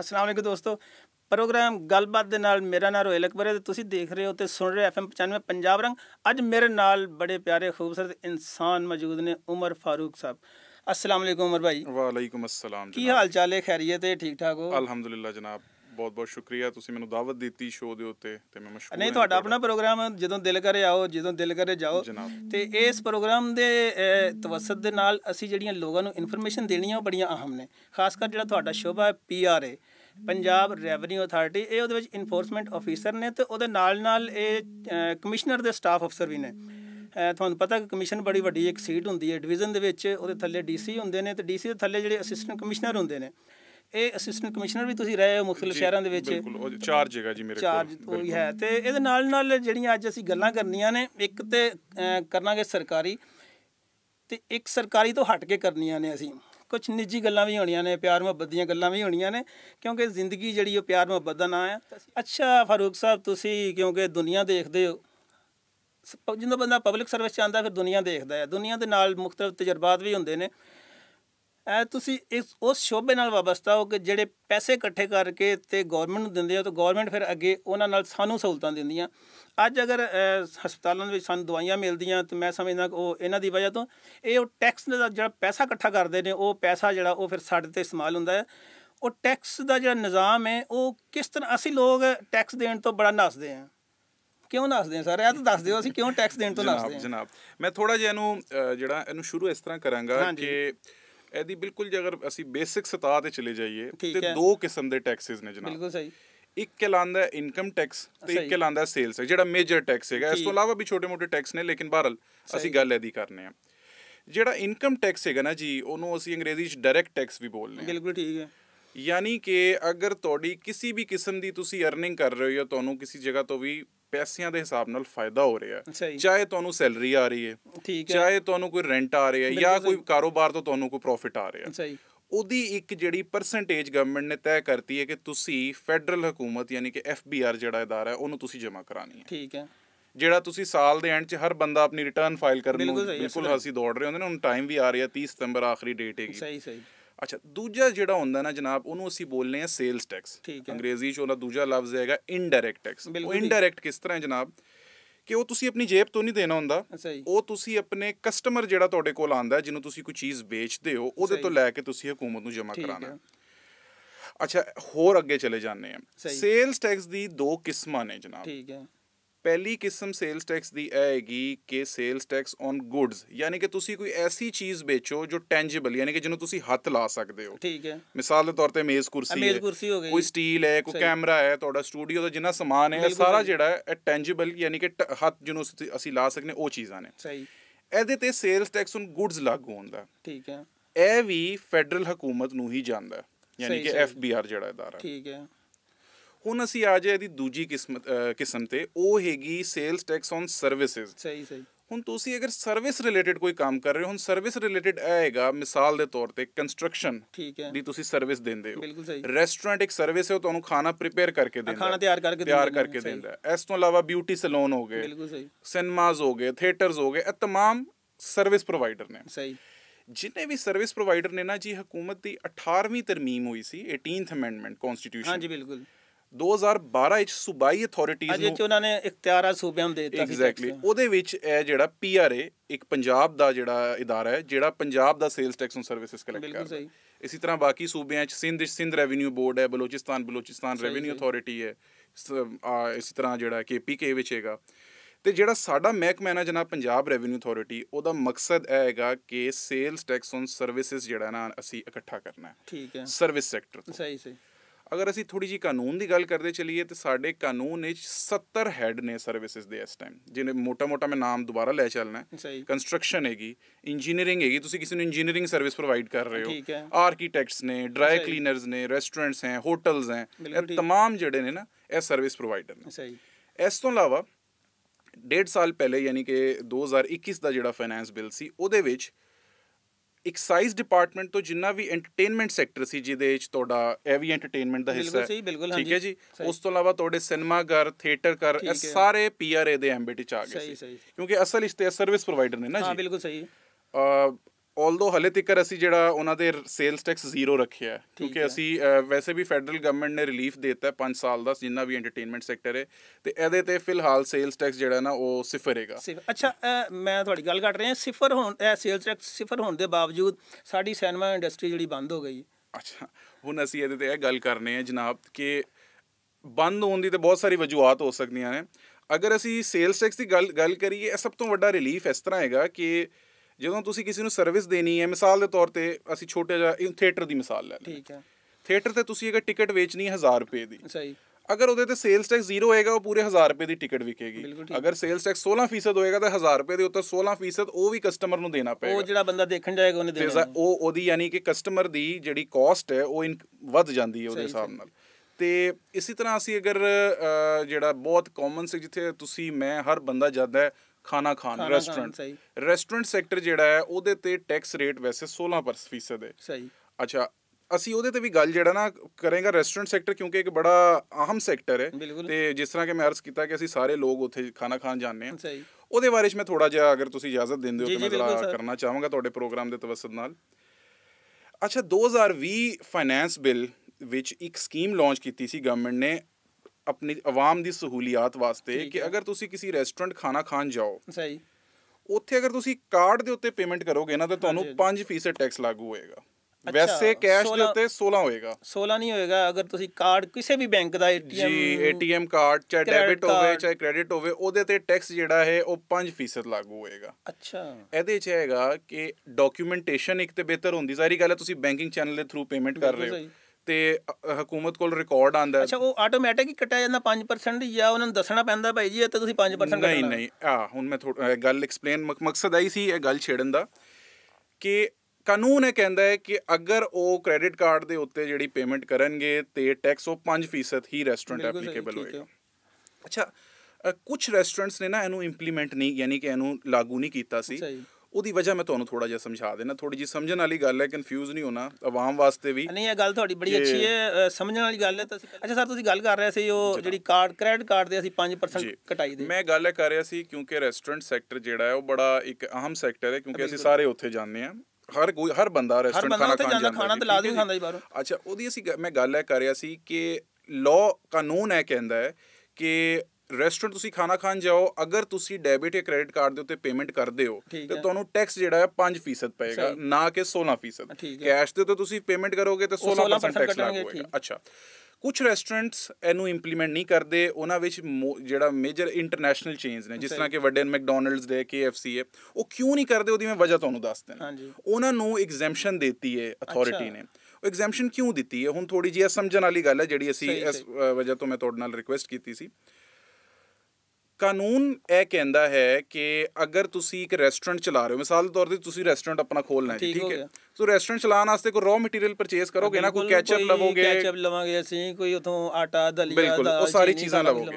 ਅਸਲਾਮੁਅਲੈਕੁਮ ਦੋਸਤੋ ਪ੍ਰੋਗਰਾਮ ਗੱਲਬਾਤ ਦੇ ਨਾਲ ਮੇਰਾ ਨਾਮ ਰੋਹਿਲ ਅਕਬਰ ਹੈ ਤੇ ਤੁਸੀਂ ਦੇਖ ਰਹੇ ਹੋ ਤੇ ਸੁਣ ਰਹੇ ਐਫਐਮ 95 ਪੰਜਾਬ ਰੰਗ ਅੱਜ ਮੇਰੇ ਨਾਲ ਬੜੇ ਪਿਆਰੇ ਖੂਬਸੂਰਤ ਇਨਸਾਨ ਮੌਜੂਦ ਨੇ ਉਮਰ ਫਾਰੂਕ ਸਾਹਿਬ ਅਸਲਾਮੁਅਲੈਕੁਮ ਉਮਰ ਭਾਈ ਵਾਲੇਕੁਮ ਅਸਲਾਮ ਕੀ ਹਾਲ ਚਾਲ ਹੈ ਖੈਰੀਅਤ ਹੈ ਠੀਕ ਠਾਕ ਹੋ ਅਲਹਮਦੁਲਿਲਾ ਜਨਾਬ ਬਹੁਤ ਬਹੁਤ ਸ਼ੁਕਰੀਆ ਤੁਸੀਂ ਮੈਨੂੰ ਦਾਵਤ ਦਿੱਤੀ ਸ਼ੋਅ ਦੇ ਉੱਤੇ ਤੇ ਮੈਂ ਮਸ਼ਕੂਰ ਨਹੀਂ ਤੁਹਾਡਾ ਆਪਣਾ ਪ੍ਰੋਗਰਾਮ ਜਦੋਂ ਦਿਲ ਕਰੇ ਆਓ ਜਦੋਂ ਦਿਲ ਕਰੇ ਜਾਓ ਤੇ ਇਸ ਪ੍ਰੋਗਰਾਮ ਦੇ ਤਵਸਤ ਦੇ ਨਾਲ ਅਸੀਂ ਜਿਹੜੀਆਂ ਲੋਕਾਂ ਨੂੰ ਇਨਫੋਰਮੇਸ਼ਨ ਦੇਣੀਆਂ ਉਹ ਬੜੀਆਂ ਅਹਮ ਨੇ ਖਾਸ ਕਰ ਜਿਹੜਾ ਤੁਹਾਡਾ ਸ਼ੋਭਾ ਹੈ ਪੀਆਰਏ ਪੰਜਾਬ ਰੈਵਨਿਊ ਅਥਾਰਟੀ ਇਹ ਉਹਦੇ ਵਿੱਚ ਇਨਫੋਰਸਮੈਂਟ ਆਫੀਸਰ ਨੇ ਤੇ ਉਹਦੇ ਨਾਲ ਨਾਲ ਇਹ ਕਮਿਸ਼ਨਰ ਦੇ ਸਟਾਫ ਅਫਸਰ ਵੀ ਨੇ ਤੁਹਾਨੂੰ ਪਤਾ ਕਿ ਕਮਿਸ਼ਨ ਬੜੀ ਵੱਡੀ ਇੱਕ ਸੀਟ ਹੁੰਦੀ ਹੈ ਡਿਵੀਜ਼ਨ ਦੇ ਵਿੱਚ ਉਹਦੇ ਥੱਲੇ ਡੀਸੀ ਹੁੰਦੇ ਨੇ ਤੇ ਡੀਸੀ ਦੇ ਥੱਲੇ ਜਿਹੜੇ ਅਸਿਸਟੈਂਟ ਕਮਿਸ਼ਨਰ ਹੁੰਦੇ ਨੇ ਇਹ ਅਸਿਸਟੈਂਟ ਕਮਿਸ਼ਨਰ ਵੀ ਤੁਸੀਂ ਰਹੇ ਹੋ ਮੁਖਤਲਿਫ ਸ਼ਹਿਰਾਂ ਦੇ ਵਿੱਚ ਬਿਲਕੁਲ ਚਾਰਜ ਹੈਗਾ ਜੀ ਮੇਰੇ ਕੋਲ ਚਾਰਜ ਉਹੀ ਹੈ ਤੇ ਇਹਦੇ ਨਾਲ ਨਾਲ ਜਿਹੜੀਆਂ ਅੱਜ ਅਸੀਂ ਗੱਲਾਂ ਕਰਨੀਆਂ ਨੇ ਇੱਕ ਤੇ ਕਰਨਾਗੇ ਸਰਕਾਰੀ ਤੇ ਇੱਕ ਸਰਕਾਰੀ ਤੋਂ ਹਟ ਕੇ ਕਰਨੀਆਂ ਨੇ ਅਸੀਂ ਕੁਝ ਨਿੱਜੀ ਗੱਲਾਂ ਵੀ ਹੋਣੀਆਂ ਨੇ ਪਿਆਰ ਮੁਹੱਬਤ ਦੀਆਂ ਗੱਲਾਂ ਵੀ ਹੋਣੀਆਂ ਨੇ ਕਿਉਂਕਿ ਜ਼ਿੰਦਗੀ ਜਿਹੜੀ ਉਹ ਪਿਆਰ ਮੁਹੱਬਤ ਦਾ ਨਾਂ ਹੈ ਅੱਛਾ ਫਾਰੂਕ ਸਾਹਿਬ ਤੁਸੀਂ ਕਿਉਂਕਿ ਦੁਨੀਆ ਦੇਖਦੇ ਹੋ ਜਦੋਂ ਬੰਦਾ ਪਬਲਿਕ ਸਰਵਿਸ ਚ ਆਂਦਾ ਫਿਰ ਦੁਨੀਆ ਦੇਖਦਾ ਹੈ ਦੁਨੀਆ ਦੇ ਨਾਲ ਮੁਖਤਲਫ ਤਜਰਬਾਤ ਵੀ ਹੁੰਦੇ ਨੇ ਐ ਤੁਸੀਂ ਇਸ ਉਸ ਸ਼ੋਭੇ ਨਾਲ ਵਬਸਤਾ ਹੋ ਕਿ ਜਿਹੜੇ ਪੈਸੇ ਇਕੱਠੇ ਕਰਕੇ ਤੇ ਗਵਰਨਮੈਂਟ ਨੂੰ ਦਿੰਦੇ ਆ ਤਾਂ ਗਵਰਨਮੈਂਟ ਫਿਰ ਅੱਗੇ ਉਹਨਾਂ ਨਾਲ ਸਾਨੂੰ ਸਹੂਲਤਾਂ ਦਿੰਦੀਆਂ ਅੱਜ ਅਗਰ ਹਸਪਤਾਲਾਂ ਵਿੱਚ ਸਾਨੂੰ ਦਵਾਈਆਂ ਮਿਲਦੀਆਂ ਤੇ ਮੈਂ ਸਮਝਦਾ ਉਹ ਇਹਨਾਂ ਦੀ ਵਜ੍ਹਾ ਤੋਂ ਇਹ ਉਹ ਟੈਕਸ ਦਾ ਜਿਹੜਾ ਪੈਸਾ ਇਕੱਠਾ ਕਰਦੇ ਨੇ ਉਹ ਪੈਸਾ ਜਿਹੜਾ ਉਹ ਫਿਰ ਸਾਡੇ ਤੇ ਇਸਤੇਮਾਲ ਹੁੰਦਾ ਹੈ ਉਹ ਟੈਕਸ ਦਾ ਜਿਹੜਾ ਨਿਜ਼ਾਮ ਹੈ ਉਹ ਕਿਸ ਤਰ੍ਹਾਂ ਅਸੀਂ ਲੋਕ ਟੈਕਸ ਦੇਣ ਤੋਂ ਬੜਾ ਨਸਦੇ ਆ ਕਿਉਂ ਨਸਦੇ ਆ ਸਰ ਇਹ ਤਾਂ ਦੱਸ ਦਿਓ ਅਸੀਂ ਕਿਉਂ ਟੈਕਸ ਦੇਣ ਤੋਂ ਨਸਦੇ ਆ ਜਨਾਬ ਮੈਂ ਥੋੜਾ ਜਿਹਾ ਇਹਨੂੰ ਜਿਹੜਾ ਇਹਨੂੰ ਸ਼ੁਰੂ ਇਸ ਤਰ੍ਹਾਂ ਕਰਾਂਗਾ ਕਿ ਇਹਦੀ ਬਿਲਕੁਲ ਜੇ ਅਗਰ ਅਸੀਂ ਬੇਸਿਕ ਸਤਾ ਤੇ ਚਲੇ ਜਾਈਏ ਤੇ ਦੋ ਕਿਸਮ ਦੇ ਟੈਕਸਸ ਨੇ ਜਨਾਬ ਬਿਲਕੁਲ ਸਹੀ ਇੱਕ ਕਹਿੰਦਾ ਇਨਕਮ ਟੈਕਸ ਤੇ ਇੱਕ ਕਹਿੰਦਾ ਸੇਲਸ ਜਿਹੜਾ ਮੇਜਰ ਟੈਕਸ ਹੈਗਾ ਇਸ ਤੋਂ ਇਲਾਵਾ ਵੀ ਛੋਟੇ-ਮੋਟੇ ਟੈਕਸ ਨੇ ਲੇਕਿਨ ਬਹਰਲ ਅਸੀਂ ਗੱਲ ਇਹਦੀ ਕਰਨੇ ਆ ਜਿਹੜਾ ਇਨਕਮ ਟੈਕਸ ਹੈਗਾ ਨਾ ਜੀ ਉਹਨੂੰ ਅਸੀਂ ਅੰਗਰੇਜ਼ੀ ਵਿੱਚ ਡਾਇਰੈਕਟ ਟੈਕਸ ਵੀ ਬੋਲਦੇ ਆ ਬਿਲਕੁਲ ਠੀਕ ਹੈ ਯਾਨੀ ਕਿ ਅਗਰ ਤੁਹਾਡੀ ਕਿਸੇ ਵੀ ਕਿਸਮ ਦੀ ਤੁਸੀਂ ਅਰਨਿੰਗ ਕਰ ਰਹੇ ਹੋ ਤੁਹਾਨੂੰ ਕਿਸੇ ਜਗ੍ਹਾ ਤੋਂ ਵੀ ਪੈਸਿਆਂ ਦੇ ਹਿਸਾਬ ਨਾਲ ਫਾਇਦਾ ਹੋ ਰਿਹਾ ਚਾਹੇ ਤੁਹਾਨੂੰ ਸੈਲਰੀ ਆ ਰਹੀ ਹੈ ਚਾਹੇ ਤੁਹਾਨੂੰ ਕੋਈ ਰੈਂਟ ਆ ਰਿਹਾ ਜਾਂ ਕੋਈ ਕਾਰੋਬਾਰ ਤੋਂ ਤੁਹਾਨੂੰ ਕੋਈ ਪ੍ਰੋਫਿਟ ਆ ਰਿਹਾ ਸਹੀ ਉਹਦੀ ਇੱਕ ਜਿਹੜੀ ਪਰਸੈਂਟੇਜ ਗਵਰਨਮੈਂਟ ਨੇ ਤੈਅ ਕਰਤੀ ਹੈ ਕਿ ਤੁਸੀਂ ਫੈਡਰਲ ਹਕੂਮਤ ਯਾਨੀ ਕਿ ਐਫਬੀਆਰ ਜਿਹੜਾ ਇਦਾਰਾ ਹੈ ਉਹਨੂੰ ਤੁਸੀਂ ਜਮ੍ਹਾਂ ਕਰਾਣੀ ਹੈ ਠੀਕ ਹੈ ਜਿਹੜਾ ਤੁਸੀਂ ਸਾਲ ਦੇ ਐਂਡ 'ਚ ਹਰ ਬੰਦਾ ਆਪਣੀ ਰਿਟਰਨ ਫਾਈਲ ਕਰਨ ਨੂੰ ਬਿਲਕੁਲ ਅਸੀਂ ਦੌੜ ਰਹੇ ਹੁੰਦੇ ਨੇ ਹੁਣ ਟਾਈਮ ਵੀ ਆ ਰਿਹਾ 30 ਸਤੰਬਰ ਆਖਰੀ ਡੇਟ ਹੈਗੀ ਸਹੀ ਸਹੀ ਅੱਛਾ ਦੂਜਾ ਜਿਹੜਾ ਹੁੰਦਾ ਨਾ ਜਨਾਬ ਉਹਨੂੰ ਅਸੀਂ ਬੋਲਨੇ ਆ ਸੇਲਸ ਟੈਕਸ ਅੰਗਰੇਜ਼ੀ 'ਚ ਉਹਦਾ ਦੂਜਾ ਲਫ਼ਜ਼ ਹੈਗਾ ਇਨਡਾਇਰੈਕਟ ਟੈਕਸ ਉਹ ਇਨਡਾਇਰੈਕਟ ਕਿਸ ਤਰ੍ਹਾਂ ਜਨਾਬ ਕਿ ਉਹ ਤੁਸੀਂ ਆਪਣੀ ਜੇਬ ਤੋਂ ਨਹੀਂ ਦੇਣਾ ਹੁੰਦਾ ਉਹ ਤੁਸੀਂ ਆਪਣੇ ਕਸਟਮਰ ਜਿਹੜਾ ਤੁਹਾਡੇ ਕੋਲ ਆਂਦਾ ਜਿਹਨੂੰ ਤੁਸੀਂ ਕੋਈ ਚੀਜ਼ ਵੇਚਦੇ ਹੋ ਉਹਦੇ ਤੋਂ ਲੈ ਕੇ ਤੁਸੀਂ ਹਕੂਮਤ ਨੂੰ ਜਮ੍ਹਾਂ ਕਰਾਣਾ ਅੱਛਾ ਹੋਰ ਅੱਗੇ ਚਲੇ ਜਾਂਦੇ ਆ ਸੇਲਸ ਟੈਕਸ ਦੀ ਦੋ ਕਿਸਮਾਂ ਨੇ ਜਨਾਬ ਠੀਕ ਹੈ ਪਹਿਲੀ ਕਿਸਮ ਸੇਲਸ ਟੈਕਸ ਦੀ ਆਏਗੀ ਕਿ ਸੇਲਸ ਟੈਕਸ ਔਨ ਗੁੱਡਸ ਯਾਨੀ ਕਿ ਤੁਸੀਂ ਕੋਈ ਐਸੀ ਚੀਜ਼ ਵੇਚੋ ਜੋ ਟੈਂਜੀਬਲ ਯਾਨੀ ਕਿ ਜਿਹਨੂੰ ਤੁਸੀਂ ਹੱਥ ਲਾ ਸਕਦੇ ਹੋ ਠੀਕ ਹੈ ਮਿਸਾਲ ਦੇ ਤੌਰ ਤੇ ਮੇਜ਼ ਕੁਰਸੀ ਹੈ ਕੋਈ ਸਟੀਲ ਹੈ ਕੋਈ ਕੈਮਰਾ ਹੈ ਤੁਹਾਡਾ ਸਟੂਡੀਓ ਦਾ ਜਿੰਨਾ ਸਮਾਨ ਹੈ ਸਾਰਾ ਜਿਹੜਾ ਹੈ ਟੈਂਜੀਬਲ ਯਾਨੀ ਕਿ ਹੱਥ ਜਿਹਨੂੰ ਅਸੀਂ ਲਾ ਸਕਨੇ ਉਹ ਚੀਜ਼ਾਂ ਨੇ ਸਹੀ ਇਹਦੇ ਤੇ ਸੇਲਸ ਟੈਕਸ ਔਨ ਗੁੱਡਸ ਲਾਗੂ ਹੁੰਦਾ ਠੀਕ ਹੈ ਇਹ ਵੀ ਫੈਡਰਲ ਹਕੂਮਤ ਨੂੰ ਹੀ ਜਾਂਦਾ ਯਾਨੀ ਕਿ ਐਫ ਬੀ ਆਰ ਜਿਹੜਾ ਇਦਾਰਾ ਠੀਕ ਹੈ ਹੁਣ ਅਸੀਂ ਆ ਜਾਏ ਇਹਦੀ ਦੂਜੀ ਕਿਸਮ ਕਿਸਮ ਤੇ ਉਹ ਹੈਗੀ ਸੇਲਸ ਟੈਕਸ ਔਨ ਸਰਵਿਸਿਜ਼ ਸਹੀ ਸਹੀ ਹੁਣ ਤੁਸੀਂ ਅਗਰ ਸਰਵਿਸ ਰਿਲੇਟਡ ਕੋਈ ਕੰਮ ਕਰ ਰਹੇ ਹੋ ਹੁਣ ਸਰਵਿਸ ਰਿਲੇਟਡ ਆਏਗਾ ਮਿਸਾਲ ਦੇ ਤੌਰ ਤੇ ਕੰਸਟਰਕਸ਼ਨ ਠੀਕ ਹੈ ਦੀ ਤੁਸੀਂ ਸਰਵਿਸ ਦਿੰਦੇ ਹੋ ਰੈਸਟੋਰੈਂਟ ਇੱਕ ਸਰਵਿਸ ਹੈ ਉਹ ਤੁਹਾਨੂੰ ਖਾਣਾ ਪ੍ਰਿਪੇਅਰ ਕਰਕੇ ਦਿੰਦਾ ਖਾਣਾ ਤਿਆਰ ਕਰਕੇ ਤਿਆਰ ਕਰਕੇ ਦਿੰਦਾ ਇਸ ਤੋਂ ਇਲਾਵਾ ਬਿਊਟੀ ਸੈਲੂਨ ਹੋ ਗਏ ਸਿਨੇਮਾਜ਼ ਹੋ ਗਏ ਥੀਏਟਰਸ ਹੋ ਗਏ ਇਹ तमाम ਸਰਵਿਸ ਪ੍ਰੋਵਾਈਡਰ ਨੇ ਸਹੀ ਜਿੰਨੇ ਵੀ ਸਰਵਿਸ ਪ੍ਰੋਵਾਈਡਰ ਨੇ ਨਾ ਜੀ ਹਕੂਮਤ ਦੀ 18ਵੀਂ ਤਰਮੀਮ ਹੋਈ ਸੀ 18th ਅਮੈਂਡਮੈਂਟ ਕਨਸਟੀਟਿਊਸ਼ਨ ਹਾਂਜੀ ਬਿਲਕੁਲ 2012 ਵਿੱਚ ਸੂਬਾਈ ਅਥਾਰਟੀਆਂ ਨੂੰ ਅਜੇ ਉਹਨਾਂ ਨੇ ਇਖਤਿਆਰਾ ਸੂਬਿਆਂ ਨੂੰ ਦੇ ਦਿੱਤਾ ਐਗਜ਼ੈਕਟਲੀ ਉਹਦੇ ਵਿੱਚ ਇਹ ਜਿਹੜਾ ਪੀਆਰਏ ਇੱਕ ਪੰਜਾਬ ਦਾ ਜਿਹੜਾ ਇਦਾਰਾ ਹੈ ਜਿਹੜਾ ਪੰਜਾਬ ਦਾ ਸੇਲਸ ਟੈਕਸ ਨੂੰ ਸਰਵਿਸਿਜ਼ ਕਲੈਕਟ ਕਰਦਾ ਬਿਲਕੁਲ ਸਹੀ ਇਸੇ ਤਰ੍ਹਾਂ ਬਾਕੀ ਸੂਬਿਆਂ 'ਚ ਸਿੰਧ ਸਿੰਧ ਰੈਵਨਿਊ ਬੋਰਡ ਹੈ ਬਲੋਚਿਸਤਾਨ ਬਲੋਚਿਸਤਾਨ ਰੈਵਨਿਊ ਅਥਾਰਟੀ ਹੈ ਇਸੇ ਤਰ੍ਹਾਂ ਜਿਹੜਾ ਕੇਪੀਕੇ ਵਿੱਚ ਹੈਗਾ ਤੇ ਜਿਹੜਾ ਸਾਡਾ ਮਹਿਕਮਾ ਹੈ ਜਨਾਬ ਪੰਜਾਬ ਰੈਵਨਿਊ ਅਥਾਰਟੀ ਉਹਦਾ ਮਕਸਦ ਇਹ ਹੈਗਾ ਕਿ ਸੇਲਸ ਟੈਕਸ ਔਨ ਸਰਵਿਸਿਜ਼ ਜਿਹੜਾ ਨਾ ਅਸੀਂ ਇਕੱਠਾ ਕਰਨਾ ਹੈ ਠੀਕ ਹੈ ਸਰਵਿਸ ਸੈਕਟਰ ਤੋਂ ਸਹੀ ਸਹੀ ਅਗਰ ਅਸੀਂ ਥੋੜੀ ਜੀ ਕਾਨੂੰਨ ਦੀ ਗੱਲ ਕਰਦੇ ਚਲੀਏ ਤੇ ਸਾਡੇ ਕਾਨੂੰਨ ਵਿੱਚ 70 ਹੈਡ ਨੇ ਸਰਵਿਸਿਜ਼ ਦੇ ਇਸ ਟਾਈਮ ਜਿਹਨੇ ਮੋਟਾ-ਮੋਟਾ ਮੈਂ ਨਾਮ ਦੁਬਾਰਾ ਲੈ ਚੱਲਣਾ ਕੰਸਟਰਕਸ਼ਨ ਹੈਗੀ ਇੰਜੀਨੀਅਰਿੰਗ ਹੈਗੀ ਤੁਸੀਂ ਕਿਸੇ ਨੂੰ ਇੰਜੀਨੀਅਰਿੰਗ ਸਰਵਿਸ ਪ੍ਰੋਵਾਈਡ ਕਰ ਰਹੇ ਹੋ ਆਰਕੀਟੈਕਟਸ ਨੇ ਡਰਾਈ ਕਲੀਨਰਸ ਨੇ ਰੈਸਟੋਰੈਂਟਸ ਹੈ ਹੋਟਲਸ ਹੈ ਇਹ तमाम ਜਿਹੜੇ ਨੇ ਨਾ ਇਹ ਸਰਵਿਸ ਪ੍ਰੋਵਾਈਡਰ ਨੇ ਸਹੀ ਇਸ ਤੋਂ ਇਲਾਵਾ 1.5 ਸਾਲ ਪਹਿਲੇ ਯਾਨੀ ਕਿ 2021 ਦਾ ਜਿਹੜਾ ਫਾਈਨੈਂਸ ਬਿੱਲ ਸੀ ਉਹਦੇ ਵਿੱਚ ਐਕਸਾਈਜ਼ ਡਿਪਾਰਟਮੈਂਟ ਤੋਂ ਜਿੰਨਾ ਵੀ ਐਂਟਰਟੇਨਮੈਂਟ ਸੈਕਟਰ ਸੀ ਜਿਹਦੇ ਵਿੱਚ ਤੁਹਾਡਾ ਐ ਵੀ ਐਂਟਰਟੇਨਮੈਂਟ ਦਾ ਹਿੱਸਾ ਹੈ ਠੀਕ ਹੈ ਜੀ ਉਸ ਤੋਂ ਇਲਾਵਾ ਤੁਹਾਡੇ ਸਿਨੇਮਾ ਘਰ ਥੀਏਟਰ ਘਰ ਇਹ ਸਾਰੇ ਪੀਆਰਏ ਦੇ ਐਮਬੀਟੀ ਚ ਆ ਗਏ ਸੀ ਕਿਉਂਕਿ ਅਸਲ ਇਸ ਤੇ ਸਰਵਿਸ ਪ੍ਰੋਵਾਈਡਰ ਨੇ ਨਾ ਜੀ ਹਾਂ ਬਿਲਕੁਲ ਸਹੀ ਆਲਦੋ ਹਲੇ ਤੱਕ ਅਸੀਂ ਜਿਹੜਾ ਉਹਨਾਂ ਦੇ ਸੇਲਸ ਟੈਕਸ ਜ਼ੀਰੋ ਰੱਖਿਆ ਹੈ ਕਿਉਂਕਿ ਅਸੀਂ ਵੈਸੇ ਵੀ ਫੈਡਰਲ ਗਵਰਨਮੈਂਟ ਨੇ ਰਿਲੀਫ ਦਿੱਤਾ 5 ਸਾਲ ਦਾ ਜਿੰਨਾ ਵੀ ਐਂਟਰਟੇਨਮੈਂਟ ਸੈਕਟਰ ਹੈ ਤੇ ਇਹਦੇ ਤੇ ਫਿਲਹਾਲ ਸੇਲਸ ਟੈਕਸ ਜਿਹੜਾ ਨਾ ਉਹ ਸਿਫਰ ਹੈਗਾ ਅੱਛਾ ਮੈਂ ਤੁਹਾਡੀ ਗੱਲ ਕਰ ਰਿਹਾ ਸਿਫਰ ਹੋਣ ਸੇਲਸ ਟੈਕਸ ਸਿਫਰ ਹੋਣ ਦੇ ਬਾਵਜੂਦ ਸਾਡੀ ਸਿਨੇਮਾ ਇੰਡਸਟਰੀ ਜਿਹੜੀ ਬੰਦ ਹੋ ਗਈ ਅੱਛਾ ਹੁਣ ਅਸੀਂ ਇਹਦੇ ਤੇ ਇਹ ਗੱਲ ਕਰਨੇ ਆ ਜਨਾਬ ਕਿ ਬੰਦ ਹੋਣ ਦੀ ਤੇ ਬਹੁਤ ਸਾਰੀ ਵਜੂਹਾਂ ਹੋ ਸਕਦੀਆਂ ਨੇ ਅਗਰ ਅਸੀਂ ਸੇਲਸ ਟੈਕਸ ਦੀ ਗੱਲ ਗੱਲ ਕਰੀਏ ਸਭ ਤੋਂ ਵੱਡਾ ਰਿਲੀਫ ਇਸ ਤਰ੍ਹਾਂ ਹੈਗਾ ਕਿ ਜਦੋਂ ਤੁਸੀਂ ਕਿਸੇ ਨੂੰ ਸਰਵਿਸ ਦੇਣੀ ਹੈ ਮਿਸਾਲ ਦੇ ਤੌਰ ਤੇ ਅਸੀਂ ਛੋਟੇ ਜਿਹਾ ਥੀਏਟਰ ਦੀ ਮਿਸਾਲ ਲੈ ਲਈ ਠੀਕ ਹੈ ਥੀਏਟਰ ਤੇ ਤੁਸੀਂ ਅਗਰ ਟਿਕਟ ਵੇਚਣੀ ਹੈ 1000 ਰੁਪਏ ਦੀ ਸਹੀ ਅਗਰ ਉਹਦੇ ਤੇ ਸੇਲਸ ਟੈਕਸ ਜ਼ੀਰੋ ਹੋਏਗਾ ਉਹ ਪੂਰੇ 1000 ਰੁਪਏ ਦੀ ਟਿਕਟ ਵਿਕੇਗੀ ਅਗਰ ਸੇਲਸ ਟੈਕਸ 16% ਹੋਏਗਾ ਤਾਂ 1000 ਰੁਪਏ ਦੇ ਉੱਤੇ 16% ਉਹ ਵੀ ਕਸਟਮਰ ਨੂੰ ਦੇਣਾ ਪਏਗਾ ਉਹ ਜਿਹੜਾ ਬੰਦਾ ਦੇਖਣ ਜਾਏਗਾ ਉਹਨੇ ਦੇਣਾ ਉਹ ਉਹਦੀ ਯਾਨੀ ਕਿ ਕਸਟਮਰ ਦੀ ਜਿਹੜੀ ਕਾਸਟ ਹੈ ਉਹ ਵੱਧ ਜਾਂਦੀ ਹੈ ਉਹਦੇ ਹਿਸਾਬ ਨਾਲ ਤੇ ਇਸੇ ਤਰ੍ਹਾਂ ਅਸੀਂ ਅਗਰ ਜਿਹੜਾ ਬਹੁਤ ਕਾਮਨ ਸੀ ਜਿੱਥੇ ਤੁਸੀਂ ਮੈਂ ਹਰ ਬੰਦਾ ਜਾਂਦਾ ਹੈ ਖਾਣਾ ਖਾਣ ਰੈਸਟੋਰੈਂਟ ਰੈਸਟੋਰੈਂਟ ਸੈਕਟਰ ਜਿਹੜਾ ਹੈ ਉਹਦੇ ਤੇ ਟੈਕਸ ਰੇਟ ਵੈਸੇ 16% ਹੈ ਸਹੀ ਅੱਛਾ ਅਸੀਂ ਉਹਦੇ ਤੇ ਵੀ ਗੱਲ ਜਿਹੜਾ ਨਾ ਕਰੇਗਾ ਰੈਸਟੋਰੈਂਟ ਸੈਕਟਰ ਕਿਉਂਕਿ ਇੱਕ ਬੜਾ ਅਹਿਮ ਸੈਕਟਰ ਹੈ ਤੇ ਜਿਸ ਤਰ੍ਹਾਂ ਕਿ ਮੈਂ ਅਰਜ਼ ਕੀਤਾ ਕਿ ਅਸੀਂ ਸਾਰੇ ਲੋਕ ਉੱਥੇ ਖਾਣਾ ਖਾਣ ਜਾਂਦੇ ਹਾਂ ਸਹੀ ਉਹਦੇ ਬਾਰੇ ਵਿੱਚ ਮੈਂ ਥੋੜਾ ਜਿਹਾ ਅਗਰ ਤੁਸੀਂ ਇਜਾਜ਼ਤ ਦਿੰਦੇ ਹੋ ਤਾਂ ਮੈਂ ਜ਼ਰਾ ਕਰਨਾ ਚਾਹਾਂਗਾ ਤੁਹਾਡੇ ਪ੍ਰੋਗਰਾਮ ਦੇ ਤਵਸਤ ਨਾਲ ਅੱਛਾ 2020 ਫਾਈਨੈਂਸ ਬਿੱਲ ਵਿੱਚ ਇੱਕ ਸਕੀਮ ਲਾਂਚ ਕੀਤੀ ਸੀ ਗਵਰਨਮੈਂਟ ਨੇ ਆਪਣੀ ਆਵਾਮ ਦੀ ਸਹੂਲੀਅਤ ਵਾਸਤੇ ਕਿ ਅਗਰ ਤੁਸੀਂ ਕਿਸੇ ਰੈਸਟੋਰੈਂਟ ਖਾਣਾ ਖਾਣ ਜਾਓ ਸਹੀ ਉੱਥੇ ਅਗਰ ਤੁਸੀਂ ਕਾਰਡ ਦੇ ਉੱਤੇ ਪੇਮੈਂਟ ਕਰੋਗੇ ਨਾ ਤਾਂ ਤੁਹਾਨੂੰ 5% ਟੈਕਸ ਲਾਗੂ ਹੋਏਗਾ ਵੈਸੇ ਕੈਸ਼ ਦੇ ਉੱਤੇ 16 ਹੋਏਗਾ 16 ਨਹੀਂ ਹੋਏਗਾ ਅਗਰ ਤੁਸੀਂ ਕਾਰਡ ਕਿਸੇ ਵੀ ਬੈਂਕ ਦਾ ਏਟੀਐਮ ਜੀ ਏਟੀਐਮ ਕਾਰਡ ਚਾਹੇ ਡੈਬਿਟ ਹੋਵੇ ਚਾਹੇ ਕ੍ਰੈਡਿਟ ਹੋਵੇ ਉਹਦੇ ਤੇ ਟੈਕਸ ਜਿਹੜਾ ਹੈ ਉਹ 5% ਲਾਗੂ ਹੋਏਗਾ ਅੱਛਾ ਇਹਦੇ 'ਚ ਹੈਗਾ ਕਿ ਡਾਕੂਮੈਂਟੇਸ਼ਨ ਇੱਕ ਤੇ ਬਿਹਤਰ ਹੁੰਦੀ ਸਾਰੀ ਗੱਲ ਹੈ ਤੁਸੀਂ ਬੈਂਕਿੰਗ ਚੈਨਲ ਦੇ ਥਰੂ ਪੇਮੈਂਟ ਕਰ ਰਹੇ ਹੋ ਤੇ ਹਕੂਮਤ ਕੋਲ ਰਿਕਾਰਡ ਆਂਦਾ ਅੱਛਾ ਉਹ ਆਟੋਮੈਟਿਕ ਹੀ ਕਟਿਆ ਜਾਂਦਾ 5% ਜਾਂ ਉਹਨਾਂ ਨੂੰ ਦੱਸਣਾ ਪੈਂਦਾ ਭਾਈ ਜੀ ਇਹ ਤਾਂ ਤੁਸੀਂ 5% ਨਹੀਂ ਨਹੀਂ ਆ ਹੁਣ ਮੈਂ ਥੋੜਾ ਗੱਲ ਐਕਸਪਲੇਨ ਮਕਸਦ ਆਈ ਸੀ ਇਹ ਗੱਲ ਛੇੜਨ ਦਾ ਕਿ ਕਾਨੂੰਨ ਇਹ ਕਹਿੰਦਾ ਹੈ ਕਿ ਅਗਰ ਉਹ ਕ੍ਰੈਡਿਟ ਕਾਰਡ ਦੇ ਉੱਤੇ ਜਿਹੜੀ ਪੇਮੈਂਟ ਕਰਨਗੇ ਤੇ ਟੈਕਸ ਉਹ 5% ਹੀ ਰੈਸਟੋਰੈਂਟ ਐਪਲੀਕੇਬਲ ਹੋਏਗਾ ਅੱਛਾ ਕੁਝ ਰੈਸਟੋਰੈਂਟਸ ਨੇ ਨਾ ਇਹਨੂੰ ਇੰਪਲੀਮੈਂਟ ਨਹੀਂ ਯਾਨੀ ਕਿ ਇਹਨੂੰ ਲਾਗੂ ਨਹੀਂ ਕੀਤਾ ਸੀ ਉਹਦੀ ਵਜ੍ਹਾ ਮੈਂ ਤੁਹਾਨੂੰ ਥੋੜਾ ਜਿਹਾ ਸਮਝਾ ਦੇਣਾ ਥੋੜੀ ਜੀ ਸਮਝਣ ਵਾਲੀ ਗੱਲ ਹੈ ਕਨਫਿਊਜ਼ ਨਹੀਂ ਹੋਣਾ ਆਵਾਮ ਵਾਸਤੇ ਵੀ ਨਹੀਂ ਇਹ ਗੱਲ ਤੁਹਾਡੀ ਬੜੀ ਅੱਛੀ ਹੈ ਸਮਝਣ ਵਾਲੀ ਗੱਲ ਹੈ ਤੁਸੀਂ ਅੱਛਾ ਸਰ ਤੁਸੀਂ ਗੱਲ ਕਰ ਰਹੇ ਸੀ ਉਹ ਜਿਹੜੀ ਕਾਰਡ ਕ੍ਰੈਡਿਟ ਕਾਰਡ ਦੇ ਅਸੀਂ 5% ਕਟਾਈ ਦੇ ਮੈਂ ਗੱਲ ਕਰ ਰਿਹਾ ਸੀ ਕਿਉਂਕਿ ਰੈਸਟੋਰੈਂਟ ਸੈਕਟਰ ਜਿਹੜਾ ਹੈ ਉਹ ਬੜਾ ਇੱਕ ਅਹਿਮ ਸੈਕਟਰ ਹੈ ਕਿਉਂਕਿ ਅਸੀਂ ਸਾਰੇ ਉੱਥੇ ਜਾਂਦੇ ਆ ਹਰ ਕੋਈ ਹਰ ਬੰਦਾ ਰੈਸਟੋਰੈਂਟ ਖਾਣਾ ਖਾਣ ਜਾਂਦਾ ਖਾਣਾ ਤਾਂ ਲਾਜ਼ਮੀ ਖਾਂਦਾ ਹੀ ਬਾਹਰ ਅੱਛਾ ਉਹਦੀ ਅਸੀਂ ਮੈਂ ਗੱਲ ਕਰ ਰਿਹਾ ਸੀ ਕਿ ਲਾਅ ਕਾਨੂੰਨ ਹੈ ਕਹਿੰਦਾ ਹੈ ਕਿ ਰੈਸਟੋਰੈਂਟ ਤੁਸੀਂ ਖਾਣਾ ਖਾਣ ਜਾਓ ਅਗਰ ਤੁਸੀਂ ਡੈਬਿਟ ਜਾਂ ਕ੍ਰੈਡਿਟ ਕਾਰਡ ਦੇ ਉੱਤੇ ਪੇਮੈਂਟ ਕਰਦੇ ਹੋ ਤੇ ਤੁਹਾਨੂੰ ਟੈਕਸ ਜਿਹੜਾ ਹੈ 5% ਪਏਗਾ ਨਾ ਕਿ 16% ਕੈਸ਼ ਦੇ ਉੱਤੇ ਤੁਸੀਂ ਪੇਮੈਂਟ ਕਰੋਗੇ ਤੇ 16% ਟੈਕਸ ਲੱਗੂ ਅੱਛਾ ਕੁਝ ਰੈਸਟੋਰੈਂਟਸ ਇਹਨੂੰ ਇੰਪਲੀਮੈਂਟ ਨਹੀਂ ਕਰਦੇ ਉਹਨਾਂ ਵਿੱਚ ਜਿਹੜਾ ਮੇਜਰ ਇੰਟਰਨੈਸ਼ਨਲ ਚੇਨਸ ਨੇ ਜਿਸ ਤਰ੍ਹਾਂ ਕਿ ਵੱਡੇ ਮੈਕਡੋਨਲਡਸ ਦੇ KFC ਹੈ ਉਹ ਕਿਉਂ ਨਹੀਂ ਕਰਦੇ ਉਹਦੀ ਮੈਂ ਵਜ੍ਹਾ ਤੁਹਾਨੂੰ ਦੱਸ ਦਿੰਦਾ ਉਹਨਾਂ ਨੂੰ ਐਗਜ਼ੈਂਪਸ਼ਨ ਦਿੱਤੀ ਹੈ ਅਥਾਰਟੀ ਨੇ ਉਹ ਐਗਜ਼ੈਂਪਸ਼ਨ ਕਿਉਂ ਦਿੱਤੀ ਹੈ ਹੁਣ ਥੋੜੀ ਜਿਹੀ ਸਮਝਣ ਵਾਲੀ ਗੱਲ ਹੈ ਜਿਹੜੀ ਅਸੀਂ ਇਸ ਵਜ੍ਹਾ ਤੋਂ ਮੈਂ ਤੁਹਾਡੇ ਨਾਲ ਰਿਕੁਐਸਟ ਕੀਤੀ ਸੀ ਕਾਨੂੰਨ ਇਹ ਕਹਿੰਦਾ ਹੈ ਕਿ ਅਗਰ ਤੁਸੀਂ ਇੱਕ ਰੈਸਟੋਰੈਂਟ ਚਲਾ ਰਹੇ ਹੋ ਮਿਸਾਲ ਦੇ ਤੌਰ ਤੇ ਤੁਸੀਂ ਰੈਸਟੋਰੈਂਟ ਆਪਣਾ ਖੋਲਣਾ ਹੈ ਠੀਕ ਹੈ ਸੋ ਰੈਸਟੋਰੈਂਟ ਚਲਾਉਣ ਵਾਸਤੇ ਕੋਈ ਰॉ ਮਟੀਰੀਅਲ ਪਰਚੇਸ ਕਰੋਗੇ ਨਾ ਕੋਈ ਕੈਚਅਪ ਲਵੋਗੇ ਕੈਚਅਪ ਲਵਾਂਗੇ ਅਸੀਂ ਕੋਈ ਉਥੋਂ ਆਟਾ ਦਲੀਆ ਦਾ ਉਹ ਸਾਰੀ ਚੀਜ਼ਾਂ ਲਵੋਗੇ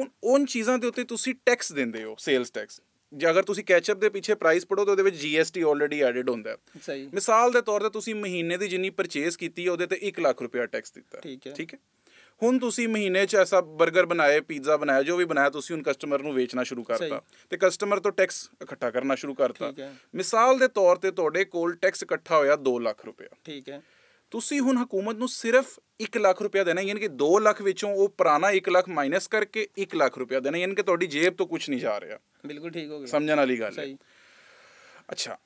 ਹੁਣ ਉਹਨ ਚੀਜ਼ਾਂ ਦੇ ਉੱਤੇ ਤੁਸੀਂ ਟੈਕਸ ਦਿੰਦੇ ਹੋ ਸੇਲਸ ਟੈਕਸ ਜੇ ਅਗਰ ਤੁਸੀਂ ਕੈਚਅਪ ਦੇ ਪਿੱਛੇ ਪ੍ਰਾਈਸ ਪੜੋ ਤਾਂ ਉਹਦੇ ਵਿੱਚ ਜੀਐਸਟੀ ਆਲਰੇਡੀ ਐਡਡ ਹੁੰਦਾ ਹੈ ਸਹੀ ਮਿਸਾਲ ਦੇ ਤੌਰ ਤੇ ਤੁਸੀਂ ਮਹੀਨੇ ਦੀ ਜਿੰਨੀ ਪਰਚੇਸ ਕੀਤੀ ਉਹਦੇ ਤੇ 1 ਲੱਖ ਰੁਪਏ ਟੈਕਸ ਦਿੱਤਾ ਠੀਕ ਹੈ ਠੀਕ ਹੈ ਹੁਣ ਤੁਸੀਂ ਮਹੀਨੇ 'ਚ ਐਸਾ 버ਗਰ ਬਣਾਏ ਪੀਜ਼ਾ ਬਣਾਇਆ ਜੋ ਵੀ ਬਣਾਇਆ ਤੁਸੀਂ ਉਹਨ ਕਸਟਮਰ ਨੂੰ ਵੇਚਣਾ ਸ਼ੁਰੂ ਕਰਤਾ ਤੇ ਕਸਟਮਰ ਤੋਂ ਟੈਕਸ ਇਕੱਠਾ ਕਰਨਾ ਸ਼ੁਰੂ ਕਰਤਾ ਮਿਸਾਲ ਦੇ ਤੌਰ ਤੇ ਤੁਹਾਡੇ ਕੋਲ ਟੈਕਸ ਇਕੱਠਾ ਹੋਇਆ 2 ਲੱਖ ਰੁਪਏ ਠੀਕ ਹੈ ਤੁਸੀਂ ਹੁਣ ਹਕੂਮਤ ਨੂੰ ਸਿਰਫ 1 ਲੱਖ ਰੁਪਏ ਦੇਣਾ ਯਾਨੀ ਕਿ 2 ਲੱਖ ਵਿੱਚੋਂ ਉਹ ਪੁਰਾਣਾ 1 ਲੱਖ ਮਾਈਨਸ ਕਰਕੇ 1 ਲੱਖ ਰੁਪਏ ਦੇਣਾ ਯਾਨੀ ਕਿ ਤੁਹਾਡੀ ਜੇਬ ਤੋਂ ਕੁਝ ਨਹੀਂ ਜਾ ਰਿਹਾ ਬਿਲਕੁਲ ਠੀਕ ਹੋ ਗਿਆ ਸਮਝਣ ਵਾਲੀ ਗੱਲ ਹੈ ਸਹੀ ਅੱਛਾ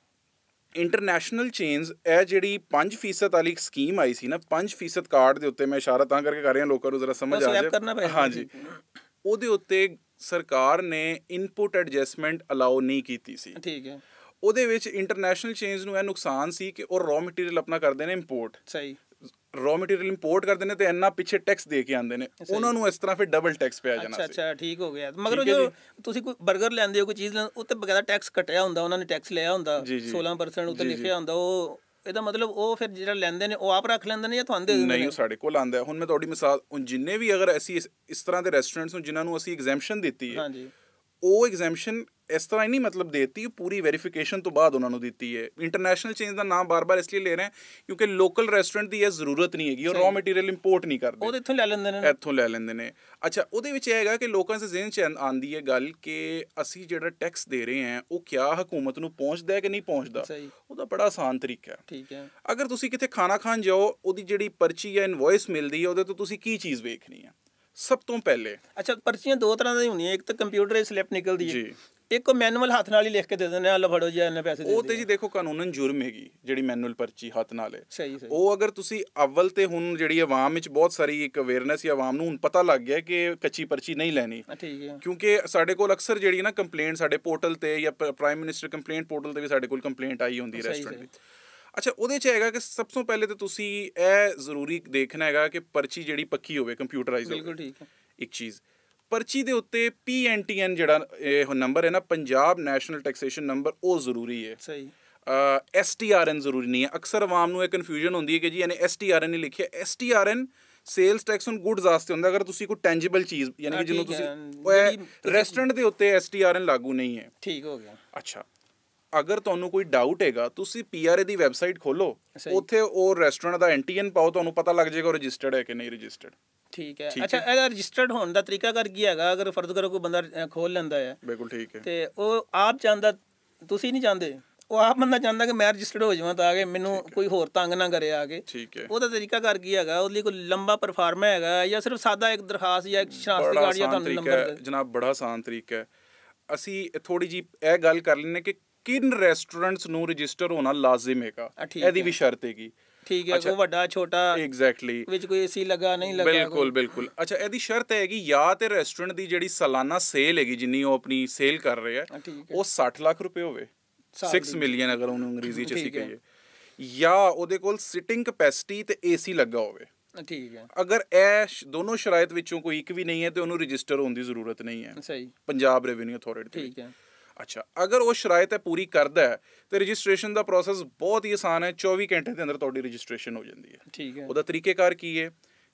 ਇੰਟਰਨੈਸ਼ਨਲ ਚੇਨਸ ਇਹ ਜਿਹੜੀ 5% ਵਾਲੀ ਸਕੀਮ ਆਈ ਸੀ ਨਾ 5% ਕਾਰਡ ਦੇ ਉੱਤੇ ਮੈਂ ਇਸ਼ਾਰਾ ਤਾਂ ਕਰਕੇ ਕਰ ਰਿਹਾ ਲੋਕਾਂ ਨੂੰ ਜ਼ਰਾ ਸਮਝ ਆ ਜਾਵੇ ਹਾਂਜੀ ਉਹਦੇ ਉੱਤੇ ਸਰਕਾਰ ਨੇ ਇਨਪੁਟ ਐਡਜਸਟਮੈਂਟ ਅਲਾਉ ਨਹੀਂ ਕੀਤੀ ਸੀ ਠੀਕ ਹੈ ਉਹਦੇ ਵਿੱਚ ਇੰਟਰਨੈਸ਼ਨਲ ਚੇਨਸ ਨੂੰ ਇਹ ਨੁਕਸਾਨ ਸੀ ਕਿ ਉਹ ਰॉ ਮਟੀਰੀਅਲ ਆਪਣਾ ਕਰਦੇ ਨੇ ਇੰਪੋਰਟ ਸਹੀ ਰੋ ਮਟੀਰੀਅਲ ਇੰਪੋਰਟ ਕਰਦੇ ਨੇ ਤੇ ਇੰਨਾ ਪਿੱਛੇ ਟੈਕਸ ਦੇ ਕੇ ਆਉਂਦੇ ਨੇ ਉਹਨਾਂ ਨੂੰ ਇਸ ਤਰ੍ਹਾਂ ਫਿਰ ਡਬਲ ਟੈਕਸ ਪਿਆ ਜਾਣਾ ਅੱਛਾ ਅੱਛਾ ਠੀਕ ਹੋ ਗਿਆ ਮਗਰ ਜੋ ਤੁਸੀਂ ਕੋਈ 버ਗਰ ਲੈਂਦੇ ਹੋ ਕੋਈ ਚੀਜ਼ ਲੈਂਦੇ ਉੱਤੇ ਬਗੈਰਾ ਟੈਕਸ ਕਟਿਆ ਹੁੰਦਾ ਉਹਨਾਂ ਨੇ ਟੈਕਸ ਲਿਆ ਹੁੰਦਾ 16% ਉੱਤੇ ਲਿਖਿਆ ਹੁੰਦਾ ਉਹ ਇਹਦਾ ਮਤਲਬ ਉਹ ਫਿਰ ਜਿਹੜਾ ਲੈਂਦੇ ਨੇ ਉਹ ਆਪ ਰੱਖ ਲੈਂਦੇ ਨੇ ਜਾਂ ਤੁਹਾਨੂੰ ਦੇ ਦਿੰਦੇ ਨਹੀਂ ਸਾਡੇ ਕੋਲ ਆਂਦਾ ਹੁਣ ਮੈਂ ਤੁਹਾਡੀ ਮਿਸਾਲ ਉਹ ਜਿੰਨੇ ਵੀ ਅਗਰ ਅਸੀਂ ਇਸ ਤਰ੍ਹਾਂ ਦੇ ਰੈਸਟੋਰੈਂਟਸ ਨੂੰ ਜਿਨ੍ਹਾਂ ਨੂੰ ਅਸੀਂ ਐਗਜ਼ੈਂਪਸ਼ਨ ਦਿੱਤੀ ਹੈ ਹਾਂਜੀ ਉਹ ਐਗਜ਼ੈਂਪਸ਼ਨ ਇਸ ਤਰ੍ਹਾਂ ਹੀ ਨਹੀਂ ਮਤਲਬ ਦੇਤੀ ਪੂਰੀ ਵੈਰੀਫਿਕੇਸ਼ਨ ਤੋਂ ਬਾਅਦ ਉਹਨਾਂ ਨੂੰ ਦਿੱਤੀ ਹੈ ਇੰਟਰਨੈਸ਼ਨਲ ਚੇਂਜ ਦਾ ਨਾਮ ਬਾਰ-ਬਾਰ ਇਸ ਲਈ ਲੈ ਰਹੇ ਕਿਉਂਕਿ ਲੋਕਲ ਰੈਸਟੋਰੈਂਟ ਦੀ ਇਹ ਜ਼ਰੂਰਤ ਨਹੀਂ ਹੈਗੀ ਉਹ ਰॉ ਮਟੀਰੀਅਲ ਇੰਪੋਰਟ ਨਹੀਂ ਕਰਦੇ ਉਹ ਇੱਥੋਂ ਲੈ ਲੈਂਦੇ ਨੇ ਇੱਥੋਂ ਲੈ ਲੈਂਦੇ ਨੇ ਅੱਛਾ ਉਹਦੇ ਵਿੱਚ ਇਹ ਹੈਗਾ ਕਿ ਲੋਕਾਂ ਦੇ ਜ਼ਿਹਨ 'ਚ ਆਂਦੀ ਹੈ ਗੱਲ ਕਿ ਅਸੀਂ ਜਿਹੜਾ ਟੈਕਸ ਦੇ ਰਹੇ ਹਾਂ ਉਹ ਕਿਆ ਹਕੂਮਤ ਨੂੰ ਪਹੁੰਚਦਾ ਹੈ ਕਿ ਨਹੀਂ ਪਹੁੰਚਦਾ ਉਹਦਾ ਬੜਾ ਆਸਾਨ ਤਰੀਕਾ ਹੈ ਠੀਕ ਹੈ ਅਗਰ ਤੁਸੀਂ ਕਿਤੇ ਖਾਣਾ ਖਾਣ ਜਾਓ ਉਹਦੀ ਜਿਹੜੀ ਪਰਚੀ ਜਾਂ ਇਨਵੌਇਸ ਮਿਲਦੀ ਹੈ ਉਹਦੇ ਤੋਂ ਤੁਸੀਂ ਕੀ ਚੀਜ਼ ਵੇਖਣੀ ਹੈ ਸਭ ਤੋਂ ਪਹਿਲੇ ਅੱਛਾ ਪਰਚੀਆਂ ਦੋ ਤਰ੍ਹਾਂ ਦੀਆਂ ਹੁੰਦੀਆਂ ਇੱਕ ਤਾਂ ਕੰਪਿਊਟਰ ਦੇ ਸਲਿੱਪ ਨਿਕਲਦੀ ਹੈ ਇੱਕ ਮੈਨੂਅਲ ਹੱਥ ਨਾਲ ਹੀ ਲਿਖ ਕੇ ਦੇ ਦਿੰਦੇ ਆ ਲੋ ਫੜੋ ਜੀ ਇੰਨੇ ਪੈਸੇ ਦੇ ਉਹ ਤੇ ਜੀ ਦੇਖੋ ਕਾਨੂੰਨਨ ਜੁਰਮ ਹੈਗੀ ਜਿਹੜੀ ਮੈਨੂਅਲ ਪਰਚੀ ਹੱਥ ਨਾਲ ਹੈ ਸਹੀ ਸਹੀ ਉਹ ਅਗਰ ਤੁਸੀਂ ਅਵਲ ਤੇ ਹੁਣ ਜਿਹੜੀ ਆਵਾਮ ਵਿੱਚ ਬਹੁਤ ਸਾਰੀ ਇੱਕ ਅਵੇਅਰਨੈਸ ਹੈ ਆਵਾਮ ਨੂੰ ਹੁਣ ਪਤਾ ਲੱਗ ਗਿਆ ਕਿ ਕੱਚੀ ਪਰਚੀ ਨਹੀਂ ਲੈਣੀ ਠੀਕ ਹੈ ਕਿਉਂਕਿ ਸਾਡੇ ਕੋਲ ਅਕਸਰ ਜਿਹੜੀ ਨਾ ਕੰਪਲੇਂਟ ਸਾਡੇ ਪੋਰਟਲ ਤੇ ਜਾਂ ਪ੍ਰਾਈਮ ਮਿਨਿਸਟਰ ਕੰਪਲੇਂਟ ਪੋਰਟਲ ਤੇ ਵੀ ਸਾਡੇ ਕੋਲ ਕੰਪਲੇਂਟ ਆਈ ਹੁੰਦੀ ਰੈਸਟੋਰੈਂਟ ਵਿੱਚ ਅੱਛਾ ਉਹਦੇ ਚ ਹੈਗਾ ਕਿ ਸਭ ਤੋਂ ਪਹਿਲੇ ਤਾਂ ਤੁਸੀਂ ਇਹ ਜ਼ਰੂਰੀ ਦੇਖਣਾ ਹੈਗਾ ਕਿ ਪਰਚੀ ਜਿਹੜੀ ਪੱਕੀ ਹੋਵੇ ਕੰਪਿਊਟਰਾਈਜ਼ਡ ਬਿਲਕੁਲ ਠੀਕ ਹੈ ਇੱਕ ਚੀਜ਼ ਪਰਚੀ ਦੇ ਉੱਤੇ ਪੀਐਨਟੀਐਨ ਜਿਹੜਾ ਇਹ ਨੰਬਰ ਹੈ ਨਾ ਪੰਜਾਬ ਨੈਸ਼ਨਲ ਟੈਕਸੇਸ਼ਨ ਨੰਬਰ ਉਹ ਜ਼ਰੂਰੀ ਹੈ ਸਹੀ ਐਸਟੀਆਰਐਨ ਜ਼ਰੂਰੀ ਨਹੀਂ ਹੈ ਅਕਸਰ ਆਵਾਮ ਨੂੰ ਇਹ ਕਨਫਿਊਜ਼ਨ ਹੁੰਦੀ ਹੈ ਕਿ ਜੀ ਇਹਨੇ ਐਸਟੀਆਰਐਨ ਨਹੀਂ ਲਿਖਿਆ STRN sales tax on goods ਆਸਤੇ ਹੁੰਦਾ ਅਗਰ ਤੁਸੀਂ ਕੋਈ ਟੈਂਜੀਬਲ ਚੀਜ਼ ਯਾਨੀ ਕਿ ਜਿਹਨੂੰ ਤੁਸੀਂ ਰੈਸਟੋਰੈਂਟ ਦੇ ਉੱਤੇ ਐਸਟੀਆਰਐਨ ਲਾਗੂ ਨਹੀਂ ਹੈ ਠੀਕ ਹੋ ਗਿਆ ਅੱਛਾ ਅਗਰ ਤੁਹਾਨੂੰ ਕੋਈ ਡਾਊਟ ਹੈਗਾ ਤੁਸੀਂ ਪੀਆਰਏ ਦੀ ਵੈਬਸਾਈਟ ਖੋਲੋ ਉੱਥੇ ਉਹ ਰੈਸਟੋਰੈਂਟ ਦਾ ਐਨਟੀਐਨ ਪਾਓ ਤੁਹਾਨੂੰ ਪਤਾ ਲੱਗ ਜਾਏਗਾ ਰਜਿਸਟਰਡ ਹੈ ਕਿ ਨਹੀਂ ਰਜਿਸਟਰਡ ਠੀਕ ਹੈ ਅੱਛਾ ਇਹਦਾ ਰਜਿਸਟਰਡ ਹੋਣ ਦਾ ਤਰੀਕਾ ਕਰ ਕੀ ਹੈਗਾ ਅਗਰ ਫਰਜ਼ ਕਰੋ ਕੋਈ ਬੰਦਾ ਖੋਲ ਲੈਂਦਾ ਹੈ ਬਿਲਕੁਲ ਠੀਕ ਹੈ ਤੇ ਉਹ ਆਪ ਜਾਂਦਾ ਤੁਸੀਂ ਨਹੀਂ ਜਾਂਦੇ ਉਹ ਆਪ ਬੰਦਾ ਜਾਂਦਾ ਕਿ ਮੈਂ ਰਜਿਸਟਰਡ ਹੋ ਜਾਵਾਂ ਤਾਂ ਕਿ ਮੈਨੂੰ ਕੋਈ ਹੋਰ ਤੰਗ ਨਾ ਕਰੇ ਆ ਕੇ ਠੀਕ ਹੈ ਉਹਦਾ ਤਰੀਕਾ ਕਰ ਕੀ ਹੈਗਾ ਉਹਦੇ ਲਈ ਕੋਈ ਲੰਬਾ ਪਰਫਾਰਮਾ ਹੈਗਾ ਜਾਂ ਸਿਰਫ ਸਾਦਾ ਇੱਕ ਦਰਖਾਸਤ ਜਾਂ ਇੱਕ ਸ਼ਨਾਖਤੀ ਕਾਰਡ ਜਾਂ ਤੁਹਾਨੂੰ ਨੰਬਰ ਜਨਾਬ ਬੜਾ ਆਸਾਨ ਤਰੀਕਾ ਹੈ ਅਸੀਂ ਥੋੜੀ ਜੀ ਇਹ ਗੱਲ ਕਰ ਲੈਨੇ ਕਿ ਕਿਨ ਰੈਸਟੋਰੈਂਟਸ ਨੂੰ ਰਜਿਸਟਰ ਹੋਣਾ ਲਾਜ਼ਮ ਹੈਗਾ ਇਹਦੀ ਵੀ ਸ਼ਰਤ ਹੈਗੀ ਠੀਕ ਹੈ ਉਹ ਵੱਡਾ ਛੋਟਾ ਐਗਜ਼ੈਕਟਲੀ ਵਿੱਚ ਕੋਈ ਏਸੀ ਲੱਗਾ ਨਹੀਂ ਲੱਗਾ ਬਿਲਕੁਲ ਬਿਲਕੁਲ ਅੱਛਾ ਇਹਦੀ ਸ਼ਰਤ ਹੈਗੀ ਜਾਂ ਤੇ ਰੈਸਟੋਰੈਂਟ ਦੀ ਜਿਹੜੀ ਸਾਲਾਨਾ ਸੇਲ ਹੈਗੀ ਜਿੰਨੀ ਉਹ ਆਪਣੀ ਸੇਲ ਕਰ ਰਿਹਾ ਉਹ 60 ਲੱਖ ਰੁਪਏ ਹੋਵੇ 6 ਮਿਲੀਅਨ ਅਗਰ ਉਹਨੂੰ ਅੰਗਰੇਜ਼ੀ ਚ ਅਸੀਂ ਕਹੀਏ ਜਾਂ ਉਹਦੇ ਕੋਲ ਸਿਟਿੰਗ ਕਪੈਸਿਟੀ ਤੇ ਏਸੀ ਲੱਗਾ ਹੋਵੇ ਠੀਕ ਹੈ ਅਗਰ ਇਹ ਦੋਨੋਂ ਸ਼ਰਾਇਤ ਵਿੱਚੋਂ ਕੋਈ ਇੱਕ ਵੀ ਨਹੀਂ ਹੈ ਤੇ ਉਹਨੂੰ ਰਜਿਸਟਰ ਹੋਣ ਦੀ ਜ਼ਰੂਰਤ ਨਹੀਂ ਹੈ ਸਹੀ ਪੰਜਾਬ ਰੈਵਨਿਊ ਅਥਾਰਟੀ ਠੀਕ ਹੈ ਅੱਛਾ ਅਗਰ ਉਹ ਸ਼ਰਾਇਤ ਹੈ ਪੂਰੀ ਕਰਦਾ ਹੈ ਤੇ ਰਜਿਸਟ੍ਰੇਸ਼ਨ ਦਾ ਪ੍ਰੋਸੈਸ ਬਹੁਤ ਹੀ ਆਸਾਨ ਹੈ 24 ਘੰਟੇ ਦੇ ਅੰਦਰ ਤੁਹਾਡੀ ਰਜਿਸਟ੍ਰੇਸ਼ਨ ਹੋ ਜਾਂਦੀ ਹੈ ਠੀਕ ਹੈ ਉਹਦਾ ਤਰੀਕੇਕਾਰ ਕੀ ਹੈ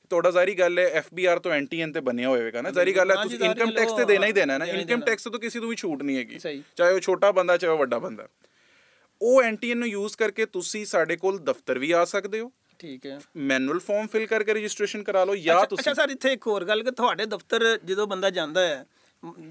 ਤੁਹਾਡਾ ਜ਼ਾਹਰੀ ਗੱਲ ਹੈ ਐਫਬੀਆਰ ਤੋਂ ਐਨਟੀਐਨ ਤੇ ਬਣਿਆ ਹੋਵੇਗਾ ਨਾ ਜ਼ਾਹਰੀ ਗੱਲ ਹੈ ਤੁਸੀਂ ਇਨਕਮ ਟੈਕਸ ਤੇ ਦੇਣਾ ਹੀ ਦੇਣਾ ਨਾ ਇਨਕਮ ਟੈਕਸ ਤੋਂ ਕਿਸੇ ਨੂੰ ਵੀ ਛੂਟ ਨਹੀਂ ਹੈਗੀ ਚਾਹੇ ਉਹ ਛੋਟਾ ਬੰਦਾ ਚਾਹੇ ਵੱਡਾ ਬੰਦਾ ਉਹ ਐਨਟੀਐਨ ਨੂੰ ਯੂਜ਼ ਕਰਕੇ ਤੁਸੀਂ ਸਾਡੇ ਕੋਲ ਦਫ਼ਤਰ ਵੀ ਆ ਸਕਦੇ ਹੋ ਠੀਕ ਹੈ ਮੈਨੂਅਲ ਫਾਰਮ ਫਿਲ ਕਰਕੇ ਰਜਿਸਟ੍ਰੇਸ਼ਨ ਕਰਾ ਲਓ ਜਾਂ ਤੁਸੀਂ ਅੱਛਾ ਸਰ ਇੱਥੇ ਇੱਕ ਹੋਰ ਗੱਲ ਕਿ ਤੁਹਾਡੇ ਦਫ਼ਤਰ ਜਦੋਂ ਬੰਦਾ ਜਾਂਦਾ ਹੈ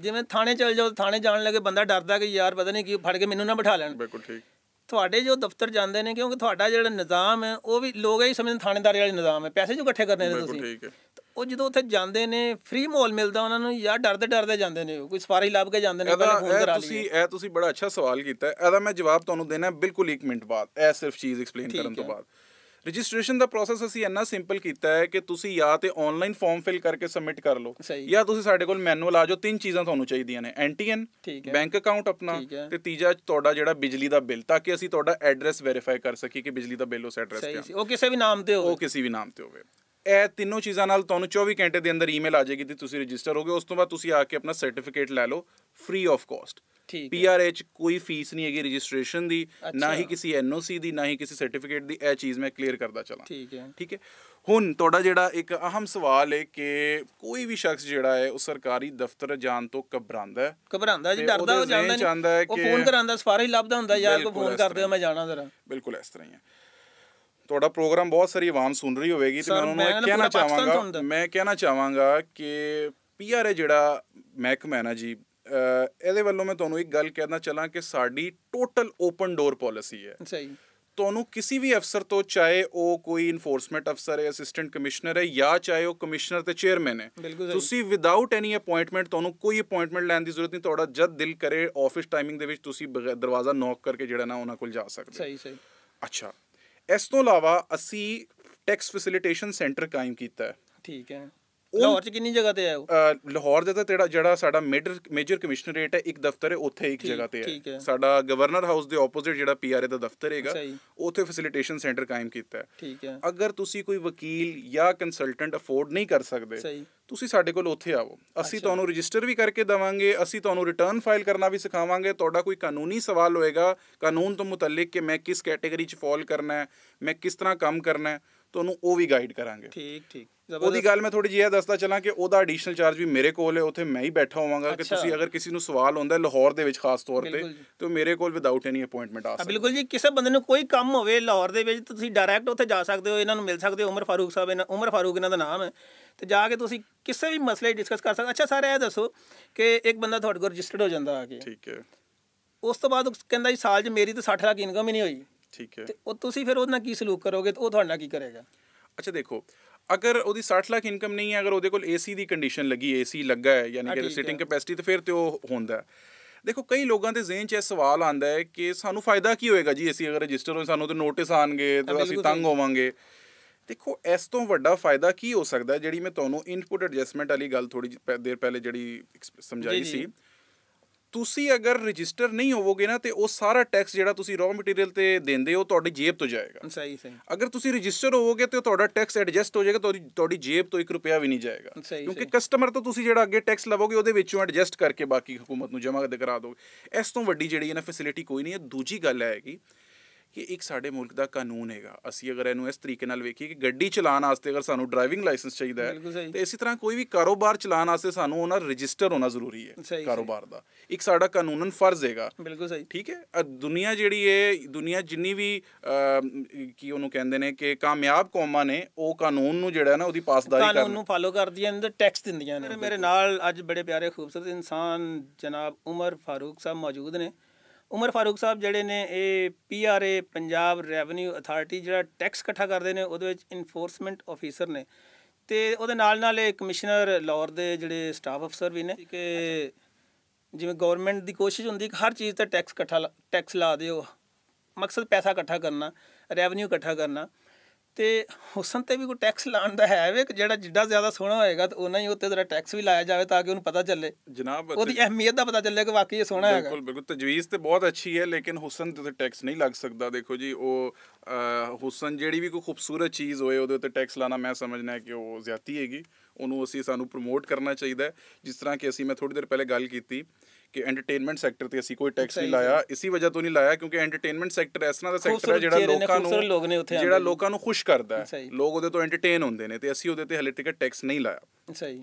ਜਿਵੇਂ ਥਾਣੇ ਚਲ ਜਾਓ ਥਾਣੇ ਜਾਣ ਲੱਗੇ ਬੰਦਾ ਡਰਦਾ ਕਿ ਯਾਰ ਪਤਾ ਨਹੀਂ ਕੀ ਫੜ ਕੇ ਮੈਨੂੰ ਨਾ ਬਿਠਾ ਲੈਣ ਬਿਲਕੁਲ ਠੀਕ ਤੁਹਾਡੇ ਜੋ ਦਫ਼ਤਰ ਜਾਂਦੇ ਨੇ ਕਿਉਂਕਿ ਤੁਹਾਡਾ ਜਿਹੜਾ ਨਿਜ਼ਾਮ ਹੈ ਉਹ ਵੀ ਲੋਕ ਹੀ ਸਮਝਦੇ ਥਾਣੇਦਾਰੀ ਵਾਲਾ ਨਿਜ਼ਾਮ ਹੈ ਪੈਸੇ ਜੋ ਇਕੱਠੇ ਕਰਨੇ ਨੇ ਤੁਸੀਂ ਉਹ ਜਦੋਂ ਉੱਥੇ ਜਾਂਦੇ ਨੇ ਫ੍ਰੀ ਮੋਲ ਮਿਲਦਾ ਉਹਨਾਂ ਨੂੰ ਯਾਰ ਡਰਦੇ ਡਰਦੇ ਜਾਂਦੇ ਨੇ ਕੋਈ ਸਫਾਰੀ ਲੱਭ ਕੇ ਜਾਂਦੇ ਨੇ ਪਹਿਲੇ ਫੋਨ ਕਰਾ ਲਈ ਤੁਸੀਂ ਇਹ ਤੁਸੀਂ ਬੜਾ ਅੱਛਾ ਸਵਾਲ ਕੀਤਾ ਹੈ ਇਹਦਾ ਮੈਂ ਜਵਾਬ ਤੁਹਾਨੂੰ ਦੇਣਾ ਬਿਲਕੁਲ 1 ਮਿੰਟ ਬਾਅਦ ਇਹ ਸਿਰਫ ਚੀਜ਼ ਐਕਸਪਲੇਨ ਕਰਨ ਤੋਂ ਬਾਅਦ ਰਜਿਸਟ੍ਰੇਸ਼ਨ ਦਾ ਪ੍ਰੋਸੈਸ ਅਸੀਂ ਇੰਨਾ ਸਿੰਪਲ ਕੀਤਾ ਹੈ ਕਿ ਤੁਸੀਂ ਜਾਂ ਤੇ ਆਨਲਾਈਨ ਫਾਰਮ ਫਿਲ ਕਰਕੇ ਸਬਮਿਟ ਕਰ ਲਓ ਜਾਂ ਤੁਸੀਂ ਸਾਡੇ ਕੋਲ ਮੈਨੂਅਲ ਆ ਜਾਓ ਤਿੰਨ ਚੀਜ਼ਾਂ ਤੁਹਾਨੂੰ ਚਾਹੀਦੀਆਂ ਨੇ ਐਨਟੀਐਨ ਬੈਂਕ ਅਕਾਊਂਟ ਆਪਣਾ ਤੇ ਤੀਜਾ ਤੁਹਾਡਾ ਜਿਹੜਾ ਬਿਜਲੀ ਦਾ ਬਿੱਲ ਤਾਂ ਕਿ ਅਸੀਂ ਤੁਹਾਡਾ ਐਡਰੈਸ ਵੈਰੀਫਾਈ ਕਰ ਸਕੀਏ ਕਿ ਬਿਜਲੀ ਦਾ ਬਿੱਲ ਉਸ ਐਡਰੈਸ ਤੇ ਆ ਉਹ ਕਿਸੇ ਵੀ ਨਾਮ ਤੇ ਹੋਵੇ ਉਹ ਕਿਸੇ ਵੀ ਨਾਮ ਤੇ ਹੋਵੇ ਇਹ ਤਿੰਨੋਂ ਚੀਜ਼ਾਂ ਨਾਲ ਤੁਹਾਨੂੰ 24 ਘੰਟੇ ਦੇ ਅੰਦਰ ਈਮੇਲ ਆ ਜਾਏਗੀ ਤੇ ਤੁਸੀਂ ਰਜਿਸਟਰ ਹੋਗੇ ਉਸ ਤੋਂ ਬਾਅਦ ਤੁਸੀਂ ਆ ਕੇ ਆਪਣਾ ਸਰਟੀਫਿਕੇਟ ਲੈ ਲਓ ਫ੍ਰੀ ਆਫ ਕਾਸਟ ਪੀਆਰਏ ਚ ਕੋਈ ਫੀਸ ਨਹੀਂ ਹੈਗੀ ਰਜਿਸਟ੍ਰੇਸ਼ਨ ਦੀ ਨਾ ਹੀ ਕਿਸੇ ਐਨਓਸੀ ਦੀ ਨਾ ਹੀ ਕਿਸੇ ਸਰਟੀਫਿਕੇਟ ਦੀ ਇਹ ਚੀਜ਼ ਮੈਂ ਕਲੀਅਰ ਕਰਦਾ ਚਲਾਂ ਠੀਕ ਹੈ ਠੀਕ ਹੈ ਹੁਣ ਤੁਹਾਡਾ ਜਿਹੜਾ ਇੱਕ ਅਹਿਮ ਸਵਾਲ ਹੈ ਕਿ ਕੋਈ ਵੀ ਸ਼ਖਸ ਜਿਹੜਾ ਹੈ ਉਹ ਸਰਕਾਰੀ ਦਫ਼ਤਰ ਜਾਣ ਤੋਂ ਘਬਰਾਉਂਦਾ ਹੈ ਘਬਰਾਉਂਦਾ ਜੀ ਡਰਦਾ ਹੋ ਜਾਂਦਾ ਨਹੀਂ ਉਹ ਫੋਨ ਕਰਾਂਦਾ ਸਫਾਰਾ ਹੀ ਲੱਭਦਾ ਹੁੰਦਾ ਯਾਰ ਕੋਈ ਫੋਨ ਕਰ ਦਿਓ ਮੈਂ ਜਾਣਾ ਜ਼ਰਾ ਬਿਲਕੁਲ ਇਸ ਤਰ੍ਹਾਂ ਹੀ ਹੈ ਤੁਹਾਡਾ ਪ੍ਰੋਗਰਾਮ ਬਹੁਤ ਸਾਰੀ ਆਵਾਮ ਸੁਣ ਰਹੀ ਹੋਵੇਗੀ ਤੇ ਮੈਂ ਉਹਨਾਂ ਨੂੰ ਕਹਿਣਾ ਚਾਹਾਂਗਾ ਮੈਂ ਕਹਿਣਾ ਚਾਹਾਂਗਾ ਕਿ ਪੀਆਰ ਹੈ ਜਿਹੜਾ ਮਹਿਕਮਾ ਹੈ ਨਾ ਜੀ ਇਹਦੇ ਵੱਲੋਂ ਮੈਂ ਤੁਹਾਨੂੰ ਇੱਕ ਗੱਲ ਕਹਿਣਾ ਚਾਹਾਂ ਕਿ ਸਾਡੀ ਟੋਟਲ ਓਪਨ ਡੋਰ ਪਾਲਿਸੀ ਹੈ ਸਹੀ ਤੁਹਾਨੂੰ ਕਿਸੇ ਵੀ ਅਫਸਰ ਤੋਂ ਚਾਹੇ ਉਹ ਕੋਈ ਇਨਫੋਰਸਮੈਂਟ ਅਫਸਰ ਹੈ ਅਸਿਸਟੈਂਟ ਕਮਿਸ਼ਨਰ ਹੈ ਜਾਂ ਚਾਹੇ ਉਹ ਕਮਿਸ਼ਨਰ ਤੇ ਚੇਅਰਮੈਨ ਹੈ ਤੁਸੀਂ ਵਿਦਆਊਟ ਐਨੀ ਅਪਾਇੰਟਮੈਂਟ ਤੁਹਾਨੂੰ ਕੋਈ ਅਪਾਇੰਟਮੈਂਟ ਲੈਣ ਦੀ ਜ਼ਰੂਰਤ ਨਹੀਂ ਤੁਹਾਡਾ ਜਦ ਦਿਲ ਕਰੇ ਆਫਿਸ ਟਾਈਮਿੰਗ ਦੇ ਵਿੱਚ ਤੁਸੀਂ ਦਰਵਾਜ਼ਾ ਨੌਕ ਕਰਕੇ ਜਿਹੜਾ ਨਾ ਉਹਨਾਂ ਕੋਲ ਜਾ ਸਕਦੇ ਸਹੀ ਸਹੀ ਅੱਛਾ ਇਸ ਤੋਂ ਇਲਾਵਾ ਅਸੀਂ ਟੈਕਸ ਫੈਸਿਲਿਟੇਸ਼ਨ ਸੈਂਟਰ ਕਾਇਮ ਕੀਤਾ ਹੈ ਠੀਕ ਹੈ ਲਾਹੌਰ ਚ ਕਿੰਨੀ ਜਗ੍ਹਾ ਤੇ ਹੈ ਉਹ ਲਾਹੌਰ ਦੇ ਤਾਂ ਜਿਹੜਾ ਜਿਹੜਾ ਸਾਡਾ ਮੇਜਰ ਮੇਜਰ ਕਮਿਸ਼ਨਰੇਟ ਹੈ ਇੱਕ ਦਫ਼ਤਰ ਹੈ ਉੱਥੇ ਇੱਕ ਜਗ੍ਹਾ ਤੇ ਹੈ ਸਾਡਾ ਗਵਰਨਰ ਹਾਊਸ ਦੇ ਆਪੋਜ਼ਿਟ ਜਿਹੜਾ ਪੀਆਰਏ ਦਾ ਦਫ਼ਤਰ ਹੈਗਾ ਉੱਥੇ ਫੈਸਿਲਿਟੇਸ਼ਨ ਸੈਂਟਰ ਕਾਇਮ ਕੀਤਾ ਹੈ ਠੀਕ ਹੈ ਅਗਰ ਤੁਸੀਂ ਕੋਈ ਵਕੀਲ ਜਾਂ ਕੰਸਲਟੈਂਟ ਅਫੋਰਡ ਨਹੀਂ ਕਰ ਸਕਦੇ ਤੁਸੀਂ ਸਾਡੇ ਕੋਲ ਉੱਥੇ ਆਓ ਅਸੀਂ ਤੁਹਾਨੂੰ ਰਜਿਸਟਰ ਵੀ ਕਰਕੇ ਦਵਾਂਗੇ ਅਸੀਂ ਤੁਹਾਨੂੰ ਰਿਟਰਨ ਫਾਈਲ ਕਰਨਾ ਵੀ ਸਿਖਾਵਾਂਗੇ ਤੁਹਾਡਾ ਕੋਈ ਕਾਨੂੰਨੀ ਸਵਾਲ ਹੋਏਗਾ ਕਾਨੂੰਨ ਤੋਂ ਮੁਤਲਕ ਕਿ ਮੈਂ ਕਿਸ ਕੈਟਾਗਰੀ 'ਚ ਫਾਲ ਕਰਨਾ ਹੈ ਮੈਂ ਕਿਸ ਤਰ੍ਹਾਂ ਕੰਮ ਕਰਨਾ ਹੈ ਤੁਹਾਨੂੰ ਉਹ ਵੀ ਗਾਈਡ ਕਰਾਂਗੇ ਠੀਕ ਠੀਕ ਉਹਦੀ ਗੱਲ ਮੈਂ ਥੋੜੀ ਜਿਹੀ ਇਹ ਦੱਸਦਾ ਚਲਾਂ ਕਿ ਉਹਦਾ ਐਡੀਸ਼ਨਲ ਚਾਰਜ ਵੀ ਮੇਰੇ ਕੋਲ ਹੈ ਉੱਥੇ ਮੈਂ ਹੀ ਬੈਠਾ ਹੋਵਾਂਗਾ ਕਿ ਤੁਸੀਂ ਅਗਰ ਕਿਸੇ ਨੂੰ ਸਵਾਲ ਹੁੰਦਾ ਲਾਹੌਰ ਦੇ ਵਿੱਚ ਖਾਸ ਤੌਰ ਤੇ ਤੇ ਮੇਰੇ ਕੋਲ ਵਿਦਆਊਟ ਐਨੀ ਅਪਾਇੰਟਮੈਂਟ ਆ ਸਕਦਾ ਬਿਲਕੁਲ ਜੀ ਕਿਸੇ ਬੰਦੇ ਨੂੰ ਕੋਈ ਕੰਮ ਹੋਵੇ ਲਾਹੌਰ ਦੇ ਵਿੱਚ ਤੁਸੀਂ ਡਾਇਰੈਕਟ ਉੱਥੇ ਜਾ ਸਕਦੇ ਹੋ ਇਹਨਾਂ ਨੂੰ ਮਿਲ ਸਕਦੇ ਹੋ ਉਮਰ ਫਾਰੂਕ ਸਾਹਿਬ ਇਹਨਾਂ ਉਮਰ ਫਾਰੂਕ ਇਹਨਾਂ ਦਾ ਨਾਮ ਹੈ ਤੇ ਜਾ ਕੇ ਤੁਸੀਂ ਕਿਸੇ ਵੀ ਮਸਲੇ ਡਿਸਕਸ ਕਰ ਸਕਦੇ ਅੱਛਾ ਸਾਰੇ ਇਹ ਦੱਸੋ ਕਿ ਇੱਕ ਬੰਦਾ ਤੁਹਾਡੇ ਕੋਲ ਰਜਿਸਟਰਡ ਹੋ ਜਾਂਦਾ ਆ ਕੇ ਠੀਕ ਹੈ ਉਸ ਤੋਂ ਬਾਅਦ ਕਹਿੰਦਾ ਜੀ ਸਾਲ 'ਚ ਮੇਰੀ ਤਾਂ 60 ਲੱਖ ਇਨਕਮ ਹੀ ਨਹੀਂ ਹੋਈ ਠੀਕ ਹੈ ਤੇ ਉਹ ਤੁਸੀਂ ਫਿਰ ਉਹਦਾ ਕੀ ਸਲੂਕ ਕਰੋਗੇ ਤੇ ਉਹ ਤੁਹਾਡਾ ਕੀ ਕਰੇਗਾ ਅੱਛਾ ਦੇਖੋ ਅਗਰ ਉਹਦੀ 60 ਲੱਖ ਇਨਕਮ ਨਹੀਂ ਹੈ ਅਗਰ ਉਹਦੇ ਕੋਲ ਏਸੀ ਦੀ ਕੰਡੀਸ਼ਨ ਲੱਗੀ ਏਸੀ ਲੱਗਾ ਹੈ ਯਾਨੀ ਕਿ ਸਿਟਿੰਗ ਕੈਪੈਸਿਟੀ ਤੇ ਫਿਰ ਤੇ ਉਹ ਹੁੰਦਾ ਦੇਖੋ ਕਈ ਲੋਕਾਂ ਦੇ ਜ਼ਿਹਨ 'ਚ ਇਹ ਸਵਾਲ ਆਂਦਾ ਹੈ ਕਿ ਸਾਨੂੰ ਫਾਇਦਾ ਕੀ ਹੋਏਗਾ ਜੀ ਏਸੀ ਅਗਰ ਰਜਿਸਟਰ ਹੋਏ ਸਾਨੂੰ ਤੇ ਨੋਟਿਸ ਆਣਗੇ ਤੇ ਅਸੀਂ ਤੰਗ ਹੋਵਾਂਗੇ ਦੇਖੋ ਇਸ ਤੋਂ ਵੱਡਾ ਫਾਇਦਾ ਕੀ ਹੋ ਸਕਦਾ ਜਿਹੜੀ ਮੈਂ ਤੁਹਾਨੂੰ ਇਨਪੁਟ ਐਡਜਸਟਮੈਂਟ ਵਾਲੀ ਗੱਲ ਥੋੜੀ ਦੇਰ ਪਹਿਲੇ ਜਿਹੜੀ ਸਮਝਾਈ ਸੀ ਤੁਸੀਂ ਅਗਰ ਰਜਿਸਟਰ ਨਹੀਂ ਹੋਵੋਗੇ ਨਾ ਤੇ ਉਹ ਸਾਰਾ ਟੈਕਸ ਜਿਹੜਾ ਤੁਸੀਂ ਰॉ ਮਟੀਰੀਅਲ ਤੇ ਦਿੰਦੇ ਹੋ ਤੁਹਾਡੀ ਜੇਬ ਤੋਂ ਜਾਏਗਾ ਸਹੀ ਸਹੀ ਅਗਰ ਤੁਸੀਂ ਰਜਿਸਟਰ ਹੋਵੋਗੇ ਤੇ ਤੁਹਾਡਾ ਟੈਕਸ ਐਡਜਸਟ ਹੋ ਜਾਏਗਾ ਤੁਹਾਡੀ ਤੁਹਾਡੀ ਜੇਬ ਤੋਂ 1 ਰੁਪਿਆ ਵੀ ਨਹੀਂ ਜਾਏਗਾ ਕਿਉਂਕਿ ਕਸਟਮਰ ਤੋਂ ਤੁਸੀਂ ਜਿਹੜਾ ਅੱਗੇ ਟੈਕਸ ਲਵੋਗੇ ਉਹਦੇ ਵਿੱਚੋਂ ਐਡਜਸਟ ਕਰਕੇ ਬਾਕੀ ਹਕੂਮਤ ਨੂੰ ਜਮ੍ਹਾਂ ਕਰਾ ਦੋਗੇ ਇਸ ਤੋਂ ਵੱਡੀ ਜਿਹੜੀ ਹੈ ਨਾ ਫੈਸਿਲਿਟੀ ਕੋਈ ਨਹੀਂ ਹੈ ਦੂਜੀ ਗੱਲ ਹੈ ਕਿ ਕਿ ਇੱਕ ਸਾਡੇ ਮੁਲਕ ਦਾ ਕਾਨੂੰਨ ਹੈਗਾ ਅਸੀਂ ਅਗਰ ਇਹਨੂੰ ਇਸ ਤਰੀਕੇ ਨਾਲ ਵੇਖੀਏ ਕਿ ਗੱਡੀ ਚਲਾਉਣ ਵਾਸਤੇ ਅਗਰ ਸਾਨੂੰ ਡਰਾਈਵਿੰਗ ਲਾਇਸੈਂਸ ਚਾਹੀਦਾ ਹੈ ਤੇ ਇਸੇ ਤਰ੍ਹਾਂ ਕੋਈ ਵੀ ਕਾਰੋਬਾਰ ਚਲਾਉਣ ਵਾਸਤੇ ਸਾਨੂੰ ਉਹਨਾਂ ਰਜਿਸਟਰ ਹੋਣਾ ਜ਼ਰੂਰੀ ਹੈ ਕਾਰੋਬਾਰ ਦਾ ਇੱਕ ਸਾਡਾ ਕਾਨੂੰਨਨ ਫਰਜ਼ ਹੈਗਾ ਬਿਲਕੁਲ ਸਹੀ ਠੀਕ ਹੈ ਦੁਨੀਆ ਜਿਹੜੀ ਹੈ ਦੁਨੀਆ ਜਿੰਨੀ ਵੀ ਕੀ ਉਹਨੂੰ ਕਹਿੰਦੇ ਨੇ ਕਿ ਕਾਮਯਾਬ ਕੌਮਾਂ ਨੇ ਉਹ ਕਾਨੂੰਨ ਨੂੰ ਜਿਹੜਾ ਨਾ ਉਹਦੀ ਪਾਸਦਾਰੀ ਕਰਦੇ ਕਾਨੂੰਨ ਨੂੰ ਫਾਲੋ ਕਰਦੀਆਂ ਨੇ ਤੇ ਟੈਕਸ ਦਿੰਦੀਆਂ ਨੇ ਮੇਰੇ ਨਾਲ ਅੱਜ ਬੜੇ ਪਿਆਰੇ ਖੂਬਸੂਰਤ ਇਨਸਾਨ ਜਨਾਬ ਉਮਰ ਫਾਰੂਕ ਸਾਹਿਬ ਮੌਜੂਦ ਨੇ ਉਮਰ ਫਾਰੂਕ ਸਾਹਿਬ ਜਿਹੜੇ ਨੇ ਇਹ ਪੀਆਰਏ ਪੰਜਾਬ ਰੈਵਨਿਊ ਅਥਾਰਟੀ ਜਿਹੜਾ ਟੈਕਸ ਇਕੱਠਾ ਕਰਦੇ ਨੇ ਉਹਦੇ ਵਿੱਚ ਇਨਫੋਰਸਮੈਂਟ ਆਫੀਸਰ ਨੇ ਤੇ ਉਹਦੇ ਨਾਲ ਨਾਲ ਇਹ ਕਮਿਸ਼ਨਰ ਲਾਹੌਰ ਦੇ ਜਿਹੜੇ ਸਟਾਫ ਅਫਸਰ ਵੀ ਨੇ ਕਿ ਜਿਵੇਂ ਗਵਰਨਮੈਂਟ ਦੀ ਕੋਸ਼ਿਸ਼ ਹੁੰਦੀ ਕਿ ਹਰ ਚੀਜ਼ ਤੇ ਟੈਕਸ ਇਕੱਠਾ ਟੈਕਸ ਲਾ ਦਿਓ ਮਕਸਦ ਪੈਸਾ ਇਕੱਠਾ ਕਰਨਾ ਰੈਵਨਿਊ ਇਕੱਠਾ ਕਰਨਾ ਤੇ ਹੁਸਨ ਤੇ ਵੀ ਕੋਈ ਟੈਕਸ ਲਾਣ ਦਾ ਹੈ ਵੇ ਜਿਹੜਾ ਜਿੱਡਾ ਜ਼ਿਆਦਾ ਸੋਹਣਾ ਹੋਏਗਾ ਤੇ ਉਹਨਾਂ ਹੀ ਉੱਤੇ ਜ਼ਰਾ ਟੈਕਸ ਵੀ ਲਾਇਆ ਜਾਵੇ ਤਾਂ ਕਿ ਉਹਨੂੰ ਪਤਾ ਚੱਲੇ ਜਨਾਬ ਉਹਦੀ ਅਹਿਮੀਅਤ ਦਾ ਪਤਾ ਚੱਲੇ ਕਿ ਵਾਕਈ ਇਹ ਸੋਹਣਾ ਹੈਗਾ ਬਿਲਕੁਲ ਬਿਲਕੁਲ ਤਜਵੀਜ਼ ਤੇ ਬਹੁਤ ਅੱਛੀ ਹੈ ਲੇਕਿਨ ਹੁਸਨ ਤੇ ਟੈਕਸ ਨਹੀਂ ਲੱਗ ਸਕਦਾ ਦੇਖੋ ਜੀ ਉਹ ਹੁਸਨ ਜਿਹੜੀ ਵੀ ਕੋਈ ਖੂਬਸੂਰਤ ਚੀਜ਼ ਹੋਏ ਉਹਦੇ ਉੱਤੇ ਟੈਕਸ ਲਾਣਾ ਮੈਂ ਸਮਝਣਾ ਕਿ ਉਹ ਜ਼ਿਆਤੀ ਹੈਗੀ ਉਹਨੂੰ ਅਸੀਂ ਸਾਨੂੰ ਪ੍ਰਮੋਟ ਕਰਨਾ ਚਾਹੀਦਾ ਜਿਸ ਤਰ੍ਹਾਂ ਕਿ ਅਸੀਂ ਮੈਂ ਥੋੜੀ ਦੇਰ ਪਹਿਲੇ ਗੱਲ ਕੀਤੀ ਕਿ ਐਂਟਰਟੇਨਮੈਂਟ ਸੈਕਟਰ ਤੇ ਅਸੀਂ ਕੋਈ ਟੈਕਸ ਨਹੀਂ ਲਾਇਆ ਇਸੇ ਵਜ੍ਹਾ ਤੋਂ ਨਹੀਂ ਲਾਇਆ ਕਿਉਂਕਿ ਐਂਟਰਟੇਨਮੈਂਟ ਸੈਕਟਰ ਇਸ ਤਰ੍ਹਾਂ ਦਾ ਸੈਕਟਰ ਹੈ ਜਿਹੜਾ ਲੋਕਾਂ ਨੂੰ ਜਿਹੜਾ ਲੋਕਾਂ ਨੂੰ ਖੁਸ਼ ਕਰਦਾ ਹੈ ਲੋਕ ਉਹਦੇ ਤੋਂ ਐਂਟਰਟੇਨ ਹੁੰਦੇ ਨੇ ਤੇ ਅਸੀਂ ਉਹਦੇ ਤੇ ਹਲੇ ਤੱਕ ਟੈਕਸ ਨਹੀਂ ਲਾਇਆ ਸਹੀ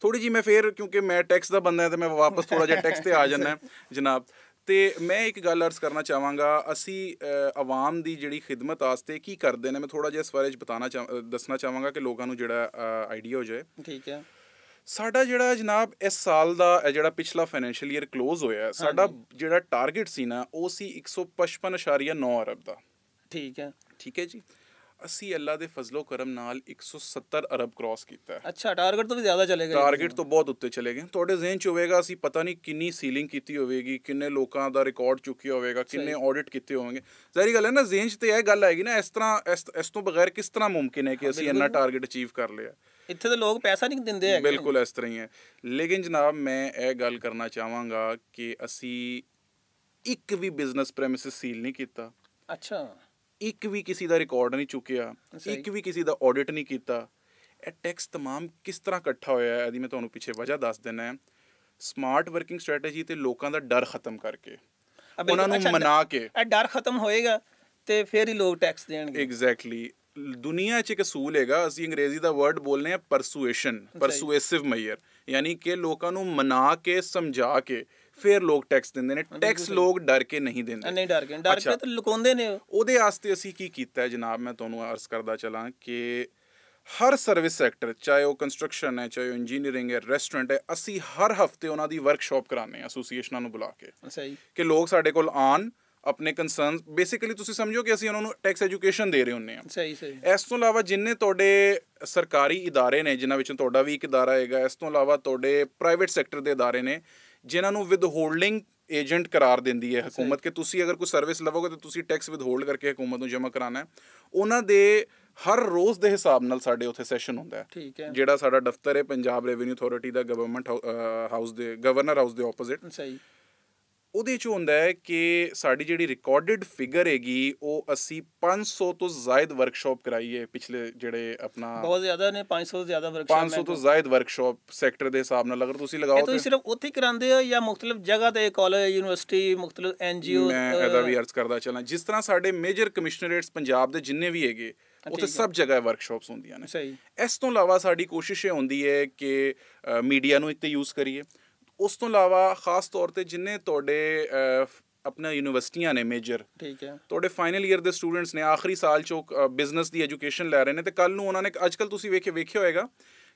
ਥੋੜੀ ਜੀ ਮੈਂ ਫੇਰ ਕਿਉਂਕਿ ਮੈਂ ਟੈਕਸ ਦਾ ਬੰਦਾ ਹਾਂ ਤੇ ਮੈਂ ਵਾਪਸ ਥੋੜਾ ਜਿਹਾ ਟੈਕਸ ਤੇ ਆ ਜਾਣਾ ਜਨਾਬ ਤੇ ਮੈਂ ਇੱਕ ਗੱਲ ਅਰਜ਼ ਕਰਨਾ ਚਾਹਾਂਗਾ ਅਸੀਂ ਆਵਾਮ ਦੀ ਜਿਹੜੀ ਖਿਦਮਤ ਆਸਤੇ ਕੀ ਕਰਦੇ ਨੇ ਮੈਂ ਥੋੜਾ ਜਿਹਾ ਇਸ ਬਾਰੇ ਚ ਬਤਾਣਾ ਦੱਸਣਾ ਚਾਹਾਂਗਾ ਕਿ ਲੋਕਾਂ ਨੂੰ ਜਿਹੜਾ ਆਈਡੀਆ ਹੋ ਜਾਏ ਠੀਕ ਹੈ ਸਾਡਾ ਜਿਹੜਾ ਜਨਾਬ ਇਸ ਸਾਲ ਦਾ ਜਿਹੜਾ ਪਿਛਲਾ ਫਾਈਨੈਂਸ਼ੀਅਲ ਈਅਰ ক্লোਜ਼ ਹੋਇਆ ਸਾਡਾ ਜਿਹੜਾ ਟਾਰਗੇਟ ਸੀ ਨਾ ਉਹ ਸੀ 155.9 ਅਰਬ ਦਾ ਠੀਕ ਹੈ ਠੀਕ ਹੈ ਜੀ ਅਸੀਂ ਅੱਲਾ ਦੇ ਫਜ਼ਲੋ ਕਰਮ ਨਾਲ 170 ਅਰਬ ਕ੍ਰਾਸ ਕੀਤਾ ਅੱਛਾ ਟਾਰਗੇਟ ਤੋਂ ਵੀ ਜ਼ਿਆਦਾ ਚਲੇ ਗਏ ਟਾਰਗੇਟ ਤੋਂ ਬਹੁਤ ਉੱਤੇ ਚਲੇ ਗਏ ਤੁਹਾਡੇ ਜ਼ਿਹਨ 'ਚ ਹੋਵੇਗਾ ਅਸੀਂ ਪਤਾ ਨਹੀਂ ਕਿੰਨੀ ਸੀਲਿੰਗ ਕੀਤੀ ਹੋਵੇਗੀ ਕਿੰਨੇ ਲੋਕਾਂ ਦਾ ਰਿਕਾਰਡ ਚੁੱਕਿਆ ਹੋਵੇਗਾ ਕਿੰਨੇ ਆਡਿਟ ਕੀਤੇ ਹੋਣਗੇ ਜ਼ਾਹਰੀ ਗੱਲ ਹੈ ਨਾ ਜ਼ਿਹਨ 'ਚ ਤੇ ਇਹ ਗੱਲ ਆਏਗੀ ਨਾ ਇਸ ਤਰ੍ਹਾਂ ਇਸ ਤੋਂ ਬਗੈਰ ਕਿਸ ਤਰ੍ਹਾਂ ਮੁਮਕਿਨ ਹੈ ਕਿ ਅਸੀਂ ਇੰਨਾ ਟਾਰਗੇਟ ਅਚੀਵ ਕਰ ਲਿਆ ਇੱਥੇ ਦੇ ਲੋਕ ਪੈਸਾ ਨਹੀਂ ਦਿੰਦੇ ਹੈਗੇ ਬਿਲਕੁਲ ਇਸ ਤਰ੍ਹਾਂ ਹੀ ਹੈ ਲੇਕਿਨ ਜਨਾਬ ਮੈਂ ਇਹ ਗੱਲ ਕਰਨਾ ਚਾਹਾਂਗਾ ਕਿ ਅਸੀਂ ਇੱਕ ਵੀ ਬਿਜ਼ਨਸ ਪ੍ਰੈਮਿਸਿਸ ਸੀਲ ਨਹੀਂ ਕੀਤਾ ਅੱਛਾ ਇੱਕ ਵੀ ਕਿਸੇ ਦਾ ਰਿਕਾਰਡ ਨਹੀਂ ਚੁੱਕਿਆ ਇੱਕ ਵੀ ਕਿਸੇ ਦਾ ਆਡਿਟ ਨਹੀਂ ਕੀਤਾ ਇਹ ਟੈਕਸ तमाम ਕਿਸ ਤਰ੍ਹਾਂ ਇਕੱਠਾ ਹੋਇਆ ਹੈ ਇਹਦੀ ਮੈਂ ਤੁਹਾਨੂੰ ਪਿੱਛੇ ਵਜ੍ਹਾ ਦੱਸ ਦਿੰਨਾ ਹੈ ਸਮਾਰਟ ਵਰਕਿੰਗ ਸਟ੍ਰੈਟੇਜੀ ਤੇ ਲੋਕਾਂ ਦਾ ਡਰ ਖਤਮ ਕਰਕੇ ਉਹਨਾਂ ਨੂੰ ਮਨਾ ਕੇ ਇਹ ਡਰ ਖਤਮ ਹੋਏਗਾ ਤੇ ਫਿਰ ਹੀ ਲੋਕ ਟੈਕਸ ਦੇਣਗੇ ਐਗਜ਼ੈਕਟਲੀ ਦੁਨੀਆ 'ਚ ਇੱਕ ਸੂਲ ਹੈਗਾ ਅਸੀਂ ਅੰਗਰੇਜ਼ੀ ਦਾ ਵਰਡ ਬੋਲਨੇ ਆ ਪਰਸੂਏਸ਼ਨ ਪਰਸੂਏਸਿਵ ਮਈਅਰ ਯਾਨੀ ਕਿ ਲੋਕਾਂ ਨੂੰ ਮਨਾ ਕੇ ਸਮਝਾ ਕੇ ਫਿਰ ਲੋਕ ਟੈਕਸ ਦਿੰਦੇ ਨੇ ਟੈਕਸ ਲੋਕ ਡਰ ਕੇ ਨਹੀਂ ਦਿੰਦੇ ਨਹੀਂ ਡਰ ਕੇ ਡਰ ਕੇ ਤਾਂ ਲੁਕਾਉਂਦੇ ਨੇ ਉਹਦੇ ਆਸਤੇ ਅਸੀਂ ਕੀ ਕੀਤਾ ਜਨਾਬ ਮੈਂ ਤੁਹਾਨੂੰ ਅਰਜ਼ ਕਰਦਾ ਚਲਾਂ ਕਿ ਹਰ ਸਰਵਿਸ ਸੈਕਟਰ ਚਾਹੇ ਉਹ ਕੰਸਟਰਕਸ਼ਨ ਹੈ ਚਾਹੇ ਉਹ ਇੰਜੀਨੀਅਰਿੰਗ ਹੈ ਰੈਸਟੋਰੈਂਟ ਹੈ ਅਸੀਂ ਹਰ ਹਫਤੇ ਉਹਨਾਂ ਦੀ ਵਰਕਸ਼ਾਪ ਕਰਾਉਂਦੇ ਆ ਐਸੋਸੀਏਸ਼ਨਾਂ ਨੂੰ ਬੁਲਾ ਕੇ ਅੱਛਾ ਜੀ ਕਿ ਲੋਕ ਸਾਡੇ ਕੋਲ ਆਣ ਆਪਣੇ ਕੰਸਰਨ ਬੇਸਿਕਲੀ ਤੁਸੀਂ ਸਮਝੋ ਕਿ ਅਸੀਂ ਉਹਨਾਂ ਨੂੰ ਟੈਕਸ ਐਜੂਕੇਸ਼ਨ ਦੇ ਰਹੇ ਹੁੰਨੇ ਆ ਸਹੀ ਸਹੀ ਇਸ ਤੋਂ ਇਲਾਵਾ ਜਿੰਨੇ ਤੁਹਾਡੇ ਸਰਕਾਰੀ ادارے ਨੇ ਜਿਨ੍ਹਾਂ ਵਿੱਚੋਂ ਤੁਹਾਡਾ ਵੀ ਇੱਕ ادارہ ਹੈਗਾ ਇਸ ਤੋਂ ਇਲਾਵਾ ਤੁਹਾਡੇ ਪ੍ਰਾਈਵੇਟ ਸੈਕਟਰ ਦੇ ادارے ਨੇ ਜਿਨ੍ਹਾਂ ਨੂੰ ਵਿਦਹੋਲਡਿੰਗ ਹੋਲਡਿੰਗ ਏਜੰਟ ਕਰਾਰ ਦਿੰਦੀ ਹੈ ਹਕੂਮਤ ਕਿ ਤੁਸੀਂ ਅਗਰ ਕੋਈ ਸਰਵਿਸ ਲਵੋਗੇ ਤਾਂ ਤੁਸੀਂ ਟੈਕਸ ਵਿਦਹੋਲਡ ਹੋਲਡ ਕਰਕੇ ਹਕੂਮਤ ਨੂੰ ਜਮ੍ਹਾਂ ਕਰਾਣਾ ਹੈ ਉਹਨਾਂ ਦੇ ਹਰ ਰੋਜ਼ ਦੇ ਹਿਸਾਬ ਨਾਲ ਸਾਡੇ ਉੱਥੇ ਸੈਸ਼ਨ ਹੁੰਦਾ ਹੈ ਜਿਹੜਾ ਸਾਡਾ ਦਫ਼ਤਰ ਹੈ ਪੰਜਾਬ ਰੈਵਨਿਊ ਅਥਾਰਟੀ ਦਾ ਗਵਰਨਮੈਂਟ ਹਾਊਸ ਦੇ ਗਵਰਨਰ ਹਾਊਸ ਦੇ ਆਪੋਜ਼ਿਟ ਸਹੀ ਉਹਦੇ 'ਚ ਹੁੰਦਾ ਹੈ ਕਿ ਸਾਡੀ ਜਿਹੜੀ ਰਿਕਾਰਡਡ ਫਿਗਰ ਹੈਗੀ ਉਹ ਅਸੀਂ 500 ਤੋਂ ਜ਼ਾਇਦ ਵਰਕਸ਼ਾਪ ਕਰਾਈ ਹੈ ਪਿਛਲੇ ਜਿਹੜੇ ਆਪਣਾ ਬਹੁਤ ਜ਼ਿਆਦਾ ਨੇ 500 ਤੋਂ ਜ਼ਿਆਦਾ ਵਰਕਸ਼ਾਪ 500 ਤੋਂ ਜ਼ਾਇਦ ਵਰਕਸ਼ਾਪ ਸੈਕਟਰ ਦੇ ਹਿਸਾਬ ਨਾਲ ਅਗਰ ਤੁਸੀਂ ਲਗਾਓ ਤਾਂ ਸਿਰਫ ਉੱਥੇ ਕਰਾਉਂਦੇ ਹੋ ਜਾਂ ਮੁxtਲਫ ਜਗ੍ਹਾ ਤੇ ਕਾਲਜ ਯੂਨੀਵਰਸਿਟੀ ਮੁxtਲਫ ਐਨਜੀਓ ਮੈਂ ਇਹਦਾ ਵੀ ਅਰਜ਼ ਕਰਦਾ ਚੱਲਾਂ ਜਿਸ ਤਰ੍ਹਾਂ ਸਾਡੇ ਮੇਜਰ ਕਮਿਸ਼ਨਰੇਟਸ ਪੰਜਾਬ ਦੇ ਜਿੰਨੇ ਵੀ ਹੈਗੇ ਉੱਥੇ ਸਭ ਜਗ੍ਹਾ ਵਰਕਸ਼ਾਪਸ ਹੁੰਦੀਆਂ ਨੇ ਸਹੀ ਇਸ ਤੋਂ ਇਲਾਵਾ ਸਾਡੀ ਕੋਸ਼ਿਸ਼ ਇਹ ਹੁੰਦੀ ਹੈ ਕਿ ਮੀਡੀਆ ਨੂੰ ਇੱਥੇ ਯੂਜ਼ ਕਰੀਏ ਉਸ ਤੋਂ ਇਲਾਵਾ ਖਾਸ ਤੌਰ ਤੇ ਜਿੰਨੇ ਤੁਹਾਡੇ ਆਪਣਾ ਯੂਨੀਵਰਸਿਟੀਆਂ ਨੇ ਮੇਜਰ ਠੀਕ ਹੈ ਤੁਹਾਡੇ ਫਾਈਨਲ ਈਅਰ ਦੇ ਸਟੂਡੈਂਟਸ ਨੇ ਆਖਰੀ ਸਾਲ ਚੋਂ ਬਿਜ਼ਨਸ ਦੀ ਐਜੂਕੇਸ਼ਨ ਲੈ ਰਹੇ ਨੇ ਤੇ ਕੱਲ ਨੂੰ ਉਹਨਾਂ ਨੇ ਅੱਜਕੱਲ ਤੁਸੀਂ ਵੇਖੇ ਵੇਖਿਆ ਹੋਏਗਾ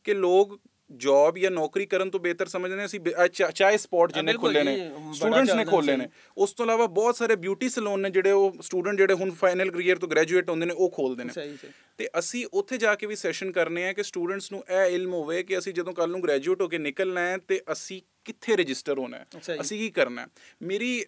ਕਿ ਲੋਕ ਜੌਬ ਜਾਂ ਨੌਕਰੀ ਕਰਨ ਤੋਂ ਬਿਹਤਰ ਸਮਝਦੇ ਅਸੀਂ ਚਾਹੇ ਸਪੌਟ ਜਿਹਨੇ ਖੋਲੇ ਨੇ ਸਟੂਡੈਂਟਸ ਨੇ ਖੋਲੇ ਨੇ ਉਸ ਤੋਂ ਇਲਾਵਾ ਬਹੁਤ ਸਾਰੇ ਬਿਊਟੀ ਸਲੂਨ ਨੇ ਜਿਹੜੇ ਉਹ ਸਟੂਡੈਂਟ ਜਿਹੜੇ ਹੁਣ ਫਾਈਨਲ ਕਰੀਅਰ ਤੋਂ ਗ੍ਰੈਜੂਏਟ ਹੁੰਦੇ ਨੇ ਉਹ ਖੋਲਦੇ ਨੇ ਤੇ ਅਸੀਂ ਉੱਥੇ ਜਾ ਕੇ ਵੀ ਸੈਸ਼ਨ ਕਰਨੇ ਆ ਕਿ ਸਟੂਡੈਂਟਸ ਨੂੰ ਇਹ ਇਲਮ ਹੋਵੇ ਕਿ ਅਸੀਂ ਜਦੋਂ ਕੱਲ ਨੂੰ ਗ੍ਰੈਜੂਏਟ ਹੋ ਕੇ ਨਿਕਲਣਾ ਹੈ ਤੇ ਅਸੀਂ ਕਿੱਥੇ ਰਜਿਸਟਰ ਹੋਣਾ ਹੈ ਅਸੀਂ ਕੀ ਕਰਨਾ ਹੈ ਮੇਰੀ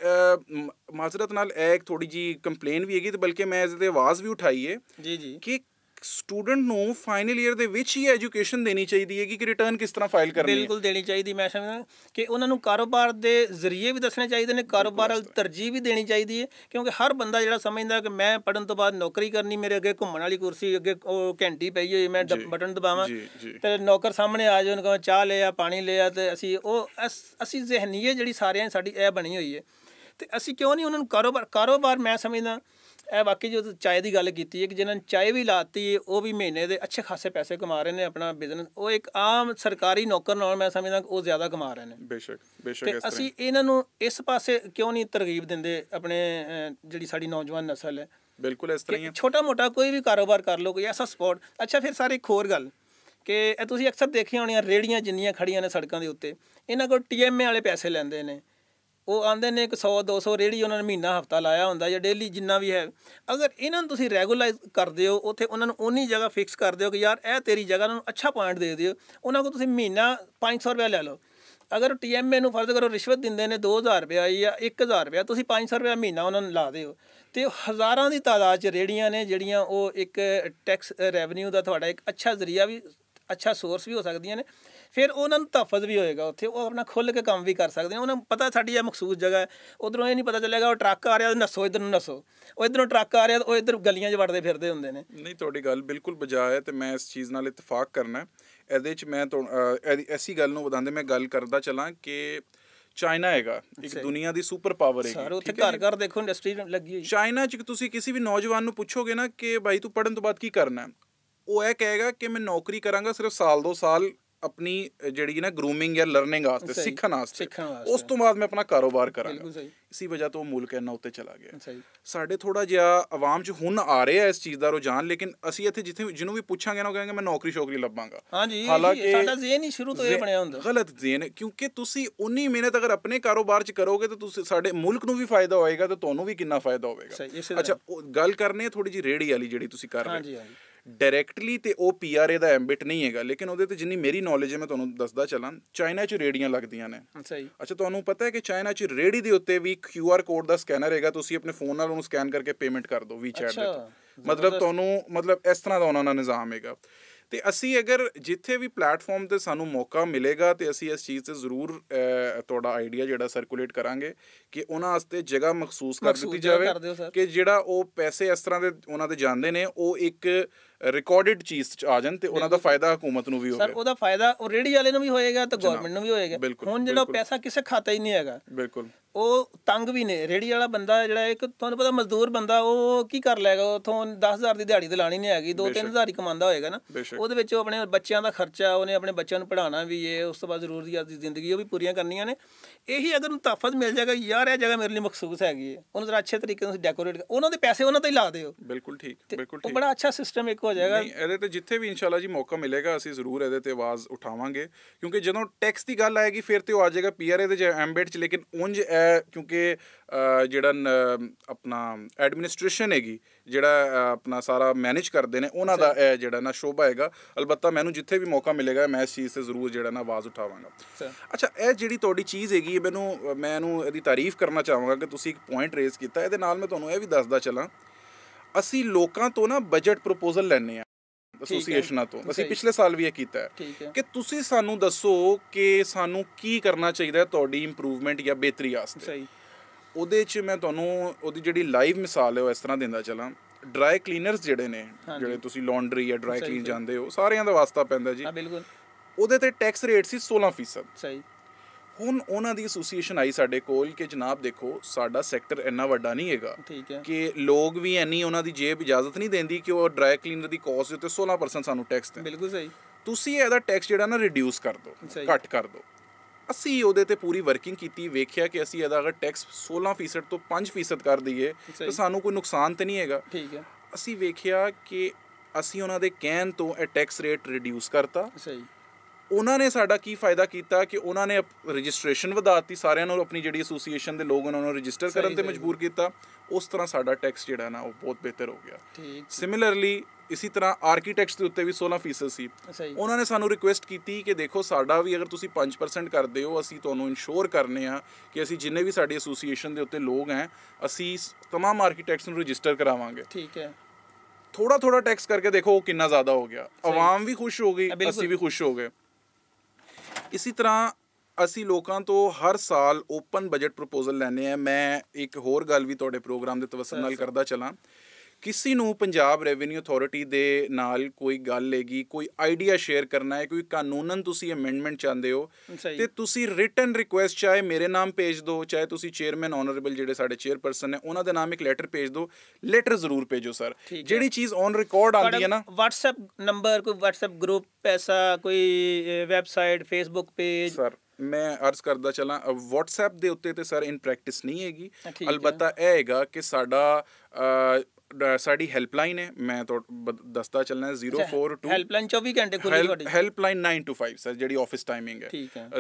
ਮਾਜ਼ਰਤ ਨਾਲ ਇਹ ਇੱਕ ਥੋੜੀ ਜੀ ਕੰਪਲੇਨ ਵੀ ਹੈਗੀ ਤੇ ਬਲਕਿ ਮੈਂ ਇਸ ਤੇ ਆਵਾਜ਼ ਵੀ ਉਠਾਈ ਹੈ ਜੀ ਜੀ ਕਿ ਸਟੂਡੈਂਟ ਨੂੰ ਫਾਈਨਲ ਈਅਰ ਦੇ ਵਿੱਚ ਹੀ ਐਜੂਕੇਸ਼ਨ ਦੇਣੀ ਚਾਹੀਦੀ ਹੈ ਕਿ ਕਿ ਰਿਟਰਨ ਕਿਸ ਤਰ੍ਹਾਂ ਫਾਈਲ ਕਰਨੀ ਹੈ ਬਿਲਕੁਲ ਦੇਣੀ ਚਾਹੀਦੀ ਮੈਂ ਸਮਝਦਾ ਕਿ ਉਹਨਾਂ ਨੂੰ ਕਾਰੋਬਾਰ ਦੇ ਜ਼ਰੀਏ ਵੀ ਦੱਸਣੇ ਚਾਹੀਦੇ ਨੇ ਕਾਰੋਬਾਰ ਵੱਲ ਤਰਜੀਹ ਵੀ ਦੇਣੀ ਚਾਹੀਦੀ ਹੈ ਕਿਉਂਕਿ ਹਰ ਬੰਦਾ ਜਿਹੜਾ ਸਮਝਦਾ ਕਿ ਮੈਂ ਪੜਨ ਤੋਂ ਬਾਅਦ ਨੌਕਰੀ ਕਰਨੀ ਮੇਰੇ ਅੱਗੇ ਘੁੰਮਣ ਵਾਲੀ ਕੁਰਸੀ ਅੱਗੇ ਉਹ ਘੰਟੀ ਪਈ ਹੋਈ ਮੈਂ ਬਟਨ ਦਬਾਵਾਂ ਤੇ ਨੌਕਰ ਸਾਹਮਣੇ ਆ ਜਾਓ ਉਹਨਾਂ ਕਹੋ ਚਾਹ ਲੈ ਆ ਪਾਣੀ ਲੈ ਆ ਤੇ ਅਸੀਂ ਉਹ ਅਸੀਂ ਜ਼ਿਹਨੀਏ ਜਿਹੜੀ ਸਾਰਿਆਂ ਸਾਡੀ ਇਹ ਬਣੀ ਹੋਈ ਹੈ ਤੇ ਅਸੀਂ ਕਿਉਂ ਨਹੀਂ ਉਹਨਾਂ ਨੂੰ ਕਾਰੋਬਾਰ ਕਾਰੋਬਾਰ ਮੈਂ ਸਮਝਦਾ ਇਹ ਬਾਕੀ ਜੋ ਚਾਏ ਦੀ ਗੱਲ ਕੀਤੀ ਹੈ ਕਿ ਜਿਨ੍ਹਾਂ ਨੇ ਚਾਏ ਵੀ ਲਾਤੀ ਉਹ ਵੀ ਮਹੀਨੇ ਦੇ ਅੱਛੇ ਖਾਸੇ ਪੈਸੇ ਕਮਾ ਰਹੇ ਨੇ ਆਪਣਾ ਬਿਜ਼ਨਸ ਉਹ ਇੱਕ ਆਮ ਸਰਕਾਰੀ ਨੌਕਰ ਨਾਲ ਮੈਂ ਸਮਝਦਾ ਉਹ ਜ਼ਿਆਦਾ ਕਮਾ ਰਹੇ ਨੇ ਬੇਸ਼ੱਕ ਬੇਸ਼ੱਕ ਤੇ ਅਸੀਂ ਇਹਨਾਂ ਨੂੰ ਇਸ ਪਾਸੇ ਕਿਉਂ ਨਹੀਂ ਤਰਗੀਬ ਦਿੰਦੇ ਆਪਣੇ ਜਿਹੜੀ ਸਾਡੀ ਨੌਜਵਾਨ نسل ਹੈ ਬਿਲਕੁਲ ਇਸ ਤਰ੍ਹਾਂ ਹੀ ਛੋਟਾ ਮੋਟਾ ਕੋਈ ਵੀ ਕਾਰੋਬਾਰ ਕਰ ਲਓ ਕੋਈ ਐਸਾ ਸਪੋਰਟ ਅੱਛਾ ਫਿਰ ਸਾਰੇ ਖੋਰ ਗੱਲ ਕਿ ਇਹ ਤੁਸੀਂ ਅਕਸਰ ਦੇਖਿਆ ਹੋਣੀਆਂ ਰੇੜੀਆਂ ਜਿੰਨੀਆਂ ਖੜੀਆਂ ਨੇ ਸੜਕਾਂ ਦੇ ਉੱਤੇ ਇਹਨਾਂ ਕੋਲ ਟੀਐਮਏ ਵਾਲੇ ਪੈਸੇ ਲੈਂਦੇ ਨੇ ਉਹ ਆਂਦੇ ਨੇ 100 200 ਰੇੜੀ ਉਹਨਾਂ ਨੇ ਮਹੀਨਾ ਹਫਤਾ ਲਾਇਆ ਹੁੰਦਾ ਜਾਂ ਡੇਲੀ ਜਿੰਨਾ ਵੀ ਹੈ ਅਗਰ ਇਹਨਾਂ ਨੂੰ ਤੁਸੀਂ ਰੈਗੂਲਾਈਜ਼ ਕਰਦੇ ਹੋ ਉੱਥੇ ਉਹਨਾਂ ਨੂੰ ਉਨੀ ਜਗ੍ਹਾ ਫਿਕਸ ਕਰਦੇ ਹੋ ਕਿ ਯਾਰ ਇਹ ਤੇਰੀ ਜਗ੍ਹਾ ਨੂੰ ਅੱਛਾ ਪੁਆਇੰਟ ਦੇ ਦਿਓ ਉਹਨਾਂ ਕੋਲ ਤੁਸੀਂ ਮਹੀਨਾ 500 ਰੁਪਏ ਲੈ ਲਓ ਅਗਰ ਟੀਐਮਏ ਨੂੰ ਫਰਜ਼ ਕਰੋ ਰਿਸ਼ਵਤ ਦਿੰਦੇ ਨੇ 2000 ਰੁਪਏ ਜਾਂ 1000 ਰੁਪਏ ਤੁਸੀਂ 500 ਰੁਪਏ ਮਹੀਨਾ ਉਹਨਾਂ ਨੂੰ ਲਾ ਦਿਓ ਤੇ ਹਜ਼ਾਰਾਂ ਦੀ ਤਾਦਾਦ 'ਚ ਰੇੜੀਆਂ ਨੇ ਜਿਹੜੀਆਂ ਉਹ ਇੱਕ ਟੈਕਸ ਰੈਵਨਿਊ ਦਾ ਤੁਹਾਡਾ ਇੱਕ ਅੱਛਾ ਜ਼ਰੀਆ ਵੀ ਅੱਛਾ ਸੋਰਸ ਵੀ ਹੋ ਸਕਦੀਆਂ ਨੇ ਫਿਰ ਉਹਨਾਂ ਨੂੰ ਤਹਫਜ਼ ਵੀ ਹੋਏਗਾ ਉੱਥੇ ਉਹ ਆਪਣਾ ਖੁੱਲ ਕੇ ਕੰਮ ਵੀ ਕਰ ਸਕਦੇ ਨੇ ਉਹਨਾਂ ਨੂੰ ਪਤਾ ਸਾਡੀ ਇਹ ਮਖਸੂਸ ਜਗ੍ਹਾ ਹੈ ਉਧਰੋਂ ਇਹ ਨਹੀਂ ਪਤਾ ਚੱਲੇਗਾ ਉਹ ਟਰੱਕ ਆ ਰਿਹਾ ਨਸੋ ਇਧਰ ਨੂੰ ਨਸੋ ਉਹ ਇਧਰੋਂ ਟਰੱਕ ਆ ਰਿਹਾ ਉਹ ਇਧਰ ਗਲੀਆਂ 'ਚ ਵੜਦੇ ਫਿਰਦੇ ਹੁੰਦੇ ਨੇ ਨਹੀਂ ਤੁਹਾਡੀ ਗੱਲ ਬਿਲਕੁਲ ਬਜਾਏ ਤੇ ਮੈਂ ਇਸ ਚੀਜ਼ ਨਾਲ ਇਤਫਾਕ ਕਰਨਾ ਇਹਦੇ 'ਚ ਮੈਂ ਐਸੀ ਗੱਲ ਨੂੰ ਵਧਾਉਂਦੇ ਮੈਂ ਗੱਲ ਕਰਦਾ ਚਲਾਂ ਕਿ ਚਾਈਨਾ ਹੈਗਾ ਇੱਕ ਦੁਨੀਆ ਦੀ ਸੁਪਰ ਪਾਵਰ ਹੈ ਸਰ ਉੱਥੇ ਘਰ ਘਰ ਦੇਖੋ ਇੰਡਸਟਰੀ ਲੱਗੀ ਹੋਈ ਚਾਈਨਾ 'ਚ ਤੁਸੀਂ ਕਿਸੇ ਵੀ ਨੌਜਵਾਨ ਨੂੰ ਪੁੱਛੋਗੇ ਨਾ ਕਿ ਬਾਈ ਤੂੰ ਪੜਨ ਤੋਂ ਬਾਅਦ ਕੀ ਕਰਨਾ ਹੈ ਉਹ ਇਹ ਕਹੇਗਾ ਕਿ ਮੈਂ ਨੌਕਰੀ ਕਰਾਂਗਾ ਸਿਰਫ ਸਾਲ ਦੋ ਸਾਲ ਆਪਣੀ ਜਿਹੜੀ ਨਾ ਗਰੂਮਿੰਗ ਜਾਂ ਲਰਨਿੰਗ ਵਾਸਤੇ ਸਿੱਖਣ ਵਾਸਤੇ ਉਸ ਤੋਂ ਬਾਅਦ ਮੈਂ ਆਪਣਾ ਕਾਰੋਬਾਰ ਕਰਾਂਗਾ ਇਸੇ ਵਜ੍ਹਾ ਤੋਂ ਮੁਲਕ ਇਹਨਾਂ ਉੱਤੇ ਚਲਾ ਗਿਆ ਸਾਡੇ ਥੋੜਾ ਜਿਹਾ ਆਵਾਮ 'ਚ ਹੁਣ ਆ ਰਿਹਾ ਇਸ ਚੀਜ਼ ਦਾ ਰੁਝਾਨ ਲੇਕਿਨ ਅਸੀਂ ਇੱਥੇ ਜਿੱਥੇ ਜਿਹਨੂੰ ਵੀ ਪੁੱਛਾਂਗੇ ਨਾ ਉਹ ਕਹਾਂਗੇ ਮੈਂ ਨੌਕਰੀ ਸ਼ੋਕਰੀ ਲੱਭਾਂਗਾ ਹਾਂਜੀ ਹਾਲਾਂਕਿ ਸਾਡਾ ਜ਼ੇਨ ਹੀ ਸ਼ੁਰੂ ਤੋਂ ਇਹ ਬਣਿਆ ਹੁੰਦਾ ਗਲਤ ਜ਼ੇਨ ਕਿਉਂਕਿ ਤੁਸੀਂ ਉਨੀ ਮਿਹਨਤ ਅਗਰ ਆਪਣੇ ਕਾਰੋਬਾਰ 'ਚ ਕਰੋਗੇ ਤਾਂ ਤੁਸੀਂ ਸਾਡੇ ਮੁਲਕ ਨੂੰ ਵੀ ਫਾਇਦਾ ਹੋਏਗਾ ਤੇ ਤੁਹਾਨੂੰ ਵੀ ਕਿੰਨਾ ਫਾਇਦਾ ਹੋਵੇਗਾ ਅੱਛਾ ਗੱਲ ਕਰਨੀ ਹੈ ਥੋੜੀ ਜੀ ਰੇੜੀ ਵਾਲੀ ਜਿਹੜੀ ਤੁਸੀਂ ਕਰ ਰਹੇ ਹੋ ਡਾਇਰੈਕਟਲੀ ਤੇ ਉਹ ਪੀਆਰਏ ਦਾ ਐਮਬਿਟ ਨਹੀਂ ਹੈਗਾ ਲੇਕਿਨ ਉਹਦੇ ਤੇ ਜਿੰਨੀ ਮੇਰੀ ਨੌਲੇਜ ਹੈ ਮੈਂ ਤੁਹਾਨੂੰ ਦੱਸਦਾ ਚੱਲਾਂ ਚਾਈਨਾ 'ਚ ਰੇੜੀਆਂ ਲੱਗਦੀਆਂ ਨੇ ਅੱਛਾ ਅੱਛਾ ਤੁਹਾਨੂੰ ਪਤਾ ਹੈ ਕਿ ਚਾਈਨਾ 'ਚ ਰੇੜੀ ਦੇ ਉੱਤੇ ਵੀ ਕਿਊਆਰ ਕੋਡ ਦਾ ਸਕੈਨਰ ਹੈਗਾ ਤੁਸੀਂ ਆਪਣੇ ਫੋਨ ਨਾਲ ਉਹਨੂੰ ਸਕੈਨ ਕਰਕੇ ਪੇਮੈਂਟ ਕਰ ਦਿਓ ਚੈਟ ਦੇ ਮਤਲਬ ਤੁਹਾਨੂੰ ਮਤਲਬ ਇਸ ਤਰ੍ਹਾਂ ਦਾ ਉਹਨਾਂ ਦਾ ਨਿਜ਼ਾਮ ਹੈਗਾ ਤੇ ਅਸੀਂ ਅਗਰ ਜਿੱਥੇ ਵੀ ਪਲੇਟਫਾਰਮ ਤੇ ਸਾਨੂੰ ਮੌਕਾ ਮਿਲੇਗਾ ਤੇ ਅਸੀਂ ਇਸ ਚੀਜ਼ ਤੇ ਜ਼ਰੂਰ ਤੁਹਾਡਾ ਆਈਡੀਆ ਜਿਹੜਾ ਸਰਕੂਲੇਟ ਕਰਾਂਗੇ ਕਿ ਉਹਨਾਂ ਵਾਸਤੇ ਜਗ੍ਹਾ ਮਖਸੂਸ ਕਰ ਦਿੱਤੀ ਜਾਵੇ ਕਿ ਜਿਹੜਾ ਉਹ ਪੈਸੇ ਇਸ ਤਰ੍ਹਾਂ ਦੇ ਉਹਨਾਂ ਦੇ ਜਾਂਦੇ ਨੇ ਉਹ ਇੱਕ ਰਿਕਾਰਡਡ ਚੀਜ਼ ਚ ਆ ਜਾਣ ਤੇ ਉਹਨਾਂ ਦਾ ਫਾਇਦਾ ਹਕੂਮਤ ਨੂੰ ਵੀ ਹੋਵੇ ਸਰ ਉਹਦਾ ਫਾਇਦਾ ਉਹ ਰੇੜੀ ਵਾਲੇ ਨੂੰ ਵੀ ਹੋਏਗਾ ਤੇ ਗਵਰਨਮੈਂਟ ਨੂੰ ਵੀ ਹੋਏਗਾ ਹੁਣ ਜਿਹੜਾ ਪੈਸਾ ਕਿਸੇ ਖਾਤਾ ਹੀ ਨਹੀਂ ਹੈਗਾ ਬਿਲਕੁਲ ਉਹ ਤੰਗ ਵੀ ਨੇ ਰੇੜੀ ਵਾਲਾ ਬੰਦਾ ਜਿਹੜਾ ਇੱਕ ਤੁਹਾਨੂੰ ਪਤਾ ਮਜ਼ਦੂਰ ਬੰਦਾ ਉਹ ਕੀ ਕਰ ਲੈਗਾ ਉਥੋਂ 10000 ਦੀ ਦਿਹਾੜੀ ਤੇ ਲਾਣੀ ਨਹੀਂ ਹੈਗੀ 2-3000 ਹੀ ਕਮਾਉਂਦਾ ਹੋਏਗਾ ਨਾ ਉਹਦੇ ਵਿੱਚ ਉਹ ਆਪਣੇ ਬੱਚਿਆਂ ਦਾ ਖਰਚਾ ਉਹਨੇ ਆਪਣੇ ਬੱਚਿਆਂ ਨੂੰ ਪੜਾਉਣਾ ਵੀ ਇਹ ਉਸ ਤੋਂ ਬਾਅਦ ਜ਼ਰੂਰੀਅਤ ਦੀ ਜ਼ਿੰਦਗੀ ਉਹ ਵੀ ਪੂਰੀਆਂ ਕਰਨੀਆਂ ਨੇ ਇਹੀ ਅਗਰ ਉਹਨੂੰ ਤਾਫਤ ਮਿਲ ਜਾਏਗਾ ਯਾਰ ਇਹ ਜਗ੍ਹਾ ਮੇਰੇ ਲਈ ਮਖਸੂਸ ਹੈਗੀ ਹੈ ਉਹਨੂੰ ਜ਼ਰਾ ਅੱਛੇ ਤਰੀਕੇ ਨਾਲ ਡੈਕੋਰੇਟ ਉਹਨਾਂ ਦੇ ਪੈਸੇ ਉਹਨਾਂ ਤੇ ਹੀ ਲਾ ਦਿਓ ਬਿਲਕੁਲ ਠੀਕ ਬਿਲਕੁਲ ਠੀਕ ਉਹ ਬੜਾ ਅੱਛਾ ਸਿਸਟਮ ਇੱਕ ਹੋ ਜਾਏਗਾ ਨਹੀਂ ਇਹਦੇ ਤੇ ਜਿੱਥੇ ਵੀ ਇਨਸ਼ਾਅੱਲਾ ਜੀ ਮੌਕਾ ਮਿਲੇਗਾ ਅਸੀਂ ਜ਼ਰੂਰ ਇਹਦੇ ਤੇ ਆਵਾਜ਼ ਉਠਾਵਾਂਗੇ ਕਿਉਂਕਿ ਜਦੋਂ ਟੈਕਸ ਦੀ ਗੱਲ ਆਏਗੀ ਫਿਰ ਤੇ ਉਹ ਆ ਜਾਏਗਾ ਪੀਆਰਏ ਦੇ ਜਾਂ ਐਮਬੈਟ ਚ ਲੇਕਿਨ ਉੰਜ ਐ ਕਿਉਂਕਿ ਜਿਹੜਾ ਆਪਣਾ ਐਡਮਿਨਿਸਟ੍ਰੇਸ਼ਨ ਹੈਗੀ ਜਿਹੜਾ ਆਪਣਾ ਸਾਰਾ ਮੈਨੇਜ ਕਰਦੇ ਨੇ ਉਹਨਾਂ ਦਾ ਇਹ ਜਿਹੜਾ ਨਾ ਸ਼ੋਭਾ ਹੈਗਾ ਅਲਬੱਤਾ ਮੈਨੂੰ ਜਿੱਥੇ ਵੀ ਮੌਕਾ ਮਿਲੇਗਾ ਮੈਂ ਇਸ ਚੀਜ਼ ਤੇ ਜ਼ਰੂਰ ਜਿਹੜਾ ਨਾ ਆਵਾਜ਼ ਉਠਾਵਾਂਗਾ ਅੱਛਾ ਇਹ ਜਿਹੜੀ ਤੁਹਾਡੀ ਚੀਜ਼ ਹੈਗੀ ਮੈਨੂੰ ਮੈਂ ਇਹਨੂੰ ਇਹਦੀ ਤਾਰੀਫ ਕਰਨਾ ਚਾਹਾਂਗਾ ਕਿ ਤੁਸੀਂ ਇੱਕ ਪੁਆਇੰਟ ਰੇਜ਼ ਕੀਤਾ ਇਹਦੇ ਨਾਲ ਮੈਂ ਤੁਹਾਨੂੰ ਇਹ ਵੀ ਦੱਸਦਾ ਚਲਾਂ ਅਸੀਂ ਲੋਕਾਂ ਤੋਂ ਨਾ ਬਜਟ ਪ੍ਰਪੋਜ਼ਲ ਲੈਣੇ ਆ ਐਸੋਸੀਏਸ਼ਨਾਂ ਤੋਂ ਅਸੀਂ ਪਿਛਲੇ ਸਾਲ ਵੀ ਇਹ ਕੀਤਾ ਹੈ ਕਿ ਤੁਸੀਂ ਸਾਨੂੰ ਦੱਸੋ ਕਿ ਸਾਨੂੰ ਕੀ ਕਰਨਾ ਚਾਹੀਦਾ ਹੈ ਤੁਹਾਡੀ ਇੰਪਰੂਵਮੈਂਟ ਜਾਂ ਬਿਹਤਰੀ ਵਾਸਤੇ ਸਹੀ ਉਹਦੇ 'ਚ ਮੈਂ ਤੁਹਾਨੂੰ ਉਹਦੀ ਜਿਹੜੀ ਲਾਈਵ ਮਿਸਾਲ ਹੈ ਉਹ ਇਸ ਤਰ੍ਹਾਂ ਦਿੰਦਾ ਚਲਾਂ ਡਰਾਈ ਕਲੀਨਰਸ ਜਿਹੜੇ ਨੇ ਜਿਹੜੇ ਤੁਸੀਂ ਲਾਂਡਰੀ ਜਾਂ ਡਰਾਈ ਕਲੀਨ ਜਾਂਦੇ ਹੋ ਸਾਰਿਆਂ ਦਾ ਵਾਸਤਾ ਪੈਂਦਾ ਜੀ ਹਾਂ ਬਿਲਕੁਲ ਉਹਦੇ ਤੇ ਟੈਕਸ ਰੇਟ ਸੀ 16% ਸਹੀ ਹੁਣ ਉਹਨਾਂ ਦੀ ਐਸੋਸੀਏਸ਼ਨ ਆਈ ਸਾਡੇ ਕੋਲ ਕਿ ਜਨਾਬ ਦੇਖੋ ਸਾਡਾ ਸੈਕਟਰ ਇੰਨਾ ਵੱਡਾ ਨਹੀਂ ਹੈਗਾ ਕਿ ਲੋਕ ਵੀ ਐਨੀ ਉਹਨਾਂ ਦੀ ਜੇਬ ਇਜਾਜ਼ਤ ਨਹੀਂ ਦਿੰਦੀ ਕਿ ਉਹ ਡਰਾਈ ਕਲੀਨਰ ਦੀ ਕਾਸਟ ਉੱਤੇ 16% ਸਾਨੂੰ ਟੈਕਸ ਦੇ ਬਿਲਕੁਲ ਸਹੀ ਤੁਸੀਂ ਇਹਦਾ ਟੈਕਸ ਜਿਹੜਾ ਨਾ ਰਿਡਿਊਸ ਕਰ ਦਿਓ ਘੱਟ ਕਰ ਦਿਓ ਅਸੀਂ ਉਹਦੇ ਤੇ ਪੂਰੀ ਵਰਕਿੰਗ ਕੀਤੀ ਵੇਖਿਆ ਕਿ ਅਸੀਂ ਇਹਦਾ ਅਗਰ ਟੈਕਸ 16% ਤੋਂ 5% ਕਰ ਦਈਏ ਤਾਂ ਸਾਨੂੰ ਕੋਈ ਨੁਕਸਾਨ ਤੇ ਨਹੀਂ ਹੈਗਾ ਠੀਕ ਹੈ ਅਸੀਂ ਵੇਖਿਆ ਕਿ ਅਸੀਂ ਉਹਨਾਂ ਦੇ ਕਹਿਣ ਤੋਂ ਇਹ ਟੈਕਸ ਰੇਟ ਰਿਡਿਊਸ ਕਰਤਾ ਸਹੀ ਉਹਨਾਂ ਨੇ ਸਾਡਾ ਕੀ ਫਾਇਦਾ ਕੀਤਾ ਕਿ ਉਹਨਾਂ ਨੇ ਰਜਿਸਟ੍ਰੇਸ਼ਨ ਵਧਾਤੀ ਸਾਰਿਆਂ ਨੂੰ ਆਪਣੀ ਜਿਹੜੀ ਐਸੋਸੀਏਸ਼ਨ ਦੇ ਲੋਕ ਉਹਨਾਂ ਨੂੰ ਰਜਿਸਟਰ ਕਰਨ ਤੇ ਮਜਬੂਰ ਕੀਤਾ ਉਸ ਤਰ੍ਹਾਂ ਸਾਡਾ ਟੈਕਸ ਜਿਹੜਾ ਨਾ ਉਹ ਬਹੁਤ ਬਿਹਤਰ ਹੋ ਗਿਆ ਸਿਮਿਲਰਲੀ ਇਸੇ ਤਰ੍ਹਾਂ ਆਰਕੀਟੈਕਟਸ ਦੇ ਉੱਤੇ ਵੀ 16% ਸੀ ਉਹਨਾਂ ਨੇ ਸਾਨੂੰ ਰਿਕੁਐਸਟ ਕੀਤੀ ਕਿ ਦੇਖੋ ਸਾਡਾ ਵੀ ਅਗਰ ਤੁਸੀਂ 5% ਕਰਦੇ ਹੋ ਅਸੀਂ ਤੁਹਾਨੂੰ ਇਨਸ਼ੋਰ ਕਰਨੇ ਆ ਕਿ ਅਸੀਂ ਜਿੰਨੇ ਵੀ ਸਾਡੀ ਐਸੋਸੀਏਸ਼ਨ ਦੇ ਉੱਤੇ ਲੋਕ ਹੈ ਅਸੀਂ तमाम ਆਰਕੀਟੈਕਟਸ ਨੂੰ ਰਜਿਸਟਰ ਕਰਾਵਾਂਗੇ ਠੀਕ ਹੈ ਥੋੜਾ ਥੋੜਾ ਟੈਕਸ ਕਰਕੇ ਦੇਖੋ ਕਿੰਨਾ ਜ਼ਿਆਦਾ ਹੋ ਗਿਆ ਆਵਾਮ ਵੀ ਖੁਸ਼ ਹੋ ਗਈ ਅਸੀਂ ਵੀ ਖੁਸ਼ ਹੋ ਗਏ ਇਸੇ ਤਰ੍ਹਾਂ ਅਸੀਂ ਲੋਕਾਂ ਤੋਂ ਹਰ ਸਾਲ ਓਪਨ ਬਜਟ ਪ੍ਰਪੋਜ਼ਲ ਲੈਣੇ ਆ ਮੈਂ ਇੱਕ ਹੋਰ ਗੱਲ ਵੀ ਤੁਹਾਡੇ ਪ੍ਰੋਗਰਾਮ ਦੇ ਤਵਸਲ ਨਾਲ ਕਰਦਾ ਚਲਾਂ ਕਿਸੇ ਨੂੰ ਪੰਜਾਬ ਰੈਵਨਿਊ ਅਥਾਰਟੀ ਦੇ ਨਾਲ ਕੋਈ ਗੱਲ ਲੇਗੀ ਕੋਈ ਆਈਡੀਆ ਸ਼ੇਅਰ ਕਰਨਾ ਹੈ ਕੋਈ ਕਾਨੂੰਨਨ ਤੁਸੀਂ ਅਮੈਂਡਮੈਂਟ ਚਾਹੁੰਦੇ ਹੋ ਤੇ ਤੁਸੀਂ ਰਿਟਨ ਰਿਕੁਐਸਟ ਚਾਹੇ ਮੇਰੇ ਨਾਮ ਭੇਜ ਦਿਓ ਚਾਹੇ ਤੁਸੀਂ ਚੇਅਰਮੈਨ ਆਨਰੇਬਲ ਜਿਹੜੇ ਸਾਡੇ ਚੇਅਰਪਰਸਨ ਨੇ ਉਹਨਾਂ ਦੇ ਨਾਮ ਇੱਕ ਲੈਟਰ ਭੇਜ ਦਿਓ ਲੈਟਰ ਜ਼ਰੂਰ ਭੇਜੋ ਸਰ ਜਿਹੜੀ ਚੀਜ਼ ਔਨ ਰਿਕਾਰਡ ਆਉਂਦੀ ਹੈ ਨਾ WhatsApp ਨੰਬਰ ਕੋਈ WhatsApp ਗਰੁੱਪ ਪੈਸਾ ਕੋਈ ਵੈਬਸਾਈਟ Facebook ਪੇਜ ਸਰ ਮੈਂ ਅਰਜ਼ ਕਰਦਾ ਚਲਾਂ WhatsApp ਦੇ ਉੱਤੇ ਤੇ ਸਰ ਇਨ ਪ੍ਰੈਕਟਿਸ ਨਹੀਂ ਹੈਗੀ ਅਲਬਤਾ ਇਹ ਹੈਗਾ ਕਿ ਸਾਡਾ ਸਾਡੀ ਹੈਲਪਲਾਈਨ ਹੈ ਮੈਂ ਦੱਸਦਾ ਚੱਲਣਾ 042 ਹੈਲਪਲਾਈਨ 24 ਘੰਟੇ ਖੁੱਲੀ ਤੁਹਾਡੀ ਹੈਲਪਲਾਈਨ 9 to 5 ਸਰ ਜਿਹੜੀ ਆਫਿਸ ਟਾਈਮਿੰਗ ਹੈ